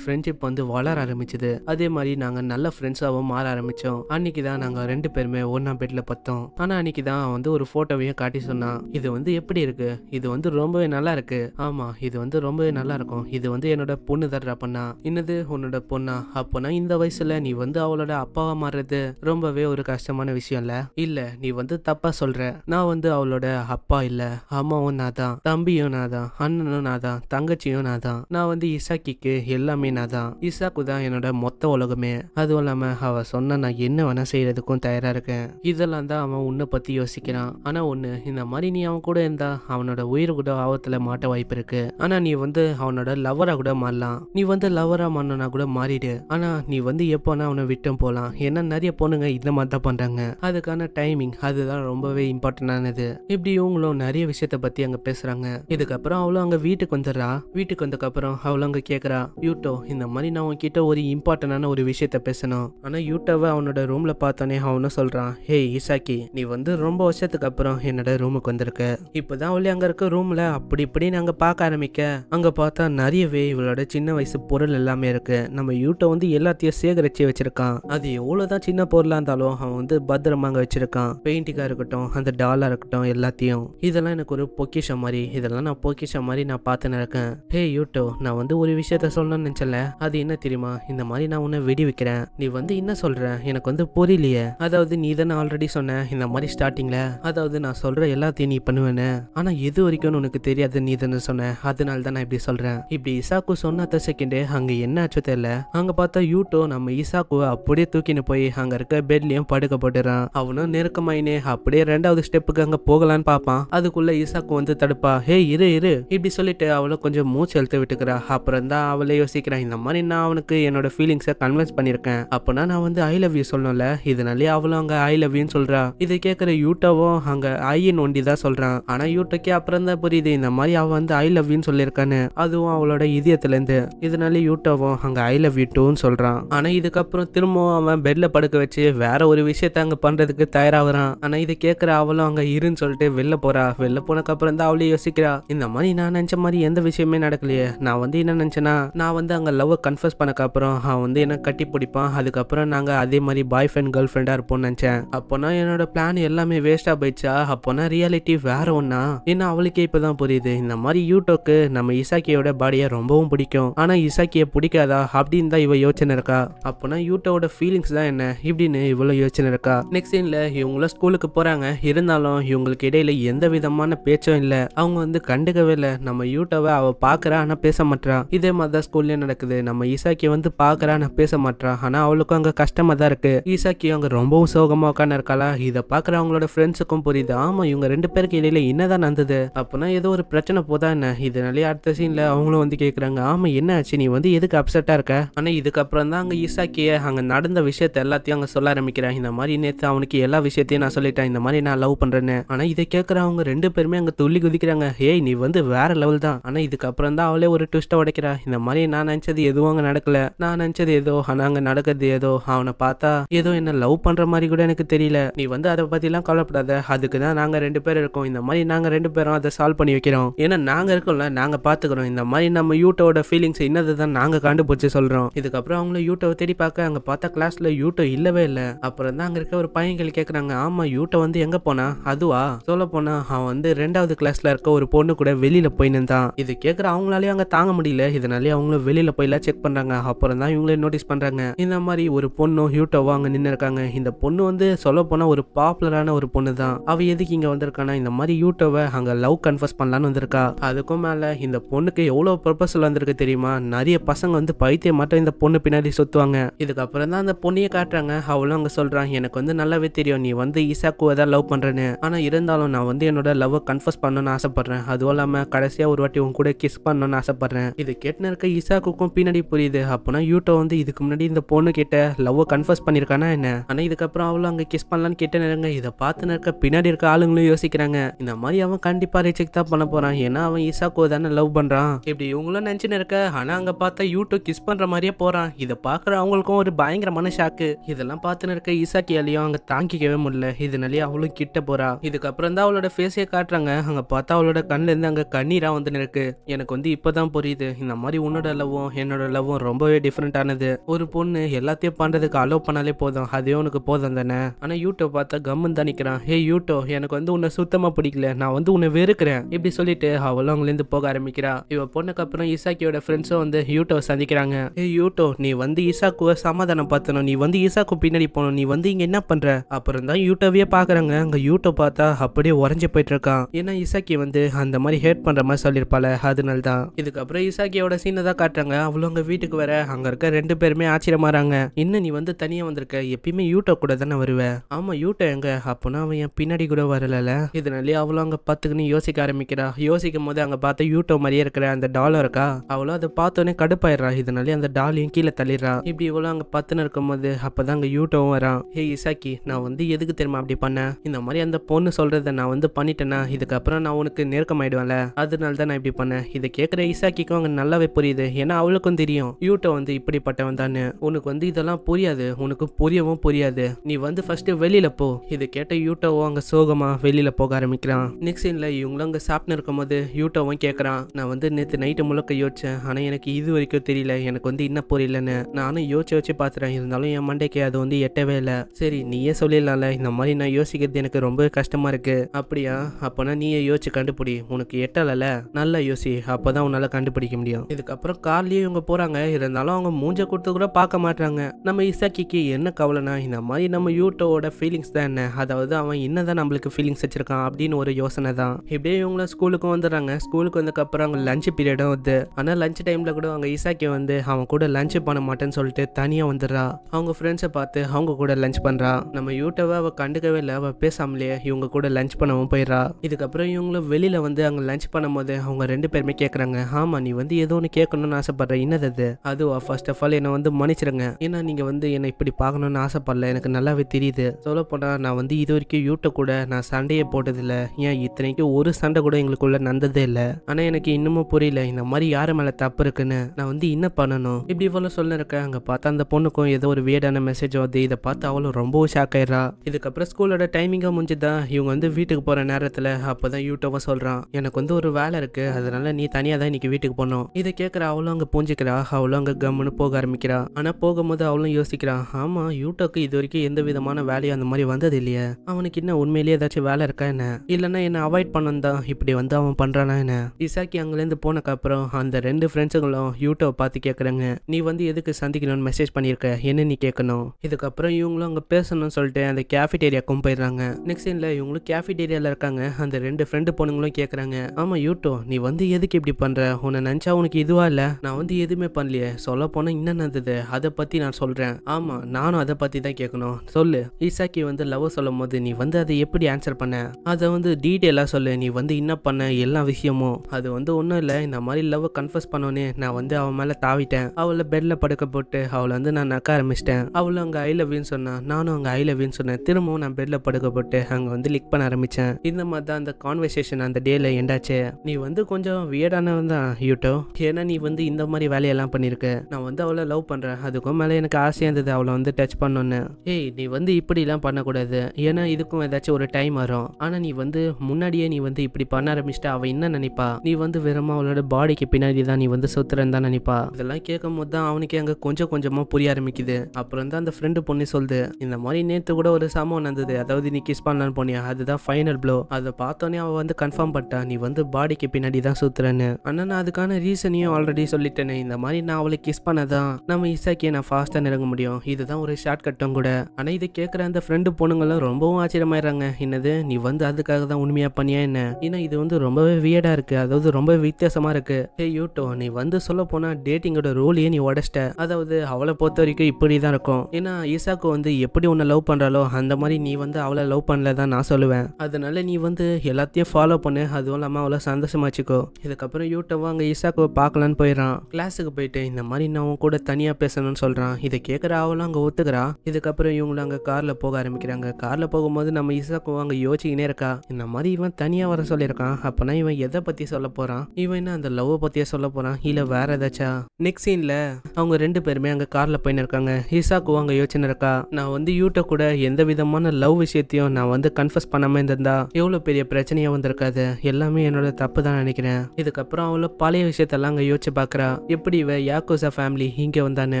ஃப்ரெண்ட்ஷிப் வந்து வளர ஆரம்பிச்சது அதே மாதிரி நாங்கள் நல்ல ஃப்ரெண்ட்ஸாகவும் மாற ஆரம்பித்தோம் அன்னைக்கு தான் நாங்கள் ரெண்டு பேருமே ஒன்றா பெட்டில் பார்த்தோம் ஆனால் அன்னைக்கு தான் வந்து ஒரு ஃபோட்டோவையும் காட்டி சொன்னான் இது வந்து எப்படி இருக்கு இது வந்து ரொம்பவே நல்லா இருக்கு ஆமாம் இது வந்து ரொம்பவே நல்லா இருக்கும் இது வந்து என்னோட பொண்ணு தர்றா பண்ணா என்னது உன்னோட பொண்ணா அப்போனா இந்த வயசுல நீ வந்து அவளோட அப்பாவா மாறுறது ரொம்பவே ஒரு கஷ்டமான விஷயம் இல்ல இல்ல நீ வந்து தப்பா சொல்ற நான் வந்து அவளோட அப்பா இல்ல அம்மாவும் நான் தான் தம்பியும் நான் தான் அண்ணனும் நான் தான் தங்கச்சியும் நான் தான் நான் வந்து இசாக்கிக்கு எல்லா எல்லாமே நான் தான் இசாக்கு தான் என்னோட மொத்த உலகமே அதுவும் இல்லாம அவ சொன்ன நான் என்ன வேணா செய்யறதுக்கும் தயாரா இருக்கேன் இதெல்லாம் தான் அவன் உன்னை பத்தி யோசிக்கிறான் ஆனா ஒண்ணு இந்த மாதிரி நீ அவன் கூட இருந்தா அவனோட உயிர் கூட ஆபத்துல மாட்ட வாய்ப்பு இருக்கு ஆனா நீ வந்து அவனோட லவரா கூட மாறலாம் நீ வந்து லவரா மாறினா கூட மாறிடு ஆனா நீ வந்து எப்போனா அவனை விட்டம் போலாம் ஏன்னா நிறைய பொண்ணுங்க இந்த மாதிரி தான் பண்றாங்க அதுக்கான டைமிங் அதுதான் ரொம்பவே இம்பார்ட்டன்டானது இப்படி இவங்களும் நிறைய விஷயத்த பத்தி அங்க பேசுறாங்க இதுக்கப்புறம் அவளும் அங்க வீட்டுக்கு வந்துடுறா வீட்டுக்கு வந்ததுக்கப்புறம் அவளும் அங்க கேக்குறா யூ யூட்டோ இந்த மாதிரி நான் உன்கிட்ட ஒரு இம்பார்ட்டண்டான ஒரு விஷயத்த பேசணும் ஆனால் யூட்டோவை அவனோட ரூமில் பார்த்தோன்னே அவனும் சொல்கிறான் ஹே இசாக்கி நீ வந்து ரொம்ப வருஷத்துக்கு அப்புறம் என்னோட ரூமுக்கு வந்திருக்க இப்போ தான் அவளே அங்கே இருக்க ரூமில் அப்படி இப்படி நாங்கள் பார்க்க ஆரம்பிக்க அங்கே பார்த்தா நிறையவே இவளோட சின்ன வயசு பொருள் எல்லாமே இருக்குது நம்ம யூட்டோ வந்து எல்லாத்தையும் சேகரித்து வச்சுருக்கான் அது எவ்வளோ தான் சின்ன பொருளாக இருந்தாலும் அவன் வந்து பத்திரமா அங்கே வச்சுருக்கான் பெயிண்டிங்காக இருக்கட்டும் அந்த டாலாக இருக்கட்டும் எல்லாத்தையும் இதெல்லாம் எனக்கு ஒரு பொக்கிஷம் மாதிரி இதெல்லாம் நான் பொக்கிஷம் மாதிரி நான் பார்த்து இருக்கேன் ஹே யூட்டோ நான் வந்து ஒரு விஷயத்த சொல்லணும்னு நினைச்சல அது என்ன தெரியுமா இந்த மாதிரி நான் உன்னை வெடி வைக்கிறேன் நீ வந்து என்ன சொல்ற எனக்கு வந்து புரியலையே அதாவது நீ தானே ஆல்ரெடி சொன்ன இந்த மாதிரி ஸ்டார்டிங்ல அதாவது நான் சொல்ற எல்லாத்தையும் நீ பண்ணுவேன்னு ஆனா எது வரைக்கும் உனக்கு தெரியாது நீ தானே சொன்ன அதனால தான் நான் இப்படி சொல்றேன் இப்படி இசாக்கு சொன்ன அத்த செகண்ட் அங்க என்ன ஆச்சோ தெரியல அங்க பார்த்தா யூட்டோ நம்ம இசாக்கு அப்படியே தூக்கின்னு போய் அங்க இருக்க பெட்லயும் படுக்க போட்டுறான் அவனும் நெருக்கமாயினே அப்படியே ரெண்டாவது ஸ்டெப்புக்கு அங்க போகலான்னு பார்ப்பான் அதுக்குள்ள இசாக்கு வந்து தடுப்பா ஹே இரு இரு இப்படி சொல்லிட்டு அவளும் கொஞ்சம் மூச்சு எழுத்து விட்டுக்கிறா அப்புறம் தான் அவளே யோசிக்கிறேன் இந்த மாதிரி நான் அவனுக்கு என்னோட ஃபீலிங்ஸை கன்வின்ஸ் பண்ணியிருக்கேன் அப்போனா நான் வந்து ஐ லவ் யூ சொல்லணும்ல இதனாலே அவளும் அங்கே ஐ லவ் யூன்னு சொல்றா இதை கேட்குற யூட்டாவும் அங்கே ஐயின் ஒண்டி தான் சொல்றான் ஆனால் யூட்டக்கே அப்புறம் தான் புரியுது இந்த மாதிரி அவன் வந்து ஐ லவ் யூன்னு சொல்லியிருக்கான்னு அதுவும் அவளோட இதயத்துலேருந்து இதனாலே யூட்டாவும் அங்கே ஐ லவ் யூ டூன்னு சொல்கிறான் ஆனால் இதுக்கப்புறம் திரும்பவும் அவன் பெட்ல படுக்க வச்சு வேற ஒரு விஷயத்த அங்கே பண்ணுறதுக்கு தயாராகிறான் ஆனால் இதை கேட்குற அவளும் அங்கே இருன்னு சொல்லிட்டு வெளில போறா வெளில போனக்கப்புறம் தான் அவளே யோசிக்கிறா இந்த மாதிரி நான் நினச்ச மாதிரி எந்த விஷயமே நடக்கலையே நான் வந்து என்ன நினச்சேன்னா நான் வந்து அங்கே லவ்வை கன்ஃபர்ஸ் பண்ணக்கப்புறம் அவன் வந்து என்ன கட்டி பிடிப்பான் அதுக்கப்புறம் நாங்கள் அதே மாதிரி பாய் ஃப்ரெண்ட் கேர்ள் ஃப்ரெண்டாக இருப்போம்னு நினச்சேன் அப்போனா என்னோட பிளான் எல்லாமே வேஸ்ட்டாக போயிடுச்சா அப்போனா ரியாலிட்டி வேற ஒன்றா ஏன்னா அவளுக்கே இப்போ தான் புரியுது இந்த மாதிரி யூடோக்கு நம்ம இசாக்கியோட பாடியை ரொம்பவும் பிடிக்கும் ஆனால் இசாக்கியை பிடிக்காதா அப்படின்னு தான் இவ யோசனை இருக்கா அப்போனா யூட்டோட ஃபீலிங்ஸ் தான் என்ன இப்படின்னு இவ்வளோ யோசனை இருக்கா நெக்ஸ்ட் சீனில் இவங்களும் ஸ்கூலுக்கு போகிறாங்க இருந்தாலும் இவங்களுக்கு இடையில எந்த விதமான பேச்சும் இல்லை அவங்க வந்து கண்டுக்கவே இல்லை நம்ம யூடியூவை அவள் பார்க்குறா ஆனால் பேச மாட்டா இதே மாதிரி தான் ஸ்கூல் உண்மையிலே நடக்குது நம்ம ஈசாக்கி வந்து பார்க்குறா நான் பேச மாட்டான் ஆனால் அவளுக்கும் அங்கே கஷ்டமாக தான் இருக்குது ஈசாக்கி அங்கே ரொம்பவும் சோகமாக உட்காந்து இருக்காளா இதை பார்க்குற அவங்களோட ஃப்ரெண்ட்ஸுக்கும் புரியுது ஆமாம் இவங்க ரெண்டு பேருக்கு இடையில என்னதான் நடந்தது அப்படின்னா ஏதோ ஒரு பிரச்சனை போதா என்ன இதனாலே அடுத்த சீனில் அவங்களும் வந்து கேட்குறாங்க ஆமாம் என்ன ஆச்சு நீ வந்து எதுக்கு அப்செட்டாக இருக்க ஆனால் இதுக்கப்புறம் தான் அங்கே ஈசாக்கியை அங்கே நடந்த விஷயத்த எல்லாத்தையும் அங்கே சொல்ல ஆரம்பிக்கிறேன் இந்த மாதிரி நேற்று அவனுக்கு எல்லா விஷயத்தையும் நான் சொல்லிட்டேன் இந்த மாதிரி நான் லவ் பண்ணுறேன்னு ஆனால் இதை கேட்குறவங்க ரெண்டு பேருமே அங்கே துள்ளி குதிக்கிறாங்க ஏய் நீ வந்து வேற லெவல் தான் ஆனால் இதுக்கப்புறம் தான் அவளே ஒரு ட்விஸ்ட்டை உடைக்கிறா இந்த மாதிரி நான் நான் நினச்சது எதுவும் அங்கே நடக்கல நான் நினச்சது ஏதோ ஆனா அங்க நடக்கிறது ஏதோ அவனை பார்த்தா ஏதோ என்ன லவ் பண்ணுற மாதிரி கூட எனக்கு தெரியல நீ வந்து அதை பற்றிலாம் கவலைப்படாத அதுக்கு தான் நாங்கள் ரெண்டு பேரும் இருக்கோம் இந்த மாதிரி நாங்கள் ரெண்டு பேரும் அதை சால்வ் பண்ணி வைக்கிறோம் ஏன்னா நாங்கள் இருக்கோம்ல நாங்கள் பாத்துக்கிறோம் இந்த மாதிரி நம்ம யூட்டோட ஃபீலிங்ஸ் என்னது தான் நாங்கள் கண்டுபிடிச்சி சொல்கிறோம் இதுக்கப்புறம் அவங்க யூட்டோவை தேடி பார்க்க அங்கே பார்த்தா கிளாஸ்ல யூட்டோ இல்லவே இல்லை அப்புறம் தான் அங்கே இருக்க ஒரு பையன்கள் கேட்குறாங்க ஆமாம் யூட்டோ வந்து எங்கே போனா அதுவா சொல்ல போனா அவன் வந்து ரெண்டாவது கிளாஸ்ல இருக்க ஒரு பொண்ணு கூட வெளியில் போயின்னு தான் இது கேட்குற அவங்களாலயும் அங்கே தாங்க முடியல இதனாலே அவங்களும் வெளியில் போய்லாம் செக் பண்ணுறாங்க அப்புறம் தான் இவங்களே நோட்டீஸ் பண்ணுறாங்க இந்த மாதிரி ஒரு பொண்ணும் ஹியூட்டோவா அங்கே நின்று இருக்காங்க இந்த பொண்ணு வந்து சொல்ல போனா ஒரு பாப்புலரான ஒரு பொண்ணு தான் அவ எதுக்கு இங்கே வந்திருக்கானா இந்த மாதிரி யூட்டோவை அங்கே லவ் கன்ஃபர்ஸ் பண்ணலான்னு வந்திருக்கா அதுக்கும் மேலே இந்த பொண்ணுக்கு எவ்வளோ ப்ரொபசல் வந்திருக்கு தெரியுமா நிறைய பசங்க வந்து பைத்தியம் மட்டும் இந்த பொண்ணு பின்னாடி சுத்துவாங்க இதுக்கப்புறம் தான் அந்த பொண்ணையை காட்டுறாங்க அவளும் அங்கே சொல்கிறான் எனக்கு வந்து நல்லாவே தெரியும் நீ வந்து ஈசாக்குவை தான் லவ் பண்றேன்னு ஆனால் இருந்தாலும் நான் வந்து என்னோட லவ் கன்ஃபர்ஸ் பண்ணணும்னு ஆசைப்பட்றேன் அதுவும் இல்லாமல் கடைசியாக ஒரு வாட்டி உன் கூட கிஸ் பண்ணணும்னு ஆசைப்பட்றேன் இது கேட்டுன்னு இருக்க ஈசா யூட்டாக்குக்கும் பின்னாடி புரியுது அப்போனா யூட்டோ வந்து இதுக்கு முன்னாடி இந்த பொண்ணு கிட்ட லவ்வை கன்ஃபர்ஸ் பண்ணியிருக்கானா என்ன ஆனால் இதுக்கப்புறம் அவளும் அங்கே கிஸ் பண்ணலான்னு கேட்ட நேரங்க இதை பார்த்து இருக்க பின்னாடி இருக்க ஆளுங்களும் யோசிக்கிறாங்க இந்த மாதிரி அவன் கண்டிப்பாக ரிஜெக்ட் தான் பண்ண போகிறான் ஏன்னா அவன் ஈசாக்கோ தானே லவ் பண்ணுறான் இப்படி இவங்களும் நினச்சின்னு இருக்க ஆனால் அங்கே பார்த்தா யூட்டோ கிஸ் பண்ணுற மாதிரியே போகிறான் இதை பார்க்குற அவங்களுக்கும் ஒரு பயங்கரமான ஷாக்கு இதெல்லாம் பார்த்துன்னு இருக்க ஈசாக்கியாலையும் அங்கே தாங்கிக்கவே முடியல இதனாலேயே அவளும் கிட்ட போகிறா இதுக்கப்புறம் தான் அவளோட ஃபேஸே காட்டுறாங்க அங்கே பார்த்தா அவளோட இருந்து அங்கே கண்ணீராக வந்து இருக்கு எனக்கு வந்து இப்போ தான் புரியுது இந்த மாதிரி உன்னோட லவ் லவ்வும் என்னோட லவ்வும் ரொம்பவே டிஃப்ரெண்ட் ஆனது ஒரு பொண்ணு எல்லாத்தையும் பண்றதுக்கு அலோவ் பண்ணாலே போதும் அதே உனக்கு போதும் தானே ஆனால் யூட்டோ பார்த்தா கம்முன்னு தான் நிக்கிறான் ஹே யூட்டோ எனக்கு வந்து உன்னை சுத்தமாக பிடிக்கல நான் வந்து உன்னை வெறுக்கிறேன் இப்படி சொல்லிட்டு அவளும் இருந்து போக ஆரம்பிக்கிறா இவ பொண்ணுக்கு அப்புறம் ஈசாக்கியோட ஃப்ரெண்ட்ஸும் வந்து யூட்டோவை சந்திக்கிறாங்க ஹே யூட்டோ நீ வந்து ஈசாக்குவை சமாதானம் பார்த்தனும் நீ வந்து ஈசாக்கு பின்னாடி போகணும் நீ வந்து இங்க என்ன பண்ற அப்புறம் தான் யூட்டோவே பாக்குறாங்க அங்க யூட்டோ பார்த்தா அப்படியே உறைஞ்சு போயிட்டு இருக்கான் ஏன்னா ஈசாக்கி வந்து அந்த மாதிரி ஹேட் பண்ற மாதிரி சொல்லியிருப்பாள் அதனால தான் இதுக்கப்புறம் ஈசாக்கியோட சீனை தான் காட்டுறாங்க பார்த்தாங்க அவ்வளோ வீட்டுக்கு வர அங்கே இருக்க ரெண்டு பேருமே ஆச்சரியமாறாங்க இன்னும் நீ வந்து தனியாக வந்திருக்க எப்பயுமே யூட்டோ கூட தானே வருவேன் ஆமாம் யூட்டோ எங்க அப்போனா அவன் என் பின்னாடி கூட வரலல இதனாலே அவ்வளோ அங்கே பார்த்துக்குன்னு யோசிக்க ஆரம்பிக்கிறா யோசிக்கும் போது அங்கே பார்த்தா யூட்டோ மாதிரியே இருக்கிற அந்த டாலோ இருக்கா அவ்வளோ அதை பார்த்தோன்னே கடுப்பாயிடுறா இதனாலே அந்த டாலையும் கீழே தள்ளிடுறா இப்படி இவ்வளோ அங்கே பத்துன்னு இருக்கும் போது அப்போதான் அங்கே யூட்டோவும் வரான் ஹே இசாக்கி நான் வந்து எதுக்கு தெரியுமா அப்படி பண்ணேன் இந்த மாதிரி அந்த பொண்ணு சொல்கிறத நான் வந்து பண்ணிட்டேன்னா இதுக்கப்புறம் நான் உனக்கு நெருக்கமாயிடுவேன்ல அதனால தான் நான் இப்படி பண்ணேன் இதை கேட்குற இசாக்கிக்கும் அங்கே நல்லாவே புரியுது ஏன்னா ஏன்னா அவளுக்கும் தெரியும் யூட்டோ வந்து இப்படிப்பட்டவன் தானே உனக்கு வந்து இதெல்லாம் புரியாது உனக்கு புரியவும் புரியாது நீ வந்து ஃபர்ஸ்ட் வெளியில போ இது கேட்ட யூட்டோவும் அங்க சோகமா வெளியில போக ஆரம்பிக்கிறான் நெக்ஸ்ட் சீன்ல இவங்களும் அங்க சாப்பிட்டு இருக்கும் போது யூட்டோவும் கேக்குறான் நான் வந்து நேற்று நைட்டு முழுக்க யோசிச்சேன் ஆனா எனக்கு இது வரைக்கும் தெரியல எனக்கு வந்து இன்னும் புரியலன்னு நானும் யோசிச்சு யோசிச்சு பாத்துறேன் இருந்தாலும் என் மண்டைக்கு அது வந்து எட்டவே இல்லை சரி நீயே சொல்லிடலாம்ல இந்த மாதிரி நான் யோசிக்கிறது எனக்கு ரொம்ப கஷ்டமா இருக்கு அப்படியா அப்பனா நீயே யோசிச்சு கண்டுபிடி உனக்கு எட்டலல நல்லா யோசி அப்பதான் உன்னால கண்டுபிடிக்க முடியும் இதுக்கப்புறம் கார்லயே இவங்க போகிறாங்க இருந்தாலும் அவங்க மூஞ்ச கொடுத்து கூட பார்க்க மாட்டாங்க நம்ம இசாக்கிக்கு என்ன கவலைனா இந்த மாதிரி நம்ம யூட்டோட ஃபீலிங்ஸ் தான் என்ன அதாவது அவன் என்னதான் நம்மளுக்கு ஃபீலிங்ஸ் வச்சிருக்கான் அப்படின்னு ஒரு யோசனை தான் இப்படியே இவங்கள ஸ்கூலுக்கு வந்துடுறாங்க ஸ்கூலுக்கு வந்ததுக்கப்புறம் அவங்க லஞ்ச் பீரியடும் வந்து ஆனால் லஞ்ச் டைமில் கூட அவங்க இசாக்கி வந்து அவன் கூட லஞ்ச் பண்ண மாட்டேன்னு சொல்லிட்டு தனியாக வந்துடுறா அவங்க ஃப்ரெண்ட்ஸை பார்த்து அவங்க கூட லஞ்ச் பண்ணுறா நம்ம யூட்டோவை அவள் கண்டுக்கவே இல்லை அவள் பேசாமலேயே இவங்க கூட லஞ்ச் பண்ணவும் போயிடுறா இதுக்கப்புறம் இவங்களும் வெளியில் வந்து அங்கே லஞ்ச் பண்ணும்போது அவங்க ரெண்டு பேருமே கேட்குறாங்க ஆமாம் நீ வந்து ஏதோ ஒன்று கேட்கணும்னு ஆசைப்படுறேன் என்னது அது அதுவா ஃபர்ஸ்ட் ஆஃப் ஆல் என்னை வந்து மன்னிச்சிருங்க ஏன்னா நீங்கள் வந்து என்னை இப்படி பார்க்கணுன்னு ஆசைப்படல எனக்கு நல்லாவே தெரியுது சொல்ல போனால் நான் வந்து இது வரைக்கும் யூட்டை கூட நான் சண்டையை போட்டதில்லை ஏன் இத்தனைக்கும் ஒரு சண்டை கூட எங்களுக்குள்ள நடந்ததே இல்லை ஆனால் எனக்கு இன்னமும் புரியல இந்த மாதிரி யார் மேலே தப்பு இருக்குன்னு நான் வந்து என்ன பண்ணணும் இப்படி இவ்வளோ சொல்லிருக்கேன் அங்கே பார்த்தா அந்த பொண்ணுக்கும் ஏதோ ஒரு வேடான மெசேஜ் வந்து இதை பார்த்து அவளும் ரொம்பவும் ஷாக் ஆயிடுறா இதுக்கப்புறம் ஸ்கூலோட டைமிங்காக முடிஞ்சுதான் இவங்க வந்து வீட்டுக்கு போகிற நேரத்தில் அப்போ தான் யூட்டோவை சொல்கிறான் எனக்கு வந்து ஒரு வேலை இருக்குது அதனால நீ தனியாக தான் இன்னைக்கு வீட்டுக்கு போனோம் இதை கேட்குற அவளும் அவளும் அங்கே பூஞ்சிக்கிறா அவளும் அங்கே கம்முன்னு போக ஆரம்பிக்கிறா ஆனால் போகும்போது அவளும் யோசிக்கிறான் ஆமாம் யூட்டோக்கு இது வரைக்கும் எந்த விதமான வேலையும் அந்த மாதிரி வந்தது இல்லையே அவனுக்கு என்ன உண்மையிலேயே ஏதாச்சும் வேலை இருக்கா என்ன இல்லைன்னா என்ன அவாய்ட் பண்ணந்தான் இப்படி வந்து அவன் பண்ணுறானா என்ன இசாக்கி அங்கேருந்து போனக்கப்புறம் அந்த ரெண்டு ஃப்ரெண்ட்ஸுங்களும் யூட்டோவை பார்த்து கேட்குறாங்க நீ வந்து எதுக்கு சந்திக்கணும்னு மெசேஜ் பண்ணியிருக்க என்ன நீ கேட்கணும் இதுக்கப்புறம் இவங்களும் அங்கே பேசணும்னு சொல்லிட்டு அந்த கேஃபிடேரியாக்கும் போயிடுறாங்க நெக்ஸ்ட் சீனில் இவங்களும் கேஃபிடேரியாவில் இருக்காங்க அந்த ரெண்டு ஃப்ரெண்டு பொண்ணுங்களும் கேட்குறாங்க ஆமாம் யூட்டோ நீ வந்து எதுக்கு இப்படி பண்ணுற உன்னை நினச்சா உனக்கு இதுவா இல்லை நான் வந்து எதுவுமே பண்ணலையே சொல்ல போனால் என்ன நடந்தது அதை பற்றி நான் சொல்கிறேன் ஆமாம் நானும் அதை பற்றி தான் கேட்கணும் சொல்லு ஈசாக்கி வந்து லவ் சொல்லும் போது நீ வந்து அதை எப்படி ஆன்சர் பண்ண அதை வந்து டீட்டெயிலாக சொல்லு நீ வந்து என்ன பண்ண எல்லா விஷயமும் அது வந்து ஒன்றும் இல்லை இந்த மாதிரி லவ் கன்ஃபர்ஸ் பண்ணோன்னே நான் வந்து அவன் மேலே தாவிட்டேன் அவளை பெட்டில் படுக்க போட்டு அவளை வந்து நான் நக்க ஆரம்பிச்சிட்டேன் அவளை அங்கே ஐ லவ்னு சொன்னான் நானும் அங்கே ஐ லவ்னு சொன்னேன் திரும்பவும் நான் பெட்டில் படுக்க போட்டு அங்கே வந்து லிக் பண்ண ஆரம்பித்தேன் இந்த மாதிரி தான் அந்த கான்வர்சேஷன் அந்த டேல எண்டாச்சு நீ வந்து கொஞ்சம் வியர்டானவன் தான் யூட்டோ ஏன்னா நீ வந்து இந்த மாதிரி வேலையெல்லாம் பண்ணியிருக்கு நான் வந்து அவளை லவ் பண்ணுறேன் அதுக்கும் மேலே எனக்கு ஆசையாக இருந்தது அவளை வந்து டச் பண்ணோன்னு ஏய் நீ வந்து இப்படிலாம் பண்ணக்கூடாது ஏன்னா இதுக்கும் ஏதாச்சும் ஒரு டைம் வரும் ஆனால் நீ வந்து முன்னாடியே நீ வந்து இப்படி பண்ண ஆரம்பிச்சிட்டா அவள் என்ன நினைப்பா நீ வந்து வெறும் அவளோட பாடிக்கு பின்னாடி தான் நீ வந்து சுத்துறன்னு தான் நினைப்பா இதெல்லாம் கேட்கும் போது தான் அவனுக்கு அங்கே கொஞ்சம் கொஞ்சமாக புரிய ஆரம்பிக்குது அப்புறம் தான் அந்த ஃப்ரெண்டு பொண்ணு சொல்லுது இந்த மாதிரி நேற்று கூட ஒரு சமம் நடந்தது அதாவது நீ கிஸ் பண்ணலான்னு போனியா அதுதான் ஃபைனல் ப்ளோ அதை பார்த்தோன்னே அவள் வந்து கன்ஃபார்ம் பண்ணிட்டா நீ வந்து பாடிக்கு பின்னாடி தான் சுத்துறேன்னு ஆனால் நான் அதுக்கான ரீசனையும் ஆல்ரெடி சொல்லி சொல்லிட்டேனே இந்த மாதிரி நான் அவளை கிஸ் பண்ணதான் நம்ம இசாக்கிய நான் ஃபாஸ்ட்டாக நெருங்க முடியும் இதுதான் ஒரு ஷார்ட் கட்டும் கூட ஆனால் இதை கேட்குற அந்த ஃப்ரெண்டு பொண்ணுங்களும் ரொம்பவும் ஆச்சரியமாயிடுறாங்க என்னது நீ வந்து அதுக்காக தான் உண்மையாக பண்ணியா என்ன ஏன்னா இது வந்து ரொம்பவே வியடாக இருக்குது அதாவது ரொம்ப வித்தியாசமாக இருக்குது ஹே யூட்டோ நீ வந்து சொல்ல போனால் டேட்டிங்கோட ரூலையே நீ உடச்சிட்ட அதாவது அவளை பொறுத்த வரைக்கும் இப்படி தான் இருக்கும் ஏன்னா ஈசாக்கு வந்து எப்படி உன்னை லவ் பண்ணுறாலோ அந்த மாதிரி நீ வந்து அவளை லவ் பண்ணல தான் நான் சொல்லுவேன் அதனால நீ வந்து எல்லாத்தையும் ஃபாலோ பண்ணு அதுவும் இல்லாமல் அவளை சந்தோஷமாச்சுக்கோ இதுக்கப்புறம் யூட்டோ அங்கே ஈசாக்கு பார்க்கலான்னு போயிடறான் பேசுகிறான் கிளாஸுக்கு போயிட்டு இந்த மாதிரி நான் உன் கூட தனியாக பேசணும்னு சொல்கிறான் இதை கேட்குற அவளும் அங்கே ஒத்துக்கிறா இதுக்கப்புறம் இவங்களும் அங்கே காரில் போக ஆரம்பிக்கிறாங்க காரில் போகும்போது நம்ம இசாக்கும் அங்கே யோசிக்கினே இருக்கா இந்த மாதிரி இவன் தனியாக வர சொல்லியிருக்கான் அப்போனா இவன் எதை பற்றி சொல்ல போகிறான் இவன் என்ன அந்த லவ் பற்றியே சொல்ல போகிறான் இல்லை வேற ஏதாச்சா நெக்ஸ்ட் சீனில் அவங்க ரெண்டு பேருமே அங்கே காரில் போயின்னு இருக்காங்க இசாக்கும் அங்கே யோசனை இருக்கா நான் வந்து யூட்ட கூட எந்த விதமான லவ் விஷயத்தையும் நான் வந்து கன்ஃபர்ஸ் பண்ணாமல் இருந்திருந்தா எவ்வளோ பெரிய பிரச்சனையாக வந்திருக்காது எல்லாமே என்னோட தப்பு தான் நினைக்கிறேன் இதுக்கப்புறம் அவளை பழைய விஷயத்தெல்லாம் அங்கே யோசிச்சு பார்க்குற பார்க்குறா எப்படி இவ யாக்கோசா ஃபேமிலி இங்கே வந்தானு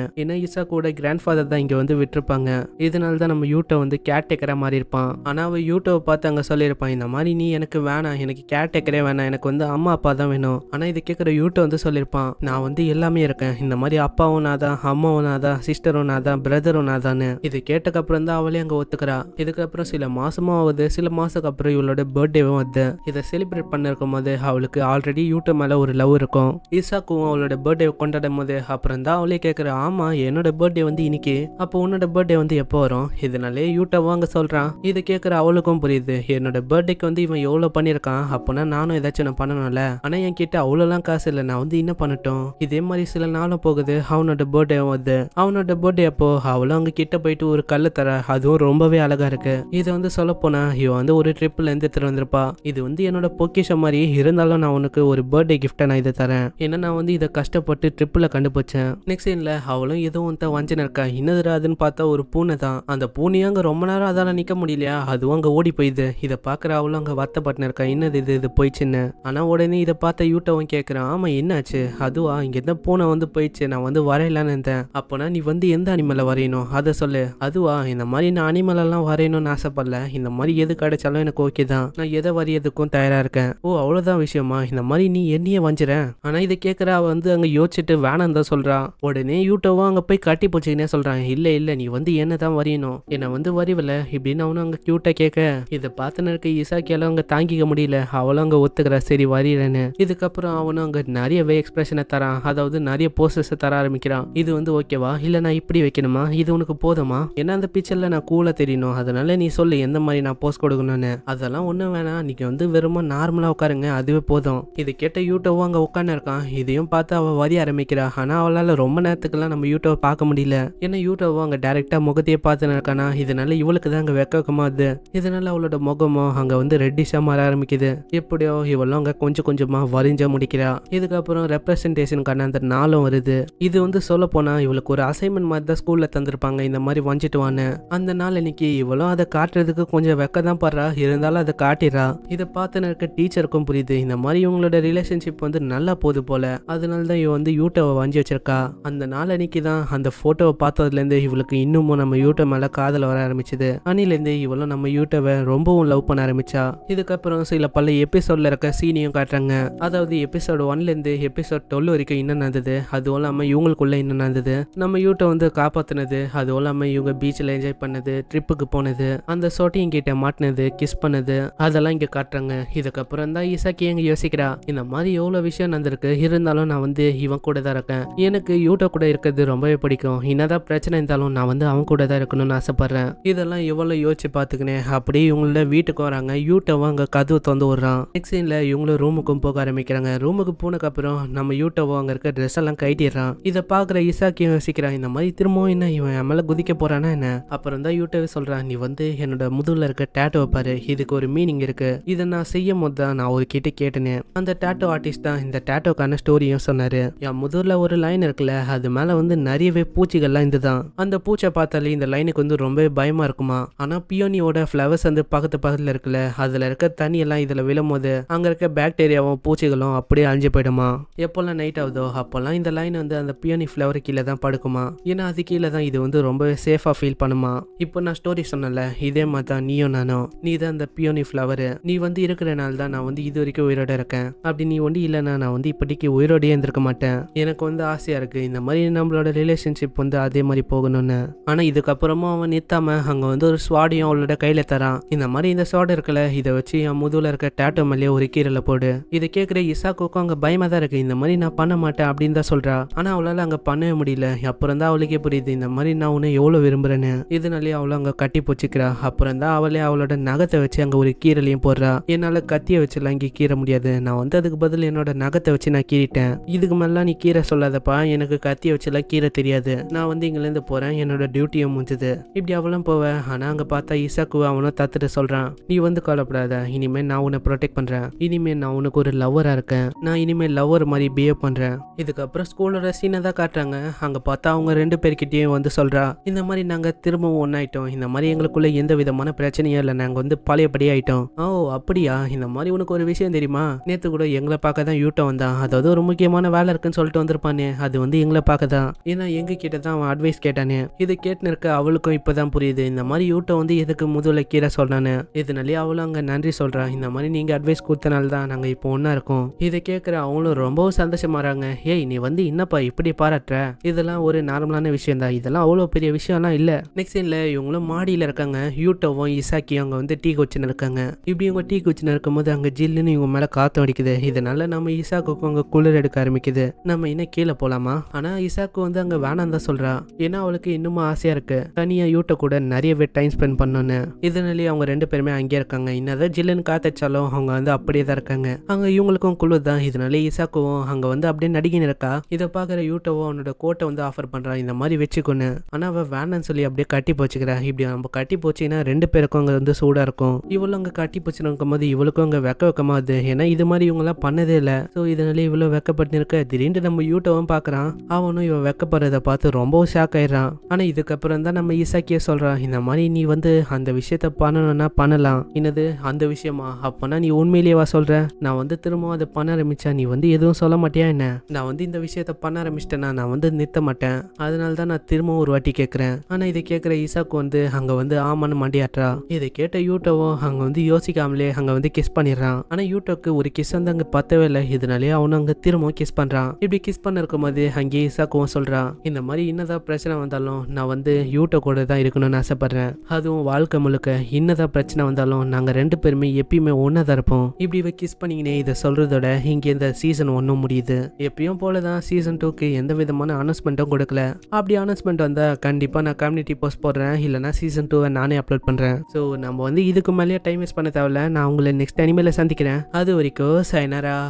ஏன்னா ஈசா கூட கிராண்ட் ஃபாதர் தான் இங்கே வந்து விட்டுருப்பாங்க இதனால தான் நம்ம யூட்டோ வந்து கேட் டேக்கரா மாதிரி இருப்பான் ஆனால் அவ யூட்டோவை பார்த்து அங்கே சொல்லியிருப்பான் இந்த மாதிரி நீ எனக்கு வேணாம் எனக்கு கேட் டேக்கரே வேணாம் எனக்கு வந்து அம்மா அப்பா தான் வேணும் ஆனால் இது கேட்குற யூட்டோ வந்து சொல்லியிருப்பான் நான் வந்து எல்லாமே இருக்கேன் இந்த மாதிரி அப்பாவும் நான் தான் அம்மாவும் நாதான் சிஸ்டரும் நாதான் தான் பிரதரும் நான் இது கேட்டக்கப்புறம் தான் அவளே அங்கே ஒத்துக்கிறா இதுக்கப்புறம் சில மாசமும் ஆகுது சில மாசத்துக்கு அப்புறம் இவளோட பர்த்டேவும் வந்து இதை செலிப்ரேட் பண்ணிருக்கும் போது அவளுக்கு ஆல்ரெடி யூட்டோ மேலே ஒரு லவ் இருக்கும் ஈசாக்கும் அவளோட அவளோட பர்த்டே கொண்டாடும் போது அப்புறம் தான் அவளே கேட்குற ஆமா என்னோட பர்த்டே வந்து இன்னைக்கு அப்போ உன்னோட பர்த்டே வந்து எப்போ வரும் இதனாலே யூட்டா வாங்க சொல்றான் இதை கேட்கற அவளுக்கும் புரியுது என்னோட பர்த்டேக்கு வந்து இவன் எவ்வளவு பண்ணியிருக்கான் அப்போனா நானும் ஏதாச்சும் நான் பண்ணணும்ல ஆனா என் கிட்ட அவ்வளோலாம் காசு இல்லை நான் வந்து என்ன பண்ணட்டும் இதே மாதிரி சில நாளும் போகுது அவனோட பர்த்டே வருது அவனோட பர்த்டே அப்போ அவளும் அவங்க கிட்ட போயிட்டு ஒரு கல்லு தர அதுவும் ரொம்பவே அழகா இருக்கு இதை வந்து சொல்லப்போனா இவன் வந்து ஒரு ட்ரிப்ல இருந்து எடுத்துகிட்டு வந்திருப்பா இது வந்து என்னோட பொக்கிஷம் மாதிரி இருந்தாலும் நான் உனக்கு ஒரு பர்த்டே கிஃப்டை நான் இதை தரேன் ஏன்னா நான் வந்து இதை கஷ்டப்பட்டு ட்ரிப்பில் கண்டுபிடிச்சேன் நெக்ஸ்ட் சீனில் அவளும் எதுவும் வந்து வஞ்சன இருக்கா இன்னதுராதுன்னு பார்த்தா ஒரு பூனை தான் அந்த பூனையும் அங்கே ரொம்ப நேரம் அதால் நிற்க முடியலையா அதுவும் அங்கே ஓடி போயிது இதை பார்க்குற அவளும் அங்கே வருத்தப்பட்டு இருக்கா என்னது இது இது போயிடுச்சுன்னு ஆனால் உடனே இதை பார்த்த யூட்டவும் கேட்குறான் ஆமாம் என்னாச்சு அதுவா இங்கேருந்து பூனை வந்து போயிடுச்சு நான் வந்து வரையலான்னு இருந்தேன் அப்போனா நீ வந்து எந்த அனிமலை வரையணும் அதை சொல்லு அதுவா இந்த மாதிரி நான் அனிமலெல்லாம் வரையணும்னு ஆசைப்படல இந்த மாதிரி எது கிடைச்சாலும் எனக்கு ஓகே தான் நான் எதை வரையதுக்கும் தயாராக இருக்கேன் ஓ அவ்வளோதான் விஷயமா இந்த மாதிரி நீ என்னையே வஞ்சுறேன் ஆனால் இதை கேட்குற அவ வந்து வந்து அங்கே யோசிச்சுட்டு வேணாம் தான் சொல்கிறான் உடனே யூட்டோவும் அங்கே போய் கட்டி போச்சுக்கினே சொல்கிறான் இல்லை இல்லை நீ வந்து என்ன தான் வரையணும் என்னை வந்து வரிவில்ல இப்படின்னு அவனும் அங்கே க்யூட்டாக கேட்க இதை பார்த்துனருக்கு இசாக்கியால் அங்கே தாங்கிக்க முடியல அவளும் அங்கே ஒத்துக்கிறா சரி வரையிறேன்னு இதுக்கப்புறம் அவனும் அங்கே நிறையவே எக்ஸ்பிரஷனை தரான் அதாவது நிறைய போஸ்டர்ஸை தர ஆரம்பிக்கிறான் இது வந்து ஓகேவா இல்லை நான் இப்படி வைக்கணுமா இது உனக்கு போதுமா ஏன்னா அந்த பிக்சரில் நான் கூலாக தெரியணும் அதனால நீ சொல்லு எந்த மாதிரி நான் போஸ்ட் கொடுக்கணும்னு அதெல்லாம் ஒன்றும் வேணாம் நீங்கள் வந்து வெறும் நார்மலாக உட்காருங்க அதுவே போதும் இது கேட்ட யூட்டோவும் அங்கே உட்காந்து இருக்கான் இதையும் பார்த்து பார்த்து அவள் வரி ஆரம்பிக்கிறாள் ஆனால் அவளால் ரொம்ப நேரத்துக்கெல்லாம் நம்ம யூடியூப் பார்க்க முடியல ஏன்னா யூடியூபும் அங்கே டேரெக்டாக முகத்தையே பார்த்து நடக்கானா இதனால இவளுக்கு தான் அங்கே வெக்கமாகுது இதனால அவளோட முகமோ அங்கே வந்து ரெட்டிஷாக மாற ஆரம்பிக்குது எப்படியோ இவளும் அங்கே கொஞ்சம் கொஞ்சமாக வரிஞ்ச முடிக்கிறா இதுக்கப்புறம் ரெப்ரசன்டேஷனுக்கான அந்த நாளும் வருது இது வந்து சொல்ல போனால் இவளுக்கு ஒரு அசைன்மெண்ட் மாதிரி தான் ஸ்கூலில் தந்திருப்பாங்க இந்த மாதிரி வஞ்சிட்டுவான்னு அந்த நாள் இன்னைக்கு இவளும் அதை காட்டுறதுக்கு கொஞ்சம் வெக்க தான் படுறா இருந்தாலும் அதை காட்டிடுறா இதை பார்த்து இருக்க டீச்சருக்கும் புரியுது இந்த மாதிரி இவங்களோட ரிலேஷன்ஷிப் வந்து நல்லா போகுது போல அதனால அதனால தான் இவன் வந்து யூட்டை வாஞ்சி வச்சிருக்கா அந்த நாள் அன்னைக்கு தான் அந்த ஃபோட்டோவை பார்த்ததுலேருந்து இவளுக்கு இன்னமும் நம்ம யூட்டை மேலே காதல் வர ஆரம்பிச்சது அணிலேருந்து இவளும் நம்ம யூட்டை ரொம்பவும் லவ் பண்ண ஆரம்பிச்சா இதுக்கப்புறம் சில பல எபிசோட்ல இருக்க சீனையும் காட்டுறாங்க அதாவது எபிசோடு ஒன்லேருந்து எபிசோட் டுவெல் வரைக்கும் என்ன நடந்தது அதுவும் இல்லாமல் இவங்களுக்குள்ளே என்ன நடந்தது நம்ம யூட்டை வந்து காப்பாற்றினது அதுவும் இல்லாமல் இவங்க பீச்சில் என்ஜாய் பண்ணது ட்ரிப்புக்கு போனது அந்த சோட்டையும் கிட்ட மாட்டினது கிஸ் பண்ணது அதெல்லாம் இங்கே காட்டுறாங்க இதுக்கப்புறம் தான் ஈசாக்கி எங்க யோசிக்கிறா இந்த மாதிரி எவ்வளோ விஷயம் நடந்திருக்கு இருந்தாலும் நான் வந்து வந்து இவன் கூட தான் இருக்கேன் எனக்கு யூட்டோ கூட இருக்கிறது ரொம்பவே பிடிக்கும் என்னதான் பிரச்சனை இருந்தாலும் நான் வந்து அவன் கூட தான் இருக்கணும்னு ஆசைப்படுறேன் இதெல்லாம் எவ்வளோ யோசிச்சு பார்த்துக்கினேன் அப்படி இவங்கள வீட்டுக்கு வராங்க யூட்டோவை அங்கே கதவு தந்து விடுறான் நெக்ஸ்ட் சீன்ல இவங்களும் ரூமுக்கும் போக ஆரம்பிக்கிறாங்க ரூமுக்கு போனதுக்கப்புறம் நம்ம யூட்டோவோ அங்கே இருக்க ட்ரெஸ் எல்லாம் கைட்டிடுறான் இதை பார்க்குற இசாக்கியும் யோசிக்கிறான் இந்த மாதிரி திரும்பவும் என்ன இவன் என் மேலே குதிக்க போகிறானா என்ன அப்புறம் தான் யூட்டோவே சொல்கிறான் நீ வந்து என்னோட முதுகில் இருக்க டேட்டோ பாரு இதுக்கு ஒரு மீனிங் இருக்குது இதை நான் செய்யும் போது தான் நான் ஒரு கிட்ட கேட்டேனே அந்த டேட்டோ ஆர்டிஸ்ட் தான் இந்த டேட்டோக்கான ஸ்டோரியும் சொன்னேன் சொன்னாரு என் முதல்ல ஒரு லைன் இருக்குல்ல அது மேல வந்து நிறையவே பூச்சிகள்லாம் இதுதான் அந்த பூச்சை பார்த்தாலே இந்த லைனுக்கு வந்து ரொம்பவே பயமா இருக்குமா ஆனா பியோனியோட ஃப்ளவர்ஸ் வந்து பக்கத்து பக்கத்துல இருக்குல்ல அதுல இருக்க தண்ணி எல்லாம் இதுல விழும்போது அங்க இருக்க பாக்டீரியாவும் பூச்சிகளும் அப்படியே அழிஞ்சு போயிடுமா எப்போல்லாம் நைட் ஆகுதோ அப்போல்லாம் இந்த லைன் வந்து அந்த பியோனி ஃப்ளவர் கீழே தான் படுக்குமா ஏன்னா அது கீழே தான் இது வந்து ரொம்பவே சேஃபாக ஃபீல் பண்ணுமா இப்போ நான் ஸ்டோரி சொன்னல இதே மாதிரி தான் நீயும் நானும் நீ தான் அந்த பியோனி ஃப்ளவரு நீ வந்து இருக்கிறனால தான் நான் வந்து இது வரைக்கும் உயிரோட இருக்கேன் அப்படி நீ ஒண்டி இல்லைன்னா நான் வந்து இப்படிக்கு உயிரோடய பார்த்துருக்க மாட்டேன் எனக்கு வந்து ஆசையாக இருக்குது இந்த மாதிரி நம்மளோட ரிலேஷன்ஷிப் வந்து அதே மாதிரி போகணும்னு ஆனால் இதுக்கப்புறமும் அவன் நிற்காம அங்கே வந்து ஒரு ஸ்வாடையும் அவளோட கையில் தரான் இந்த மாதிரி இந்த ஸ்வாட் இருக்கல இதை வச்சு என் முதுவில் இருக்க டேட்டோ மேலேயே ஒரு கீரலை போடு இதை கேட்குற இசாக்குக்கும் அங்கே பயமாக தான் இருக்குது இந்த மாதிரி நான் பண்ண மாட்டேன் அப்படின்னு தான் சொல்கிறா ஆனால் அவளால் அங்கே பண்ணவே முடியல அப்புறம் தான் அவளுக்கே புரியுது இந்த மாதிரி நான் உன்னை எவ்வளோ விரும்புகிறேன்னு இதனாலே அவளை அங்கே கட்டி போச்சுக்கிறா அப்புறம் தான் அவளே அவளோட நகத்தை வச்சு அங்கே ஒரு கீரலையும் போடுறா என்னால் கத்தியை வச்சுலாம் இங்கே கீற முடியாது நான் வந்து அதுக்கு பதில் என்னோட நகத்தை வச்சு நான் கீறிட்டேன் இதுக்கு மேலாம் நீ கீரை சொல்லாதப்பா எனக்கு கத்தி வச்சுலாம் கீரை தெரியாது நான் வந்து இங்கேருந்து போகிறேன் என்னோட டியூட்டியை முடிஞ்சது இப்படி அவளும் போவேன் ஆனால் அங்கே பார்த்தா ஈசாக்கு அவனும் தத்துட்டு சொல்கிறான் நீ வந்து கவலைப்படாத இனிமேல் நான் உன்னை ப்ரொடெக்ட் பண்ணுறேன் இனிமேல் நான் உனக்கு ஒரு லவ்வராக இருக்கேன் நான் இனிமேல் லவ்வர் மாதிரி பிஹேவ் பண்ணுறேன் இதுக்கப்புறம் ஸ்கூலோட சீனை தான் காட்டுறாங்க அங்கே பார்த்தா அவங்க ரெண்டு பேர்கிட்டையும் வந்து சொல்கிறா இந்த மாதிரி நாங்கள் திரும்பவும் ஒன்றாயிட்டோம் இந்த மாதிரி எங்களுக்குள்ள எந்த விதமான பிரச்சனையும் இல்லை நாங்கள் வந்து பழையபடி ஆயிட்டோம் ஓ அப்படியா இந்த மாதிரி உனக்கு ஒரு விஷயம் தெரியுமா நேற்று கூட எங்களை பார்க்க தான் யூட்டம் வந்தான் அதாவது ஒரு முக்கியமான முக்கியமான வேலை இருக்குன்னு சொல்லிட்டு வந்திருப்பானே அது வந்து எங்களை பார்க்க தான் ஏன்னா எங்க கிட்ட தான் அவன் அட்வைஸ் கேட்டானே இதை கேட்டுன்னு இருக்க அவளுக்கும் இப்பதான் புரியுது இந்த மாதிரி யூட்ட வந்து எதுக்கு முதுகில் கீழே சொல்கிறானு இதனாலே அவளும் அங்கே நன்றி சொல்கிறான் இந்த மாதிரி நீங்கள் அட்வைஸ் கொடுத்தனால தான் நாங்கள் இப்போ ஒன்றா இருக்கோம் இதை கேட்குற அவங்களும் ரொம்பவும் சந்தோஷமாறாங்க ஏய் நீ வந்து என்னப்பா இப்படி பாராட்டுற இதெல்லாம் ஒரு நார்மலான விஷயம் தான் இதெல்லாம் அவ்வளோ பெரிய விஷயம்லாம் இல்லை நெக்ஸ்ட் சீனில் இவங்களும் மாடியில் இருக்காங்க யூட்டோவும் இசாக்கியும் அங்கே வந்து டீ குச்சின்னு இருக்காங்க இப்படி இவங்க டீ குச்சின்னு இருக்கும்போது அங்கே ஜில்லுன்னு இவங்க மேலே காற்று அடிக்குது இதனால நம்ம இசாக்குக்கும் அங்க குளிர் எடுக்க ஆரம்பிக்குது நம்ம இன்னும் கீழே போலாமா ஆனா இசாக்கு வந்து அங்க வேணாம் தான் சொல்றா ஏன்னா அவளுக்கு இன்னுமும் ஆசையா இருக்கு தனியா யூட்ட கூட நிறைய பேர் டைம் ஸ்பெண்ட் பண்ணணும்னு இதனாலேயே அவங்க ரெண்டு பேருமே அங்கேயே இருக்காங்க என்னதான் ஜில்லுன்னு காத்தடிச்சாலும் அவங்க வந்து அப்படியே தான் இருக்காங்க அங்க இவங்களுக்கும் குழு தான் இதனால இசாக்குவும் அங்க வந்து அப்படியே நடிகை இருக்கா இதை பாக்குற யூட்டவோ அவனோட கோட்டை வந்து ஆஃபர் பண்றான் இந்த மாதிரி வச்சுக்கோனு ஆனா அவ வேணாம்னு சொல்லி அப்படியே கட்டி போச்சுக்கிறா இப்படி நம்ம கட்டி போச்சுன்னா ரெண்டு பேருக்கும் அங்க வந்து சூடா இருக்கும் இவ்வளவு அங்க கட்டி போச்சுன்னு போது இவளுக்கும் அங்க வெக்க வெக்கமாது ஏன்னா இது மாதிரி எல்லாம் பண்ணதே இல்லை சோ இதனால இவ்வளோ வெக்கப்பட்டு இருக்க திடீர்னு நம்ம யூட்டவும் பார்க்குறான் அவனும் இவன் வெக்கப்படுறத பார்த்து ரொம்பவும் ஷாக் ஆயிடுறான் ஆனால் இதுக்கப்புறம் தான் நம்ம ஈசாக்கியே சொல்கிறான் இந்த மாதிரி நீ வந்து அந்த விஷயத்த பண்ணணும்னா பண்ணலாம் என்னது அந்த விஷயமா அப்போனா நீ உண்மையிலேயே வா சொல்கிற நான் வந்து திரும்பவும் அதை பண்ண ஆரம்பித்தா நீ வந்து எதுவும் சொல்ல மாட்டியா என்ன நான் வந்து இந்த விஷயத்த பண்ண ஆரம்பிச்சிட்டேன்னா நான் வந்து நிறுத்த மாட்டேன் அதனால தான் நான் திரும்பவும் ஒரு வாட்டி கேட்குறேன் ஆனால் இதை கேட்குற ஈசாக்கு வந்து அங்கே வந்து ஆமான்னு மண்டியாட்டுறா இதை கேட்ட யூடியூபும் அங்கே வந்து யோசிக்காமலே அங்கே வந்து கிஸ் பண்ணிடுறான் ஆனால் யூட்டோக்கு ஒரு கிஸ் வந்து அங்கே பத்தவே இல்லை இதனாலே அவனும் அங்கே திரும்பவும் கிஸ் கிஸ் பண்ணுறான் இப்படி கிஸ் பண்ண இருக்கும்போது அங்கேயே இசாக்குவும் சொல்கிறான் இந்த மாதிரி என்னதான் பிரச்சனை வந்தாலும் நான் வந்து யூட்டை கூட தான் இருக்கணும்னு ஆசைப்பட்றேன் அதுவும் வாழ்க்கை முழுக்க என்னதான் பிரச்சனை வந்தாலும் நாங்கள் ரெண்டு பேருமே எப்பயுமே ஒன்றா தான் இருப்போம் இப்படி இவ கிஸ் பண்ணிங்கன்னே இதை சொல்கிறதோட இங்கே இந்த சீசன் ஒன்றும் முடியுது எப்பயும் போல தான் சீசன் டூக்கு எந்த விதமான அனௌன்ஸ்மெண்ட்டும் கொடுக்கல அப்படி அனௌன்ஸ்மெண்ட் வந்தால் கண்டிப்பாக நான் கம்யூனிட்டி போஸ்ட் போடுறேன் இல்லைனா சீசன் டூவை நானே அப்லோட் பண்ணுறேன் ஸோ நம்ம வந்து இதுக்கு மேலேயே டைம் வேஸ்ட் பண்ண தேவையில்ல நான் உங்களை நெக்ஸ்ட் அனிமேல சந்திக்கிறேன் அது வரைக்கும் சைனரா